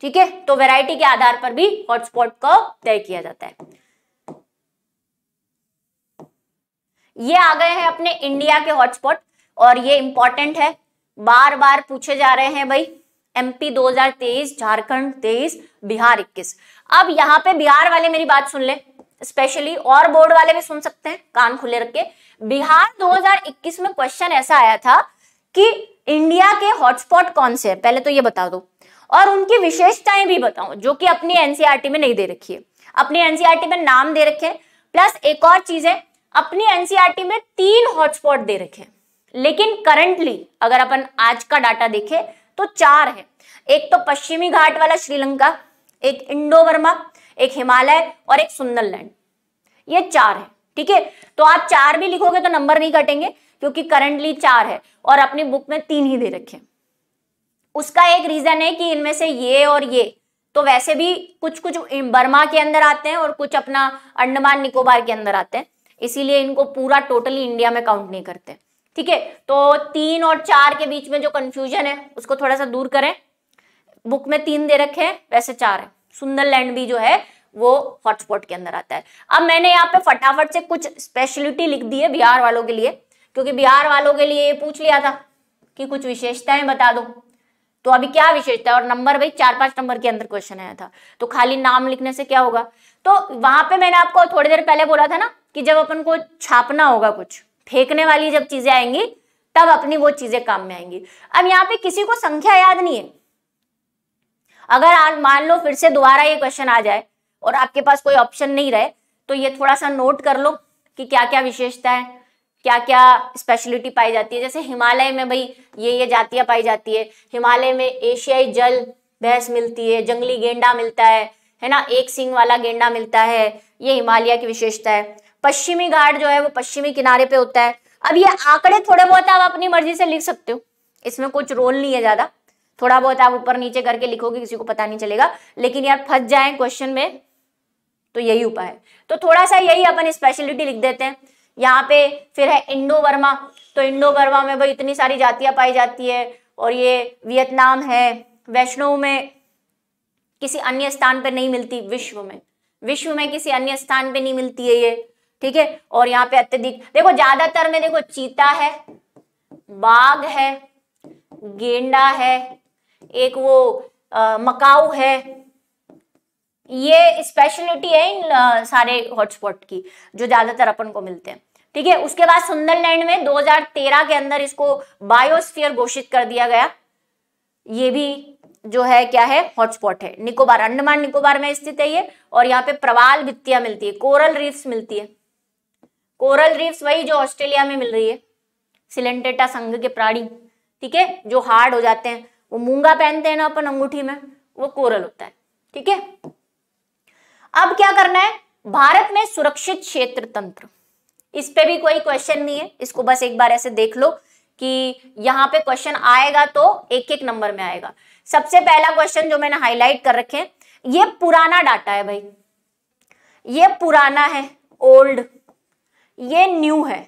A: ठीक है तो वेराइटी के आधार पर भी हॉटस्पॉट को तय किया जाता है ये आ गए हैं अपने इंडिया के हॉटस्पॉट और ये इंपॉर्टेंट है बार बार पूछे जा रहे हैं भाई एमपी 2023 झारखंड 23 बिहार 21 अब यहाँ पे बिहार वाले मेरी बात सुन ले स्पेशली और बोर्ड वाले भी सुन सकते हैं कान खुले रख के बिहार 2021 में क्वेश्चन ऐसा आया था कि इंडिया के हॉटस्पॉट कौन से हैं पहले तो ये बता दो और उनकी विशेषताएं भी बताओ जो कि अपनी एनसीआरटी e में नहीं दे रखी है अपनी एनसीआरटी e में नाम दे रखे प्लस एक और चीज है अपनी एनसीआरटी e में तीन हॉटस्पॉट दे रखे लेकिन करंटली अगर अपन आज का डाटा देखें तो चार है एक तो पश्चिमी घाट वाला श्रीलंका एक इंडो वर्मा एक हिमालय और एक सुंदरलैंड ये चार है ठीक है तो आप चार भी लिखोगे तो नंबर नहीं कटेंगे क्योंकि करंटली चार है और अपनी बुक में तीन ही दे रखे उसका एक रीजन है कि इनमें से ये और ये तो वैसे भी कुछ कुछ बर्मा के अंदर आते हैं और कुछ अपना अंडमान निकोबार के अंदर आते हैं इसीलिए इनको पूरा टोटली इंडिया में काउंट नहीं करते ठीक है तो तीन और चार के बीच में जो कंफ्यूजन है उसको थोड़ा सा दूर करें बुक में तीन दे रखे हैं वैसे चार है सुंदरलैंड भी जो है वो हॉटस्पॉट के अंदर आता है अब मैंने यहाँ पे फटाफट से कुछ स्पेशलिटी लिख दी है बिहार वालों के लिए क्योंकि बिहार वालों के लिए पूछ लिया था कि कुछ विशेषताएं बता दो तो अभी क्या विशेषता और नंबर भाई चार पांच नंबर के अंदर क्वेश्चन आया था तो खाली नाम लिखने से क्या होगा तो वहां पे मैंने आपको थोड़ी देर पहले बोला था ना कि जब अपन को छापना होगा कुछ फेंकने वाली जब चीजें आएंगी तब अपनी वो चीजें काम में आएंगी अब यहाँ पे किसी को संख्या याद नहीं है अगर मान लो फिर से दोबारा ये क्वेश्चन आ जाए और आपके पास कोई ऑप्शन नहीं रहे तो ये थोड़ा सा नोट कर लो कि क्या क्या विशेषता है क्या क्या स्पेशलिटी पाई जाती है जैसे हिमालय में भाई ये ये जातियाँ पाई जाती है हिमालय में एशियाई जल भैंस मिलती है जंगली गेंडा मिलता है है ना एक सिंह वाला गेंडा मिलता है ये हिमालय की विशेषता है पश्चिमी घाट जो है वो पश्चिमी किनारे पे होता है अब ये आंकड़े थोड़े बहुत आप अपनी मर्जी से लिख सकते हो इसमें कुछ रोल नहीं है ज्यादा थोड़ा बहुत आप ऊपर नीचे करके लिखोगे किसी को पता नहीं चलेगा लेकिन यार फंस जाए क्वेश्चन में तो यही उपाय है तो थोड़ा सा यही अपन स्पेशलिटी लिख देते हैं यहाँ पे फिर है इंडो वर्मा तो इंडो वर्मा में भाई इतनी सारी जातियां पाई जाती है और ये वियतनाम है वैष्णव में किसी अन्य स्थान पर नहीं मिलती विश्व में विश्व में किसी अन्य स्थान पे नहीं मिलती है ये ठीक है और यहाँ पे अत्यधिक देखो ज्यादातर में देखो चीता है बाघ है गेंडा है एक वो मकाऊ है ये स्पेशलिटी है इन सारे हॉटस्पॉट की जो ज्यादातर अपन को मिलते हैं ठीक है उसके बाद सुंदरलैंड में 2013 के अंदर इसको बायोस्फीयर घोषित कर दिया गया ये भी जो है क्या है हॉटस्पॉट है निकोबार अंडमान निकोबार में स्थित है ये और यहाँ पे प्रवाल भित्तियां मिलती है कोरल रीफ्स मिलती है कोरल रीफ्स वही जो ऑस्ट्रेलिया में मिल रही है सिलेंटेटा संघ के प्राणी ठीक है जो हार्ड हो जाते हैं वो मूंगा पहनते हैं ना अपन अंगूठी में वो कोरल होता है ठीक है अब क्या करना है भारत में सुरक्षित क्षेत्र तंत्र इस पे भी कोई क्वेश्चन नहीं है इसको बस एक बार ऐसे देख लो कि यहां पे क्वेश्चन आएगा तो एक एक नंबर में आएगा सबसे पहला क्वेश्चन जो मैंने हाईलाइट कर रखे ये पुराना डाटा है भाई ये पुराना है ओल्ड ये न्यू है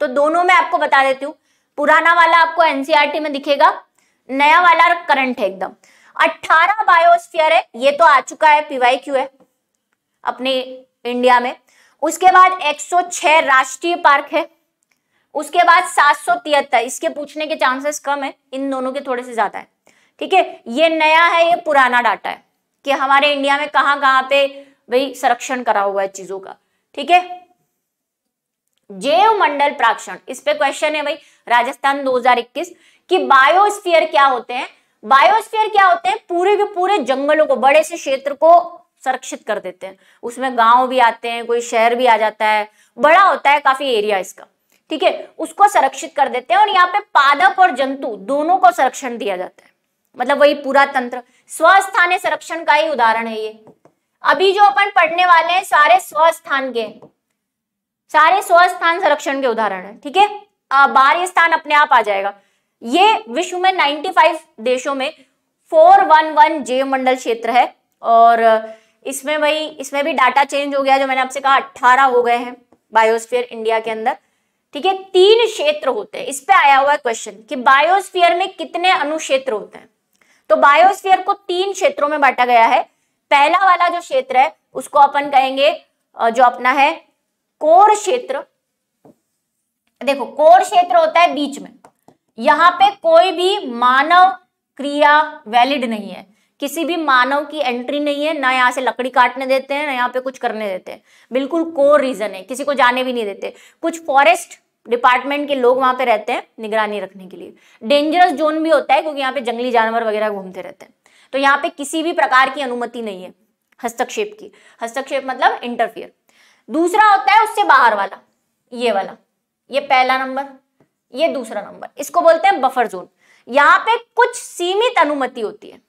A: तो दोनों में आपको बता देती हूँ पुराना वाला आपको एनसीआरटी e में दिखेगा नया वाला करंट है एकदम 18 बायोस्फीयर है ये तो आ चुका है पीवाई क्यू है अपने इंडिया में उसके बाद 106 राष्ट्रीय पार्क है उसके बाद सात इसके पूछने के चांसेस कम है इन दोनों के थोड़े से ज्यादा है ठीक है ये नया है ये पुराना डाटा है कि हमारे इंडिया में कहां कहां पे भाई संरक्षण करा हुआ है चीजों का ठीक है जैव मंडल प्राक्षण इस पे क्वेश्चन है भाई राजस्थान 2021 कि बायोस्फीयर क्या होते हैं बायोस्फीयर क्या होते हैं पूरे के पूरे जंगलों को बड़े से क्षेत्र को संरक्षित कर देते हैं उसमें गांव भी आते हैं कोई शहर भी आ जाता है बड़ा होता है काफी एरिया इसका ठीक है उसको संरक्षित कर देते हैं और यहाँ पे पादप और जंतु दोनों को संरक्षण दिया जाता है मतलब वही पूरा तंत्र स्वस्थानीय संरक्षण का ही उदाहरण है ये अभी जो अपन पढ़ने वाले हैं सारे स्वस्थान के सारे स्वस्थान संरक्षण के उदाहरण है ठीक है बाह्य स्थान अपने आप आ जाएगा ये विश्व में 95 देशों में 411 वन मंडल क्षेत्र है और इसमें भाई इसमें भी डाटा चेंज हो गया जो मैंने आपसे कहा 18 हो गए हैं बायोस्फीयर इंडिया के अंदर ठीक है तीन क्षेत्र होते हैं इस पे आया हुआ है क्वेश्चन कि बायोस्फीयर में कितने अनुक्षेत्र होते हैं तो बायोस्फीयर को तीन क्षेत्रों में बांटा गया है पहला वाला जो क्षेत्र है उसको अपन कहेंगे जो अपना है कोर क्षेत्र देखो कोर क्षेत्र होता है बीच में यहाँ पे कोई भी मानव क्रिया वैलिड नहीं है किसी भी मानव की एंट्री नहीं है ना यहाँ से लकड़ी काटने देते हैं ना यहाँ पे कुछ करने देते हैं बिल्कुल को रीजन है किसी को जाने भी नहीं देते कुछ फॉरेस्ट डिपार्टमेंट के लोग वहां पे रहते हैं निगरानी रखने के लिए डेंजरस जोन भी होता है क्योंकि यहाँ पे जंगली जानवर वगैरह घूमते रहते हैं तो यहाँ पे किसी भी प्रकार की अनुमति नहीं है हस्तक्षेप की हस्तक्षेप मतलब इंटरफियर दूसरा होता है उससे बाहर वाला ये वाला ये पहला नंबर ये दूसरा नंबर इसको बोलते हैं बफर जोन यहाँ पे कुछ सीमित अनुमति होती है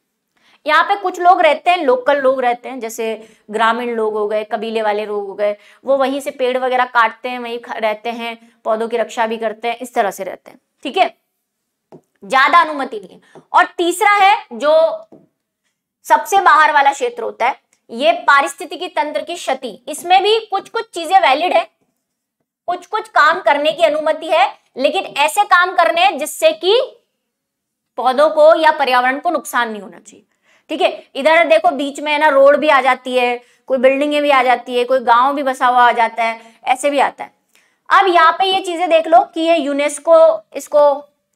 A: यहाँ पे कुछ लोग रहते हैं लोकल लोग रहते हैं जैसे ग्रामीण लोग हो गए कबीले वाले लोग हो गए वो वहीं से पेड़ वगैरह काटते हैं वहीं रहते हैं पौधों की रक्षा भी करते हैं इस तरह से रहते हैं ठीक है ज्यादा अनुमति नहीं है और तीसरा है जो सबसे बाहर वाला क्षेत्र होता है ये पारिस्थितिकी तंत्र की क्षति इसमें भी कुछ कुछ चीजें वैलिड है कुछ कुछ काम करने की अनुमति है लेकिन ऐसे काम करने हैं जिससे कि पौधों को या पर्यावरण को नुकसान नहीं होना चाहिए ठीक है इधर देखो बीच में है ना रोड भी आ जाती है कोई बिल्डिंगें भी आ जाती है कोई गांव भी बसा हुआ आ जाता है ऐसे भी आता है अब यहाँ पे ये चीजें देख लो कि ये यूनेस्को इसको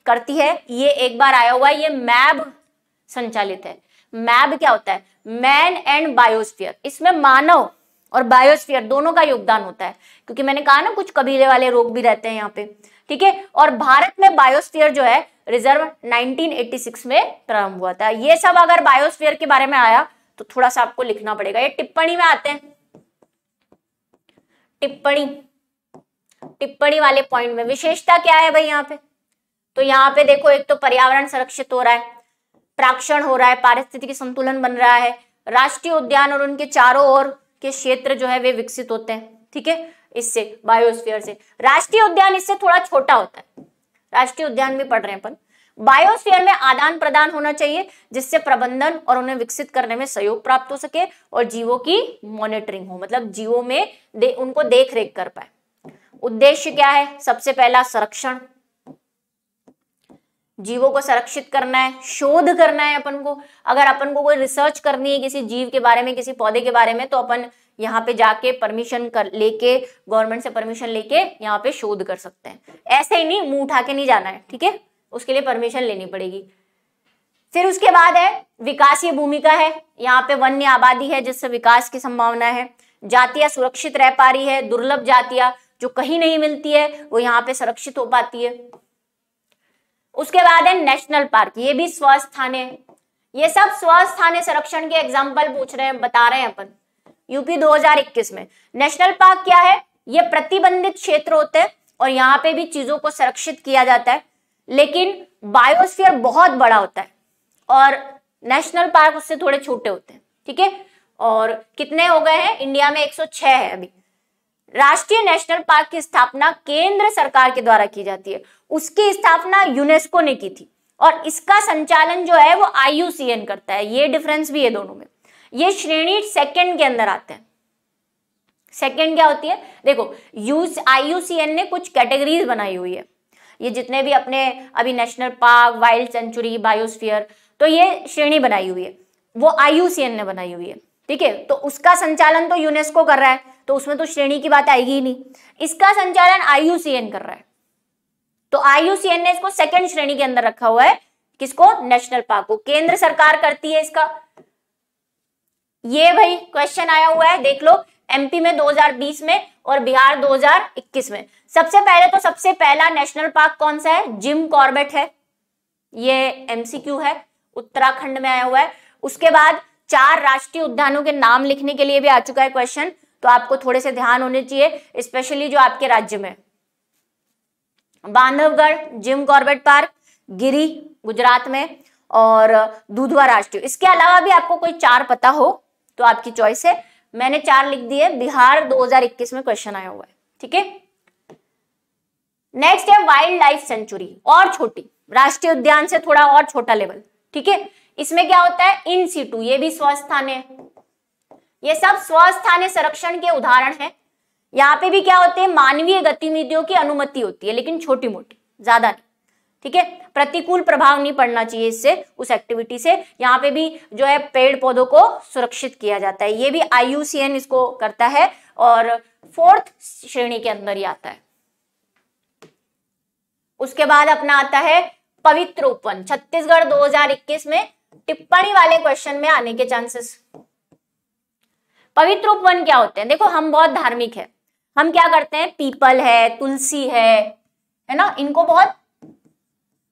A: करती है ये एक बार आया हुआ है ये मैब संचालित है मैब क्या होता है मैन एंड बायोस्फीयर इसमें मानव और बायोस्फीयर दोनों का योगदान होता है क्योंकि मैंने कहा ना कुछ कबीले वाले रोग भी रहते हैं यहाँ पे ठीक है और भारत में बायोस्फीयर जो है रिजर्व 1986 में प्रारंभ हुआ था ये सब अगर बायोस्फीयर के बारे में आया तो थोड़ा सा आपको लिखना पड़ेगा ये टिप्पणी में आते हैं टिप्पणी टिप्पणी वाले पॉइंट में विशेषता क्या है भाई यहाँ पे तो यहाँ पे देखो एक तो पर्यावरण संरक्षित हो रहा है प्राक्षण हो रहा है पारिस्थितिक संतुलन बन रहा है राष्ट्रीय उद्यान और उनके चारों ओर के क्षेत्र जो है वे विकसित होते हैं ठीक है इससे बायोस्फीयर से राष्ट्रीय उद्यान इससे थोड़ा छोटा होता है राष्ट्रीय उद्यान भी पढ़ रहे हैं अपन बायोस्फीयर में आदान प्रदान होना चाहिए जिससे प्रबंधन और उन्हें विकसित करने में सहयोग प्राप्त हो सके और जीवों की मॉनिटरिंग हो मतलब जीवों में दे, उनको देख रेख कर पाए उद्देश्य क्या है सबसे पहला संरक्षण जीवों को संरक्षित करना है शोध करना है अपन को अगर अपन को कोई रिसर्च करनी है किसी जीव के बारे में किसी पौधे के बारे में तो अपन यहाँ पे जाके परमिशन कर लेके गवर्नमेंट से परमिशन लेके यहाँ पे शोध कर सकते हैं ऐसे ही नहीं मुंह उठा के नहीं जाना है ठीक है उसके लिए परमिशन लेनी पड़ेगी फिर उसके बाद है विकासीय भूमिका है यहाँ पे वन्य आबादी है जिससे विकास की संभावना है जातियां सुरक्षित रह पा रही है दुर्लभ जातियां जो कहीं नहीं मिलती है वो यहाँ पे सुरक्षित हो पाती है उसके बाद है नेशनल पार्क ये भी स्वस्थान है ये सब स्वस्थान संरक्षण के एग्जाम्पल पूछ रहे हैं बता रहे हैं अपन यूपी 2021 में नेशनल पार्क क्या है ये प्रतिबंधित क्षेत्र होते हैं और यहाँ पे भी चीजों को संरक्षित किया जाता है लेकिन बायोस्फीयर बहुत बड़ा होता है और नेशनल पार्क उससे थोड़े छोटे होते हैं ठीक है और कितने हो गए हैं इंडिया में 106 है अभी राष्ट्रीय नेशनल पार्क की स्थापना केंद्र सरकार के द्वारा की जाती है उसकी स्थापना यूनेस्को ने की थी और इसका संचालन जो है वो आईयूसीएन करता है ये डिफरेंस भी है दोनों में ये श्रेणी सेकंड के अंदर आते हैं सेकंड क्या होती है देखो यूज आईयूसीएन ने कुछ कैटेगरीज बनाई हुई है ये जितने भी अपने अभी national park wild sanctuary biosphere तो ये श्रेणी बनाई हुई है वो आईयूसीएन ने बनाई हुई है ठीक है तो उसका संचालन तो यूनेस्को कर रहा है तो उसमें तो श्रेणी की बात आएगी ही नहीं इसका संचालन आईयूसीएन कर रहा है तो आईयूसीएन ने इसको सेकेंड श्रेणी के अंदर रखा हुआ है किसको नेशनल पार्क को केंद्र सरकार करती है इसका ये भाई क्वेश्चन आया हुआ है देख लो एमपी में 2020 में और बिहार 2021 में सबसे पहले तो सबसे पहला नेशनल पार्क कौन सा है जिम कॉर्बेट है ये एमसीक्यू है उत्तराखंड में आया हुआ है उसके बाद चार राष्ट्रीय उद्यानों के नाम लिखने के लिए भी आ चुका है क्वेश्चन तो आपको थोड़े से ध्यान होने चाहिए स्पेशली जो आपके राज्य में Bandhavgarh Jim Corbett park Giri Gujarat में और दूधवा राष्ट्रीय इसके अलावा भी आपको कोई चार पता हो तो आपकी चॉइस है मैंने चार लिख दिए बिहार 2021 में क्वेश्चन आया हुआ है ठीक है नेक्स्ट है वाइल्ड लाइफ सेंचुरी और छोटी राष्ट्रीय उद्यान से थोड़ा और छोटा लेवल ठीक है इसमें क्या होता है इन सीटू ये भी स्वस्थ स्थान है ये सब स्वस्थानीय संरक्षण के उदाहरण है यहाँ पे भी क्या होते हैं मानवीय गतिविधियों की अनुमति होती है लेकिन छोटी मोटी ज्यादा नहीं ठीक है प्रतिकूल प्रभाव नहीं पड़ना चाहिए इससे उस एक्टिविटी से यहाँ पे भी जो है पेड़ पौधों को सुरक्षित किया जाता है ये भी आईयूसीएन इसको करता है और फोर्थ श्रेणी के अंदर ही आता है उसके बाद अपना आता है पवित्र उपवन छत्तीसगढ़ 2021 में टिप्पणी वाले क्वेश्चन में आने के चांसेस पवित्र उपवन क्या होते हैं देखो हम बहुत धार्मिक है हम क्या करते हैं पीपल है तुलसी है है ना इनको बहुत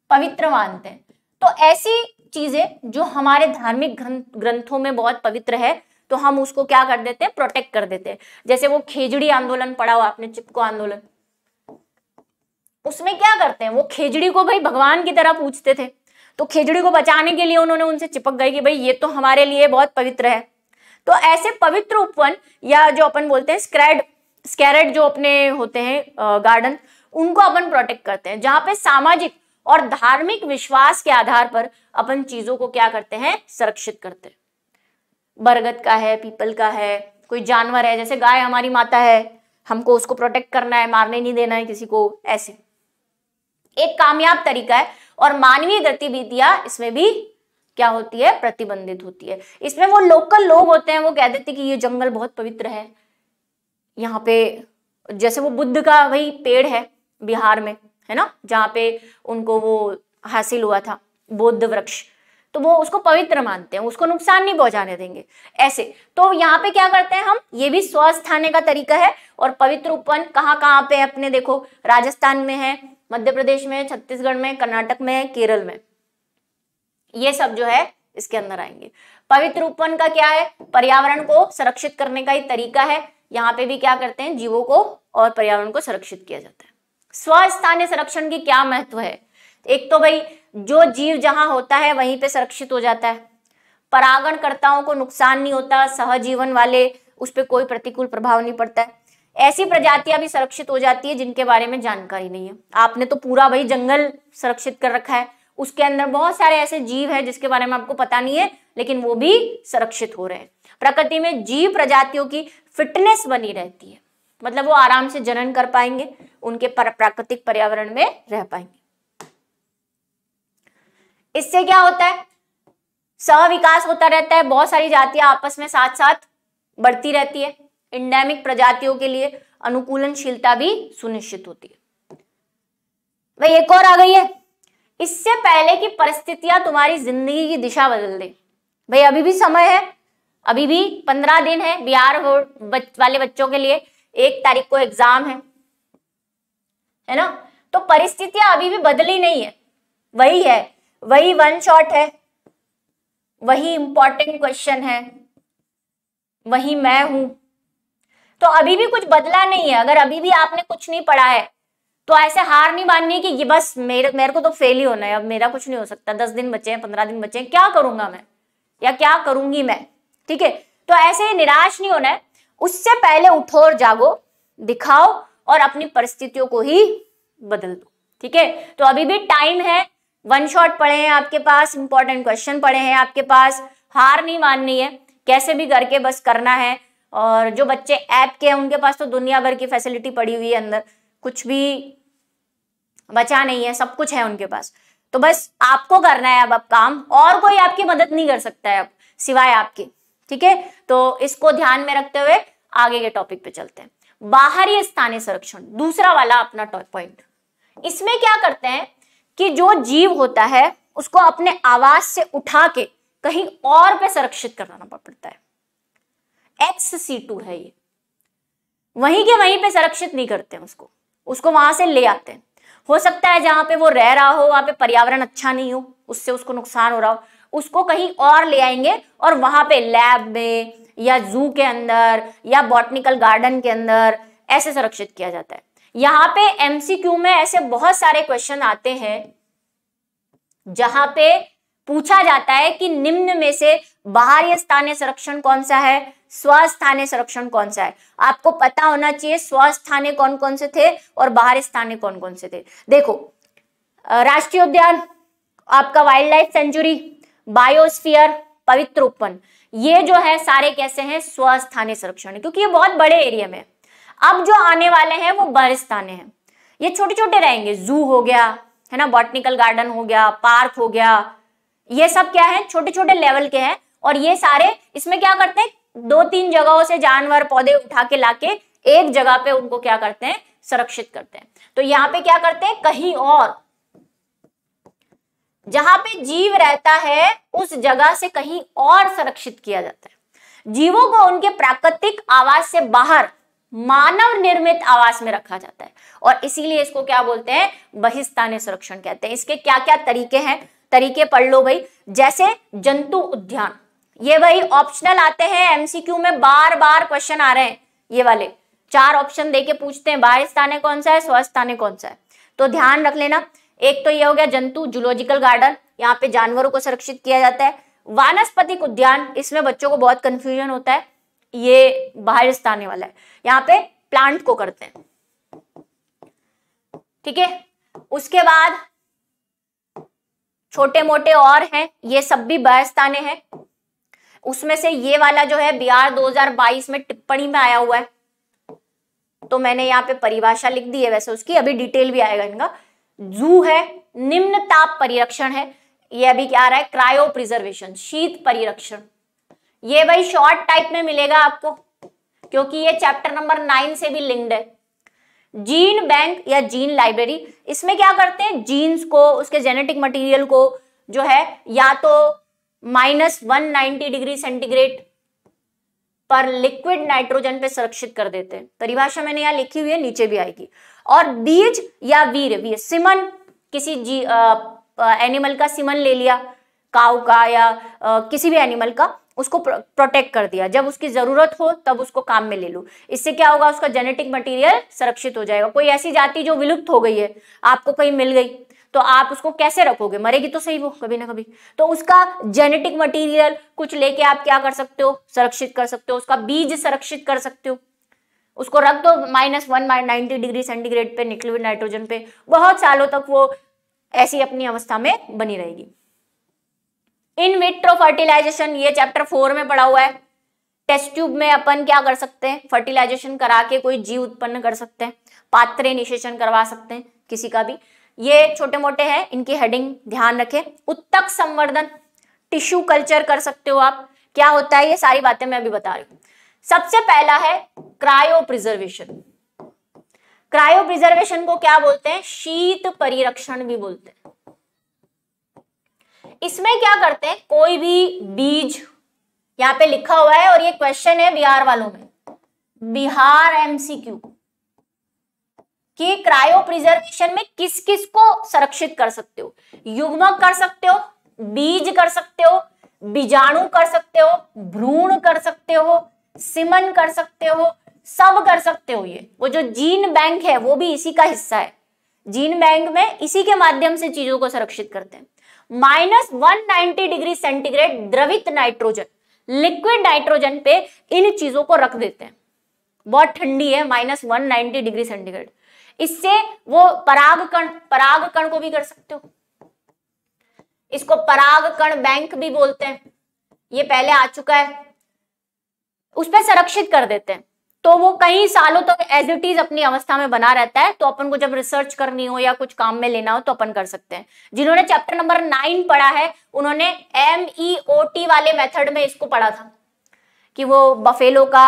A: पवित्र मानते हैं तो ऐसी चीजें जो हमारे धार्मिक ग्रंथों में बहुत पवित्र है तो हम उसको क्या कर देते हैं प्रोटेक्ट कर देते हैं जैसे वो खेजड़ी आंदोलन पड़ा हुआ आपने चिपको आंदोलन उसमें क्या करते हैं वो खेजड़ी को भाई भगवान की तरह पूछते थे तो खेजड़ी को बचाने के लिए उन्होंने उनसे चिपक गए कि भाई ये तो हमारे लिए बहुत पवित्र है तो ऐसे पवित्र उपवन या जो अपन बोलते हैं स्क्रेड स्कैरेट जो अपने होते हैं गार्डन उनको अपन प्रोटेक्ट करते हैं जहां पे सामाजिक और धार्मिक विश्वास के आधार पर अपन चीजों को क्या करते हैं संरक्षित करते हैं बरगद का है पीपल का है कोई जानवर है जैसे गाय हमारी माता है हमको उसको प्रोटेक्ट करना है मारने नहीं देना है किसी को ऐसे एक कामयाब तरीका है और मानवीय गतिविधियां इसमें भी क्या होती है प्रतिबंधित होती है इसमें वो लोकल लोग होते हैं वो कह देते कि ये जंगल बहुत पवित्र है यहाँ पे जैसे वो बुद्ध का वही पेड़ है बिहार में है ना जहाँ पे उनको वो हासिल हुआ था बौद्ध वृक्ष तो वो उसको पवित्र मानते हैं उसको नुकसान नहीं पहुंचाने देंगे ऐसे तो यहाँ पे क्या करते हैं हम ये भी स्वस्थ आने का तरीका है और पवित्र उपवन कहाँ कहाँ पे अपने देखो राजस्थान में है मध्य प्रदेश में छत्तीसगढ़ में कर्नाटक में केरल में ये सब जो है इसके अंदर आएंगे पवित्र उपवन का क्या है पर्यावरण को संरक्षित करने का ही तरीका है यहाँ पे भी क्या करते हैं जीवों को और पर्यावरण को संरक्षित किया जाता है स्वस्थानीय संरक्षण की क्या महत्व है एक तो भाई जो जीव जहां होता है वहीं पे संरक्षित हो जाता है परागणकर्ताओं को नुकसान नहीं होता सहजीवन वाले उस पर कोई प्रतिकूल प्रभाव नहीं पड़ता है ऐसी प्रजातियां भी संरक्षित हो जाती है जिनके बारे में जानकारी नहीं है आपने तो पूरा भाई जंगल संरक्षित कर रखा है उसके अंदर बहुत सारे ऐसे जीव है जिसके बारे में आपको पता नहीं है लेकिन वो भी संरक्षित हो रहे हैं प्रकृति में जीव प्रजातियों की फिटनेस बनी रहती है मतलब वो आराम से जनन कर पाएंगे उनके प्राकृतिक पर्यावरण में रह पाएंगे इससे क्या होता है सह विकास होता रहता है बहुत सारी जातियां आपस में साथ साथ बढ़ती रहती है इंडेमिक प्रजातियों के लिए अनुकूलनशीलता भी सुनिश्चित होती है भाई एक और आ गई है इससे पहले की परिस्थितियां तुम्हारी जिंदगी की दिशा बदल दे भाई अभी भी समय है अभी भी पंद्रह दिन है बिहार बच, वाले बच्चों के लिए एक तारीख को एग्जाम है है ना तो परिस्थितियां अभी भी बदली नहीं है वही है वही वन शॉट है वही इंपॉर्टेंट क्वेश्चन है वही मैं हूं तो अभी भी कुछ बदला नहीं है अगर अभी भी आपने कुछ नहीं पढ़ा है तो ऐसे हार नहीं माननी कि ये बस मेरे मेरे को तो फेल ही होना है अब मेरा कुछ नहीं हो सकता दस दिन बचे हैं पंद्रह दिन बचे हैं क्या करूंगा मैं या क्या करूंगी मैं ठीक है तो ऐसे निराश नहीं होना है उससे पहले उठो और जागो दिखाओ और अपनी परिस्थितियों को ही बदल दो ठीक है तो अभी भी टाइम है वन शॉट पड़े हैं आपके पास इंपॉर्टेंट क्वेश्चन पड़े हैं आपके पास हार नहीं माननी है कैसे भी करके बस करना है और जो बच्चे ऐप के हैं उनके पास तो दुनिया भर की फैसिलिटी पड़ी हुई है अंदर कुछ भी बचा नहीं है सब कुछ है उनके पास तो बस आपको करना है अब अब काम और कोई आपकी मदद नहीं कर सकता है अब सिवाय आपके ठीक है तो इसको ध्यान में रखते हुए आगे के टॉपिक पे चलते हैं बाहरी स्थानीय संरक्षण दूसरा वाला अपना पॉइंट इसमें क्या करते हैं कि जो जीव होता है उसको अपने आवास से उठा के कहीं और पे संरक्षित कराना पड़ता है एक्स सी टू है ये वहीं के वहीं पे संरक्षित नहीं करते हैं उसको उसको वहां से ले आते हैं हो सकता है जहाँ पे वो रह रहा हो वहाँ पे पर्यावरण अच्छा नहीं हो उससे उसको नुकसान हो रहा हो उसको कहीं और ले आएंगे और वहाँ पे लैब में या जू के अंदर या बॉटनिकल गार्डन के अंदर ऐसे संरक्षित किया जाता है यहाँ पे एमसीक्यू में ऐसे बहुत सारे क्वेश्चन आते हैं जहां पे पूछा जाता है कि निम्न में से बाहरी स्थानीय संरक्षण कौन सा है स्वस्थाने संरक्षण कौन सा है आपको पता होना चाहिए स्वस्थाने कौन कौन से थे और बाहर स्थाने कौन कौन से थे देखो राष्ट्रीय उद्यान आपका वाइल्ड लाइफ सेंचुरी बायोस्फीयर पवित्र उपवन ये जो है सारे कैसे हैं स्वस्थाने संरक्षण क्योंकि ये बहुत बड़े एरिया में अब जो आने वाले हैं वो स्थाने हैं ये छोटे छोटे रहेंगे जू हो गया है ना बॉटनिकल गार्डन हो गया पार्क हो गया ये सब क्या है छोटे छोटे लेवल के हैं और ये सारे इसमें क्या करते हैं दो तीन जगहों से जानवर पौधे उठा के लाके एक जगह पे उनको क्या करते हैं संरक्षित करते हैं तो यहाँ पे क्या करते हैं कहीं और जहां पे जीव रहता है उस जगह से कहीं और संरक्षित किया जाता है जीवों को उनके प्राकृतिक आवास से बाहर मानव निर्मित आवास में रखा जाता है और इसीलिए इसको क्या बोलते हैं बहिस्तान संरक्षण कहते हैं इसके क्या क्या तरीके हैं तरीके पढ़ लो भाई जैसे जंतु उद्यान ये वही ऑप्शनल आते हैं एमसीक्यू में बार बार क्वेश्चन आ रहे हैं ये वाले चार ऑप्शन देके पूछते हैं बाहर स्थाने कौन सा है स्वस्थ स्थाने कौन सा है तो ध्यान रख लेना एक तो ये हो गया जंतु जूलॉजिकल गार्डन यहाँ पे जानवरों को संरक्षित किया जाता है वानस्पतिक उद्यान इसमें बच्चों को बहुत कंफ्यूजन होता है ये बाहर स्थाने वाला है यहाँ पे प्लांट को करते हैं ठीक है उसके बाद छोटे मोटे और हैं ये सब भी बाहर स्थाने हैं उसमें से ये वाला जो है बिहार 2022 में टिप्पणी में आया हुआ है तो मैंने यहाँ पे परिभाषा लिख दी है वैसे उसकी अभी डिटेल भी आएगा इनका जू है निम्न ताप परिरक्षण है ये अभी क्या आ रहा है क्रायो प्रिजर्वेशन शीत परिरक्षण ये भाई शॉर्ट टाइप में मिलेगा आपको क्योंकि ये चैप्टर नंबर नाइन से भी लिंक्ड है जीन बैंक या जीन लाइब्रेरी इसमें क्या करते हैं जीन्स को उसके जेनेटिक मटेरियल को जो है या तो माइनस वन डिग्री सेंटीग्रेड पर लिक्विड नाइट्रोजन पे संरक्षित कर देते हैं परिभाषा मैंने यहाँ लिखी हुई है नीचे भी आएगी और बीज या वीर वीर सिमन किसी जी आ, आ, एनिमल का सिमन ले लिया काउ का या आ, किसी भी एनिमल का उसको प्रोटेक्ट कर दिया जब उसकी जरूरत हो तब उसको काम में ले लू इससे क्या होगा उसका जेनेटिक मटेरियल संरक्षित हो जाएगा कोई ऐसी जाति जो विलुप्त हो गई है आपको कहीं मिल गई तो आप उसको कैसे रखोगे मरेगी तो सही वो कभी ना कभी तो उसका जेनेटिक मटीरियल कुछ लेके आप क्या कर सकते हो संरक्षित कर सकते हो उसका बीज संरक्षित कर सकते हो उसको रख दो minus one ninety degree centigrade पे निकले नाइट्रोजन पे बहुत सालों तक वो ऐसी अपनी अवस्था में बनी रहेगी इन विट्रो फर्टिलाइजेशन ये चैप्टर फोर में पढ़ा हुआ है टेस्ट ट्यूब में अपन क्या कर सकते हैं फर्टिलाइजेशन करा के कोई जीव उत्पन्न कर सकते हैं पात्र निषेचन करवा सकते हैं किसी का भी ये छोटे मोटे हैं इनकी हेडिंग ध्यान रखें उत्तक संवर्धन टिश्यू कल्चर कर सकते हो आप क्या होता है ये सारी बातें मैं अभी बता रही हूं सबसे पहला है क्रायो प्रिजर्वेशन क्रायो प्रिजर्वेशन को क्या बोलते हैं शीत परिरक्षण भी बोलते हैं इसमें क्या करते हैं कोई भी बीज यहां पे लिखा हुआ है और ये क्वेश्चन है बिहार वालों में बिहार एमसीक्यू कि क्रायो प्रिजर्वेशन में किस किस को संरक्षित कर सकते हो युग्मक कर सकते हो बीज कर सकते हो बीजाणु कर सकते हो भ्रूण कर सकते हो सिमन कर सकते हो सब कर सकते हो ये वो जो जीन बैंक है वो भी इसी का हिस्सा है जीन बैंक में इसी के माध्यम से चीजों को संरक्षित करते हैं माइनस वन डिग्री सेंटीग्रेड द्रवित नाइट्रोजन लिक्विड नाइट्रोजन पे इन चीजों को रख देते हैं बहुत ठंडी है माइनस वन डिग्री सेंटीग्रेड इससे वो पराग कण पराग कण को भी कर सकते हो इसको पराग कण बैंक भी बोलते हैं ये पहले आ चुका है उस पर संरक्षित कर देते हैं तो वो कई सालों तक एज इट इज अपनी अवस्था में बना रहता है तो अपन को जब रिसर्च करनी हो या कुछ काम में लेना हो तो अपन कर सकते हैं जिन्होंने चैप्टर नंबर नाइन पढ़ा है उन्होंने एम ई ओ टी वाले मेथड में इसको पढ़ा था कि वो बफेलो का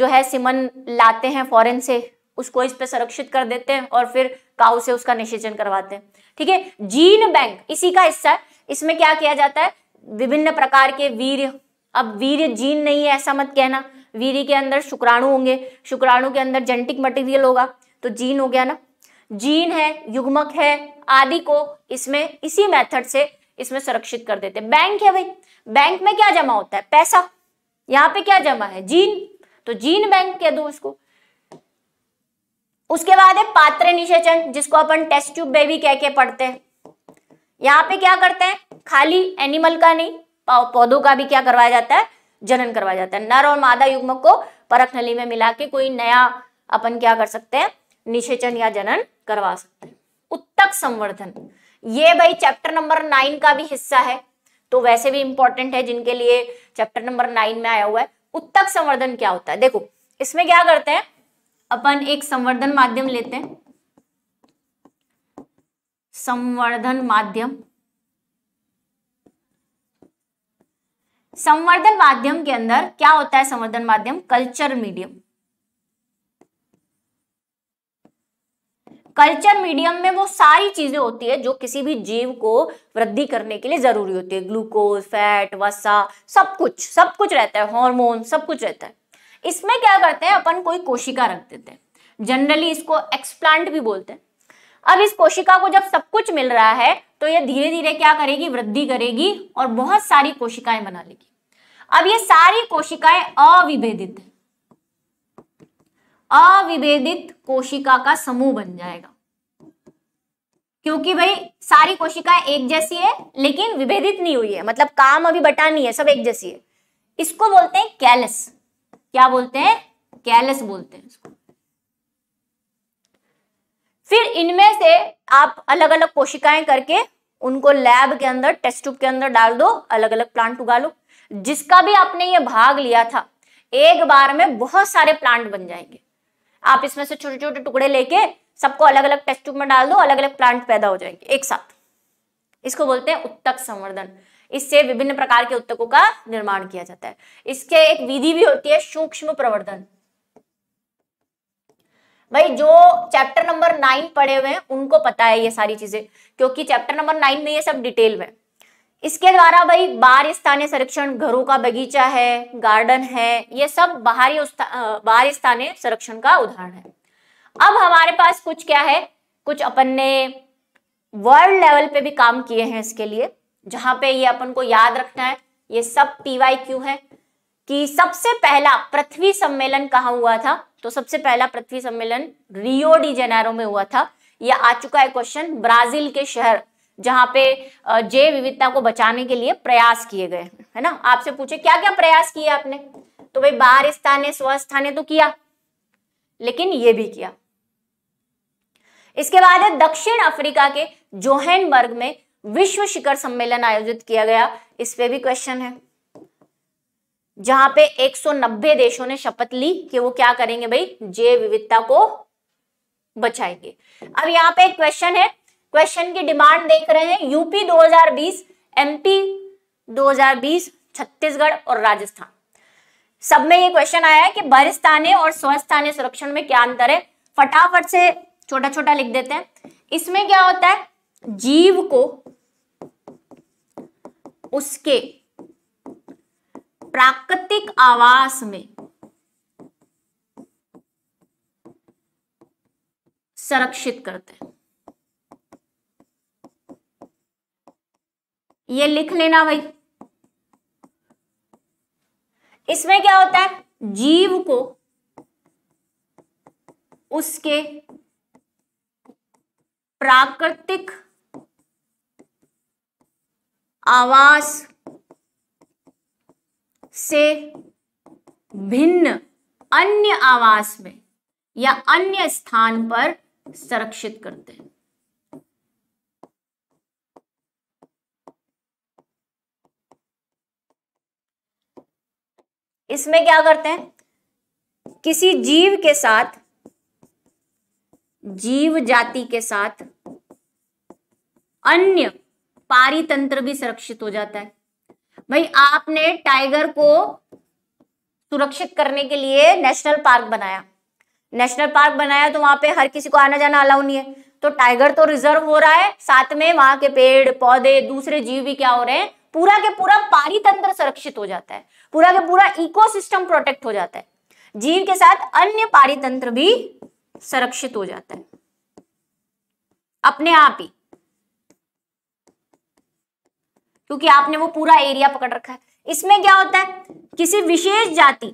A: जो है सिमन लाते हैं फॉरेन से उसको इस पे संरक्षित कर देते हैं और फिर काउ से उसका निषेचन करवाते हैं ठीक है जीन बैंक इसी का हिस्सा है इसमें क्या किया जाता है विभिन्न प्रकार के वीर अब वीर जीन नहीं है ऐसा मत कहना वीर के अंदर शुक्राणु होंगे शुक्राणु के अंदर जेनेटिक मटेरियल होगा तो जीन हो गया ना जीन है युग्मक है आदि को इसमें इसी मेथड से इसमें संरक्षित कर देते बैंक है भाई बैंक में क्या जमा होता है पैसा यहाँ पे क्या जमा है जीन तो जीन बैंक कह दो उसको उसके बाद है पात्र निषेचन जिसको अपन टेस्ट ट्यूब बेबी कह के पढ़ते हैं यहाँ पे क्या करते हैं खाली एनिमल का नहीं पौधों का भी क्या करवाया जाता है जनन करवाया जाता है नर और मादा युग्म को परख नली में मिला के कोई नया अपन क्या कर सकते हैं निषेचन या जनन करवा सकते हैं उत्तक संवर्धन ये भाई चैप्टर नंबर नाइन का भी हिस्सा है तो वैसे भी इंपॉर्टेंट है जिनके लिए चैप्टर नंबर नाइन में आया हुआ है उत्तक संवर्धन क्या होता है देखो इसमें क्या करते हैं अपन एक संवर्धन माध्यम लेते हैं संवर्धन माध्यम संवर्धन माध्यम के अंदर क्या होता है संवर्धन माध्यम कल्चर मीडियम कल्चर मीडियम में वो सारी चीजें होती है जो किसी भी जीव को वृद्धि करने के लिए जरूरी होती है ग्लूकोज फैट वसा सब कुछ सब कुछ रहता है हार्मोन सब कुछ रहता है इसमें क्या करते हैं अपन कोई कोशिका रख देते हैं जनरली इसको एक्सप्लांट भी बोलते हैं अब इस कोशिका को जब सब कुछ मिल रहा है तो ये धीरे धीरे क्या करेगी वृद्धि करेगी और बहुत सारी कोशिकाएं बना लेगी अब ये सारी कोशिकाएं अविभेदित है अविभेदित कोशिका का समूह बन जाएगा क्योंकि भाई सारी कोशिकाएं एक जैसी है लेकिन विभेदित नहीं हुई है मतलब काम अभी बटा नहीं है सब एक जैसी है इसको बोलते हैं कैलस क्या बोलते हैं कैलस बोलते हैं इसको फिर इनमें से आप अलग अलग कोशिकाएं करके उनको लैब के अंदर टेस्ट ट्यूब के अंदर डाल दो अलग अलग प्लांट उगा लो जिसका भी आपने ये भाग लिया था एक बार में बहुत सारे प्लांट बन जाएंगे आप इसमें से छोटे छोटे टुकड़े लेके सबको अलग अलग टेस्ट ट्यूब में डाल दो अलग अलग प्लांट पैदा हो जाएंगे एक साथ इसको बोलते हैं उत्तक संवर्धन इससे विभिन्न प्रकार के उत्तकों का निर्माण किया जाता है इसके एक विधि भी होती है सूक्ष्म प्रवर्धन भाई जो चैप्टर नंबर नाइन पढ़े हुए हैं उनको पता है ये सारी चीजें क्योंकि चैप्टर नंबर नाइन में ये सब डिटेल में इसके द्वारा भाई बाहर स्थानीय संरक्षण घरों का बगीचा है गार्डन है ये सब बाहरी बार स्थानीय संरक्षण का उदाहरण है अब हमारे पास कुछ क्या है कुछ अपन ने वर्ल्ड लेवल पे भी काम किए हैं इसके लिए जहां पे ये अपन को याद रखना है ये सब पीवाई क्यू है कि सबसे पहला पृथ्वी सम्मेलन कहा हुआ था तो सबसे पहला पृथ्वी सम्मेलन रियो डी जेनेरो में हुआ था यह आ चुका है क्वेश्चन ब्राजील के शहर जहां पे जैव विविधता को बचाने के लिए प्रयास किए गए है ना आपसे पूछे क्या क्या प्रयास किए आपने तो भाई बार स्थाने स्वस्थ तो किया लेकिन ये भी किया इसके बाद है दक्षिण अफ्रीका के जोहेनबर्ग में विश्व शिखर सम्मेलन आयोजित किया गया इस पे भी क्वेश्चन है जहां पे 190 देशों ने शपथ ली कि वो क्या करेंगे भाई जैव विविधता को बचाएंगे अब यहाँ पे एक क्वेश्चन है क्वेश्चन की डिमांड देख रहे हैं यूपी 2020 एमपी 2020 छत्तीसगढ़ और राजस्थान सब में ये क्वेश्चन आया है कि बरिस्ताने और स्वस्थाने संरक्षण में क्या अंतर है फटाफट से छोटा छोटा लिख देते हैं इसमें क्या होता है जीव को उसके प्राकृतिक आवास में संरक्षित करते हैं ये लिख लेना भाई इसमें क्या होता है जीव को उसके प्राकृतिक आवास से भिन्न अन्य आवास में या अन्य स्थान पर संरक्षित करते हैं इसमें क्या करते हैं किसी जीव के साथ जीव जाति के साथ अन्य पारितंत्र भी सुरक्षित हो जाता है भाई आपने टाइगर को सुरक्षित करने के लिए नेशनल पार्क बनाया नेशनल पार्क बनाया तो वहां पे हर किसी को आना जाना अलाउ नहीं है तो टाइगर तो रिजर्व हो रहा है साथ में वहां के पेड़ पौधे दूसरे जीव भी क्या हो रहे हैं पूरा के पूरा पारितंत्र सुरक्षित हो जाता है पूरा के पूरा इकोसिस्टम प्रोटेक्ट हो जाता है जीव के साथ अन्य पारितंत्र भी संरक्षित हो जाता है अपने आप ही क्योंकि आपने वो पूरा एरिया पकड़ रखा है इसमें क्या होता है किसी विशेष जाति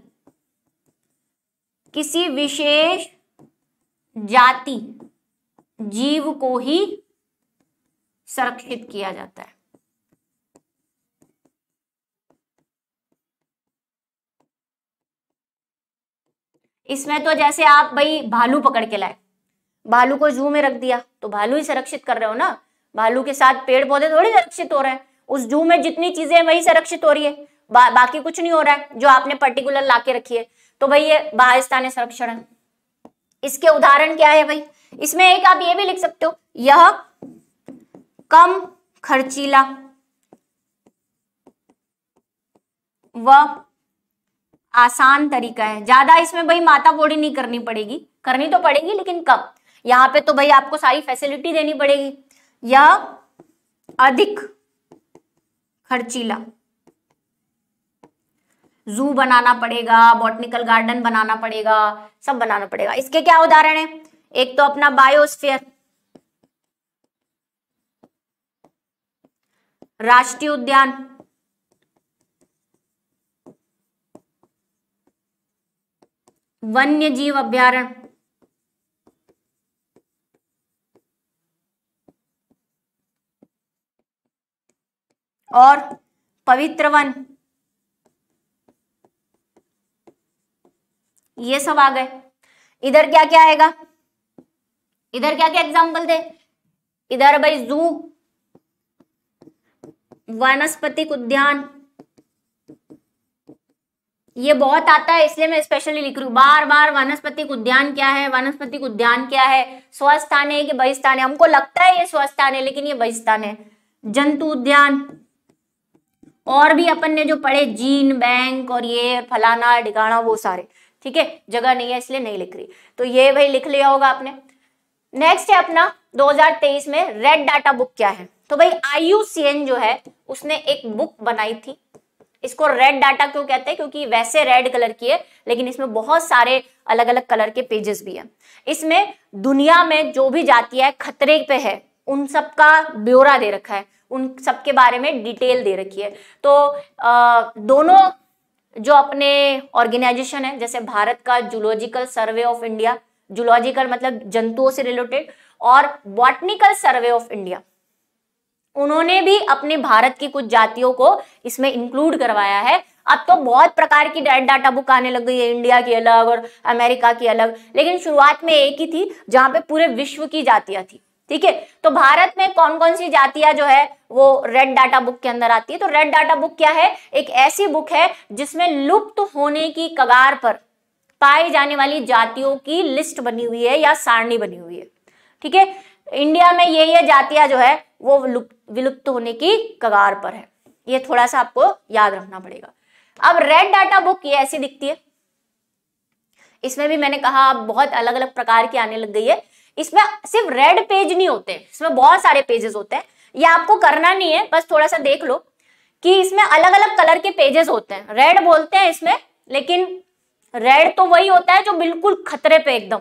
A: किसी विशेष जाति जीव को ही संरक्षित किया जाता है इसमें तो जैसे आप भाई भालू पकड़ के लाए भालू को जू में रख दिया तो भालू ही संरक्षित कर रहे हो ना भालू के साथ पेड़ पौधे थोड़ी संरक्षित हो रहे हैं उस जू में जितनी चीजें वही संरक्षित हो रही है बा, बाकी कुछ नहीं हो रहा है जो आपने पर्टिकुलर ला के रखी है तो भाई ये बाहिस्तान संरक्षण है इसके उदाहरण क्या है भाई इसमें एक आप ये भी लिख सकते हो यह कम खर्चीला व आसान तरीका है ज्यादा इसमें भाई माता बोड़ी नहीं करनी पड़ेगी करनी तो पड़ेगी लेकिन कम यहाँ पे तो भाई आपको सारी फैसिलिटी देनी पड़ेगी यह अधिक खर्चीला जू बनाना पड़ेगा बॉटनिकल गार्डन बनाना पड़ेगा सब बनाना पड़ेगा इसके क्या उदाहरण है एक तो अपना बायोस्फीयर राष्ट्रीय उद्यान वन्य जीव अभ्यारण्य और पवित्र वन ये सब आ गए इधर क्या क्या आएगा इधर क्या क्या एग्जाम्पल थे इधर भाई जू वनस्पतिक उद्यान ये बहुत आता है इसलिए मैं स्पेशली लिख रही हूं बार बार वनस्पतिक उद्यान क्या है वनस्पतिक उद्यान क्या है स्वस्थान है कि बहिस्थान है हमको लगता है ये स्वस्थान है लेकिन ये बहिस्थान है जंतु उद्यान और भी अपन ने जो पढ़े जीन बैंक और ये फलाना ढिकाना वो सारे ठीक है जगह नहीं है इसलिए नहीं लिख रही तो ये भाई लिख लिया होगा आपने नेक्स्ट है अपना 2023 में रेड डाटा बुक क्या है तो भाई आई जो है उसने एक बुक बनाई थी इसको रेड डाटा क्यों कहते हैं क्योंकि वैसे रेड कलर की है लेकिन इसमें बहुत सारे अलग अलग कलर के पेजेस भी हैं इसमें दुनिया में जो भी जाती है खतरे पे है उन सबका ब्योरा ब्यौरा दे रखा है उन सबके बारे में डिटेल दे रखी है तो आ, दोनों जो अपने ऑर्गेनाइजेशन है जैसे भारत का zoological survey of India zoological मतलब जंतुओं से रिलेटेड और बॉटनिकल सर्वे ऑफ इंडिया उन्होंने भी अपने भारत की कुछ जातियों को इसमें इंक्लूड करवाया है अब तो बहुत प्रकार की डाटा बुक आने लग गई है इंडिया की अलग और अमेरिका की अलग लेकिन शुरुआत में एक ही थी जहां पे पूरे विश्व की जातियां थी ठीक है तो भारत में कौन कौन सी जातियां जो है वो रेड डाटा बुक के अंदर आती है तो रेड डाटा बुक क्या है एक ऐसी बुक है जिसमें लुप्त होने की कगार पर पाई जाने वाली जातियों की लिस्ट बनी हुई है या सारणी बनी हुई है ठीक है इंडिया में ये ये जातियां जो है वो विलुप्त होने की कगार पर है ये थोड़ा सा आपको याद रखना पड़ेगा अब रेड डाटा बुक ये ऐसी दिखती है इसमें भी मैंने कहा अब बहुत अलग अलग प्रकार की आने लग गई है इसमें सिर्फ रेड पेज नहीं होते इसमें बहुत सारे पेजेस होते हैं ये आपको करना नहीं है बस थोड़ा सा देख लो कि इसमें अलग अलग कलर के पेजेस होते हैं रेड बोलते हैं इसमें लेकिन रेड तो वही होता है जो बिल्कुल खतरे पे एकदम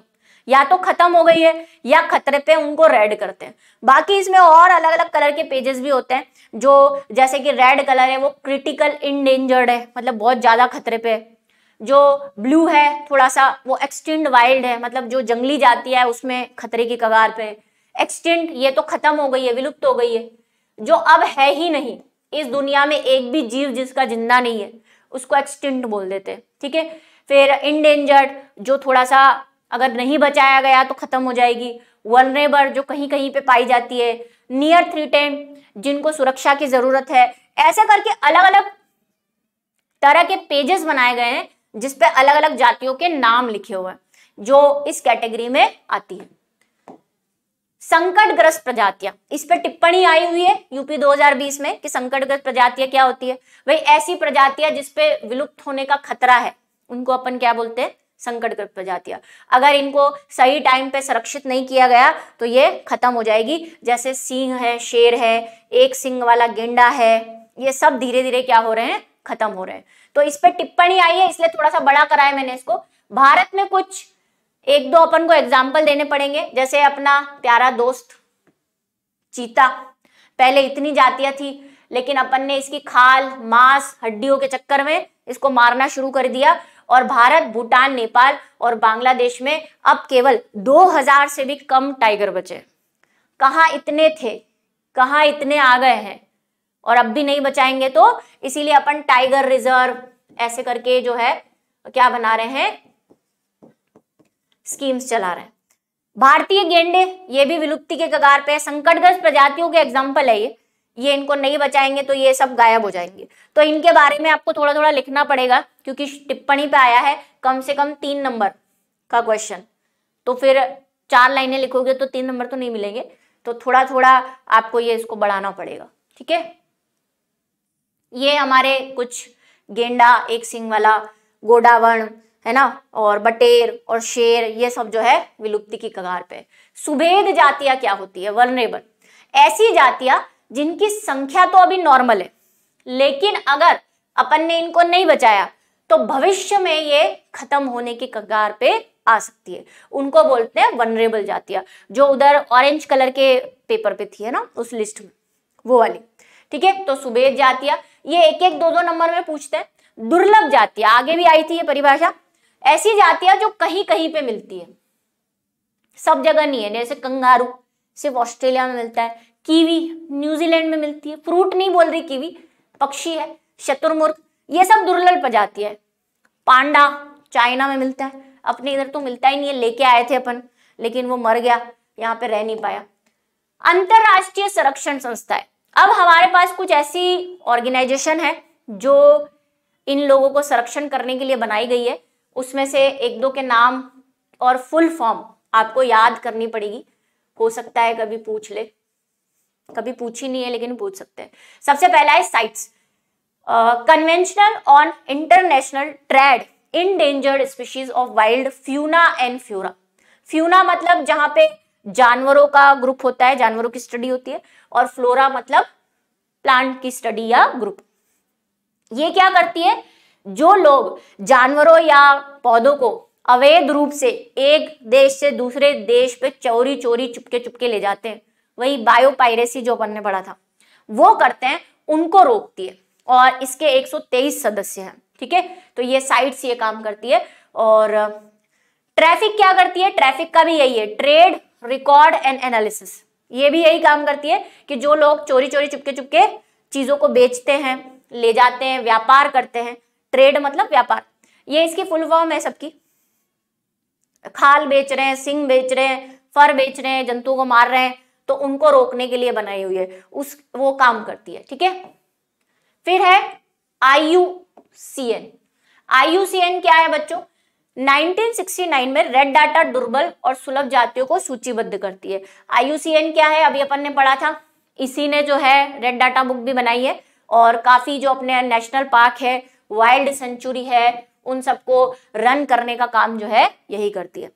A: या तो खत्म हो गई है या खतरे पे उनको रेड करते हैं बाकी इसमें और अलग अलग कलर के पेजेस भी होते हैं जो जैसे कि रेड कलर है वो क्रिटिकल इनडेंजर्ड है मतलब बहुत ज्यादा खतरे पे है जो ब्लू है थोड़ा सा वो एक्सटेंड वाइल्ड है मतलब जो जंगली जाती है उसमें खतरे की कगार पे एक्सटेंड ये तो खत्म हो गई है विलुप्त हो गई है जो अब है ही नहीं इस दुनिया में एक भी जीव जिसका जिंदा नहीं है उसको एक्सटेंट बोल देते हैं ठीक है फिर इनडेंजर्ड जो थोड़ा सा अगर नहीं बचाया गया तो खत्म हो जाएगी वनरेबर जो कहीं कहीं पे पाई जाती है नियर थ्री टेन जिनको सुरक्षा की जरूरत है ऐसा करके अलग अलग तरह के पेजेस बनाए गए हैं जिसपे अलग अलग जातियों के नाम लिखे हुए हैं जो इस कैटेगरी में आती है संकटग्रस्त प्रजातियां इस पर टिप्पणी आई हुई है यूपी 2020 में कि संकटग्रस्त प्रजातियां क्या होती है भाई ऐसी प्रजातियां जिसपे विलुप्त होने का खतरा है उनको अपन क्या बोलते हैं संकटग्रस्त प्रजातियां अगर इनको सही टाइम पे संरक्षित नहीं किया गया तो ये खत्म हो जाएगी जैसे सिंह है शेर है एक सिंह वाला गेंडा है ये सब धीरे धीरे क्या हो रहे हैं खत्म हो रहे हैं तो इस पर टिप्पणी आई है इसलिए थोड़ा सा बड़ा कराया मैंने इसको भारत में कुछ एक दो अपन को एग्जाम्पल देने पड़ेंगे जैसे अपना प्यारा दोस्त चीता पहले इतनी जातियां थी लेकिन अपन ने इसकी खाल मांस हड्डियों के चक्कर में इसको मारना शुरू कर दिया और भारत भूटान नेपाल और बांग्लादेश में अब केवल 2000 से भी कम टाइगर बचे कहा इतने थे कहा इतने आ गए हैं और अब भी नहीं बचाएंगे तो इसीलिए अपन टाइगर रिजर्व ऐसे करके जो है क्या बना रहे हैं स्कीम्स चला रहे हैं भारतीय गेंडे ये भी विलुप्ति के कगार पे संकटग्रस्त प्रजातियों के एग्जाम्पल है ये ये इनको नहीं बचाएंगे तो ये सब गायब हो जाएंगे तो इनके बारे में आपको थोड़ा थोड़ा लिखना पड़ेगा क्योंकि टिप्पणी पे आया है कम से कम तीन नंबर का क्वेश्चन तो फिर चार लाइनें लिखोगे तो तीन नंबर तो नहीं मिलेंगे तो थोड़ा थोड़ा आपको ये इसको बढ़ाना पड़ेगा ठीक है ये हमारे कुछ गेंडा एक सिंग वाला गोडावण है ना और बटेर और शेर ये सब जो है विलुप्ति की कगार पे सुभेद जातियां क्या होती है वर्नेबल ऐसी जातियां जिनकी संख्या तो अभी नॉर्मल है लेकिन अगर अपन ने इनको नहीं बचाया तो भविष्य में ये खत्म होने की कगार पे आ सकती है उनको बोलते हैं वनरेबल जातियां जो उधर ऑरेंज कलर के पेपर पे थी है ना उस लिस्ट में वो वाली ठीक है तो सुबेद जातिया ये एक एक दो दो नंबर में पूछते हैं दुर्लभ जातिया आगे भी आई थी ये परिभाषा ऐसी जातिया जो कहीं कहीं पे मिलती है सब जगह नहीं है जैसे कंगारू सिर्फ ऑस्ट्रेलिया में मिलता है कीवी न्यूजीलैंड में मिलती है फ्रूट नहीं बोल रही कीवी पक्षी है शत्रुमुर्ख ये सब दुर्लभ प्रजाति है पांडा चाइना में मिलता है अपने इधर तो मिलता ही नहीं है लेके आए थे अपन लेकिन वो मर गया यहाँ पे रह नहीं पाया अंतरराष्ट्रीय संरक्षण संस्था है अब हमारे पास कुछ ऐसी ऑर्गेनाइजेशन है जो इन लोगों को संरक्षण करने के लिए बनाई गई है उसमें से एक दो के नाम और फुल फॉर्म आपको याद करनी पड़ेगी हो सकता है कभी पूछ ले कभी पूछी नहीं है लेकिन पूछ सकते हैं सबसे पहला है CITES conventional on international trade endangered species of wild fauna and flora fauna मतलब जहां पे जानवरों का ग्रुप होता है जानवरों की स्टडी होती है और फ्लोरा मतलब प्लांट की स्टडी या ग्रुप ये क्या करती है जो लोग जानवरों या पौधों को अवैध रूप से एक देश से दूसरे देश पे चोरी चोरी चुपके चुपके ले जाते हैं वही बायो पायरेसी जो अपन ने पढ़ा था वो करते हैं उनको रोकती है और इसके 123 सदस्य हैं ठीक है थीके? तो ये से ये काम करती है और ट्रैफिक क्या करती है ट्रैफिक का भी यही है ट्रेड रिकॉर्ड एंड एनालिसिस ये भी यही काम करती है कि जो लोग चोरी चोरी चुपके चुपके चीज़ों को बेचते हैं ले जाते हैं व्यापार करते हैं ट्रेड मतलब व्यापार ये इसकी फुल फॉर्म है सबकी खाल बेच रहे हैं सिंह बेच रहे हैं फर बेच रहे हैं जंतुओं को मार रहे हैं तो उनको रोकने के लिए बनाई हुई है उस वो काम करती है ठीक है फिर है I U C N I U C N क्या है बच्चों 1969 में रेड डाटा दुर्बल और सुलभ जातियों को सूचीबद्ध करती है आईयूसीएन क्या है अभी अपन ने पढ़ा था इसी ने जो है रेड डाटा बुक भी बनाई है और काफी जो अपने नेशनल पार्क है वाइल्ड सेंचुरी है उन सबको रन करने का काम जो है यही करती है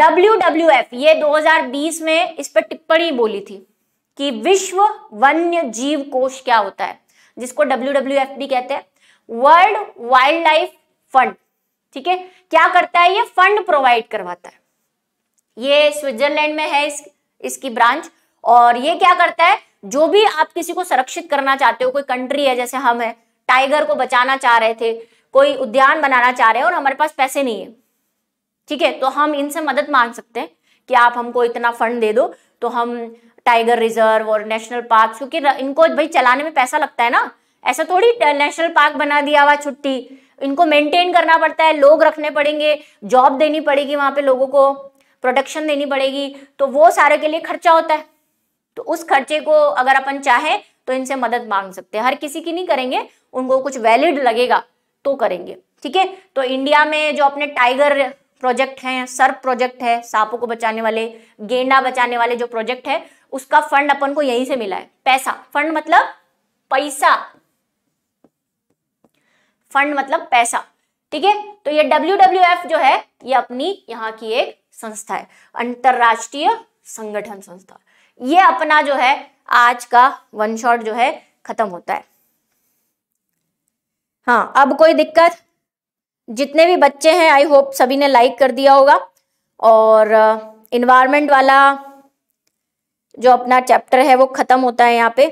A: डब्ल्यू डब्ल्यू एफ ये 2020 में इस पर टिप्पणी बोली थी कि विश्व वन्य जीव कोष क्या होता है जिसको डब्ल्यू डब्ल्यू एफ भी कहते हैं वर्ल्ड वाइल्ड लाइफ फंड ठीक है क्या करता है ये फंड प्रोवाइड करवाता है ये स्विट्जरलैंड में है इस, इसकी ब्रांच और ये क्या करता है जो भी आप किसी को संरक्षित करना चाहते हो कोई कंट्री है जैसे हम है टाइगर को बचाना चाह रहे थे कोई उद्यान बनाना चाह रहे हैं और हमारे पास पैसे नहीं है ठीक है तो हम इनसे मदद मांग सकते हैं कि आप हमको इतना फंड दे दो तो हम टाइगर रिजर्व और नेशनल पार्क क्योंकि इनको भाई चलाने में पैसा लगता है ना ऐसा थोड़ी नेशनल पार्क बना दिया हुआ छुट्टी इनको मेंटेन करना पड़ता है लोग रखने पड़ेंगे जॉब देनी पड़ेगी वहां पे लोगों को प्रोटेक्शन देनी पड़ेगी तो वो सारे के लिए खर्चा होता है तो उस खर्चे को अगर अपन चाहे तो इनसे मदद मांग सकते हैं हर किसी की नहीं करेंगे उनको कुछ वैलिड लगेगा तो करेंगे ठीक है तो इंडिया में जो अपने टाइगर प्रोजेक्ट है सर्प प्रोजेक्ट है सांपों को बचाने वाले गेंडा बचाने वाले जो प्रोजेक्ट है उसका फंड अपन को यहीं से मिला है पैसा फंड मतलब पैसा फंड मतलब पैसा ठीक है तो ये डब्ल्यू जो है ये अपनी यहाँ की एक संस्था है अंतरराष्ट्रीय संगठन संस्था ये अपना जो है आज का वन शॉट जो है खत्म होता है हाँ अब कोई दिक्कत जितने भी बच्चे हैं आई होप सभी ने लाइक कर दिया होगा और इन्वायरमेंट uh, वाला जो अपना चैप्टर है वो खत्म होता है यहाँ पे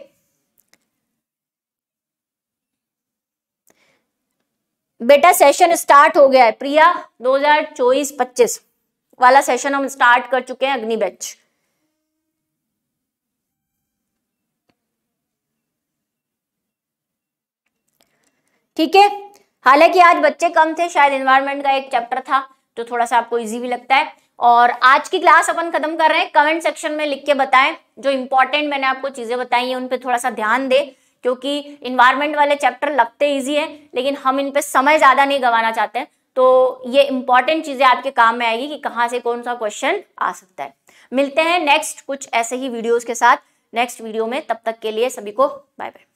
A: बेटा सेशन स्टार्ट हो गया है प्रिया 2024-25 वाला सेशन हम स्टार्ट कर चुके हैं अग्नि बैच ठीक है हालांकि आज बच्चे कम थे शायद एनवायरमेंट का एक चैप्टर था तो थोड़ा सा आपको इजी भी लगता है और आज की क्लास अपन खत्म कर रहे हैं कमेंट सेक्शन में लिख के बताएं जो इंपॉर्टेंट मैंने आपको चीजें बताई हैं उन पे थोड़ा सा ध्यान दे क्योंकि इन्वायरमेंट वाले चैप्टर लगते ईजी है लेकिन हम इन पर समय ज़्यादा नहीं गंवाना चाहते हैं तो ये इंपॉर्टेंट चीज़ें आपके काम में आएगी कि कहाँ से कौन सा क्वेश्चन आ सकता है मिलते हैं नेक्स्ट कुछ ऐसे ही वीडियोज़ के साथ नेक्स्ट वीडियो में तब तक के लिए सभी को बाय बाय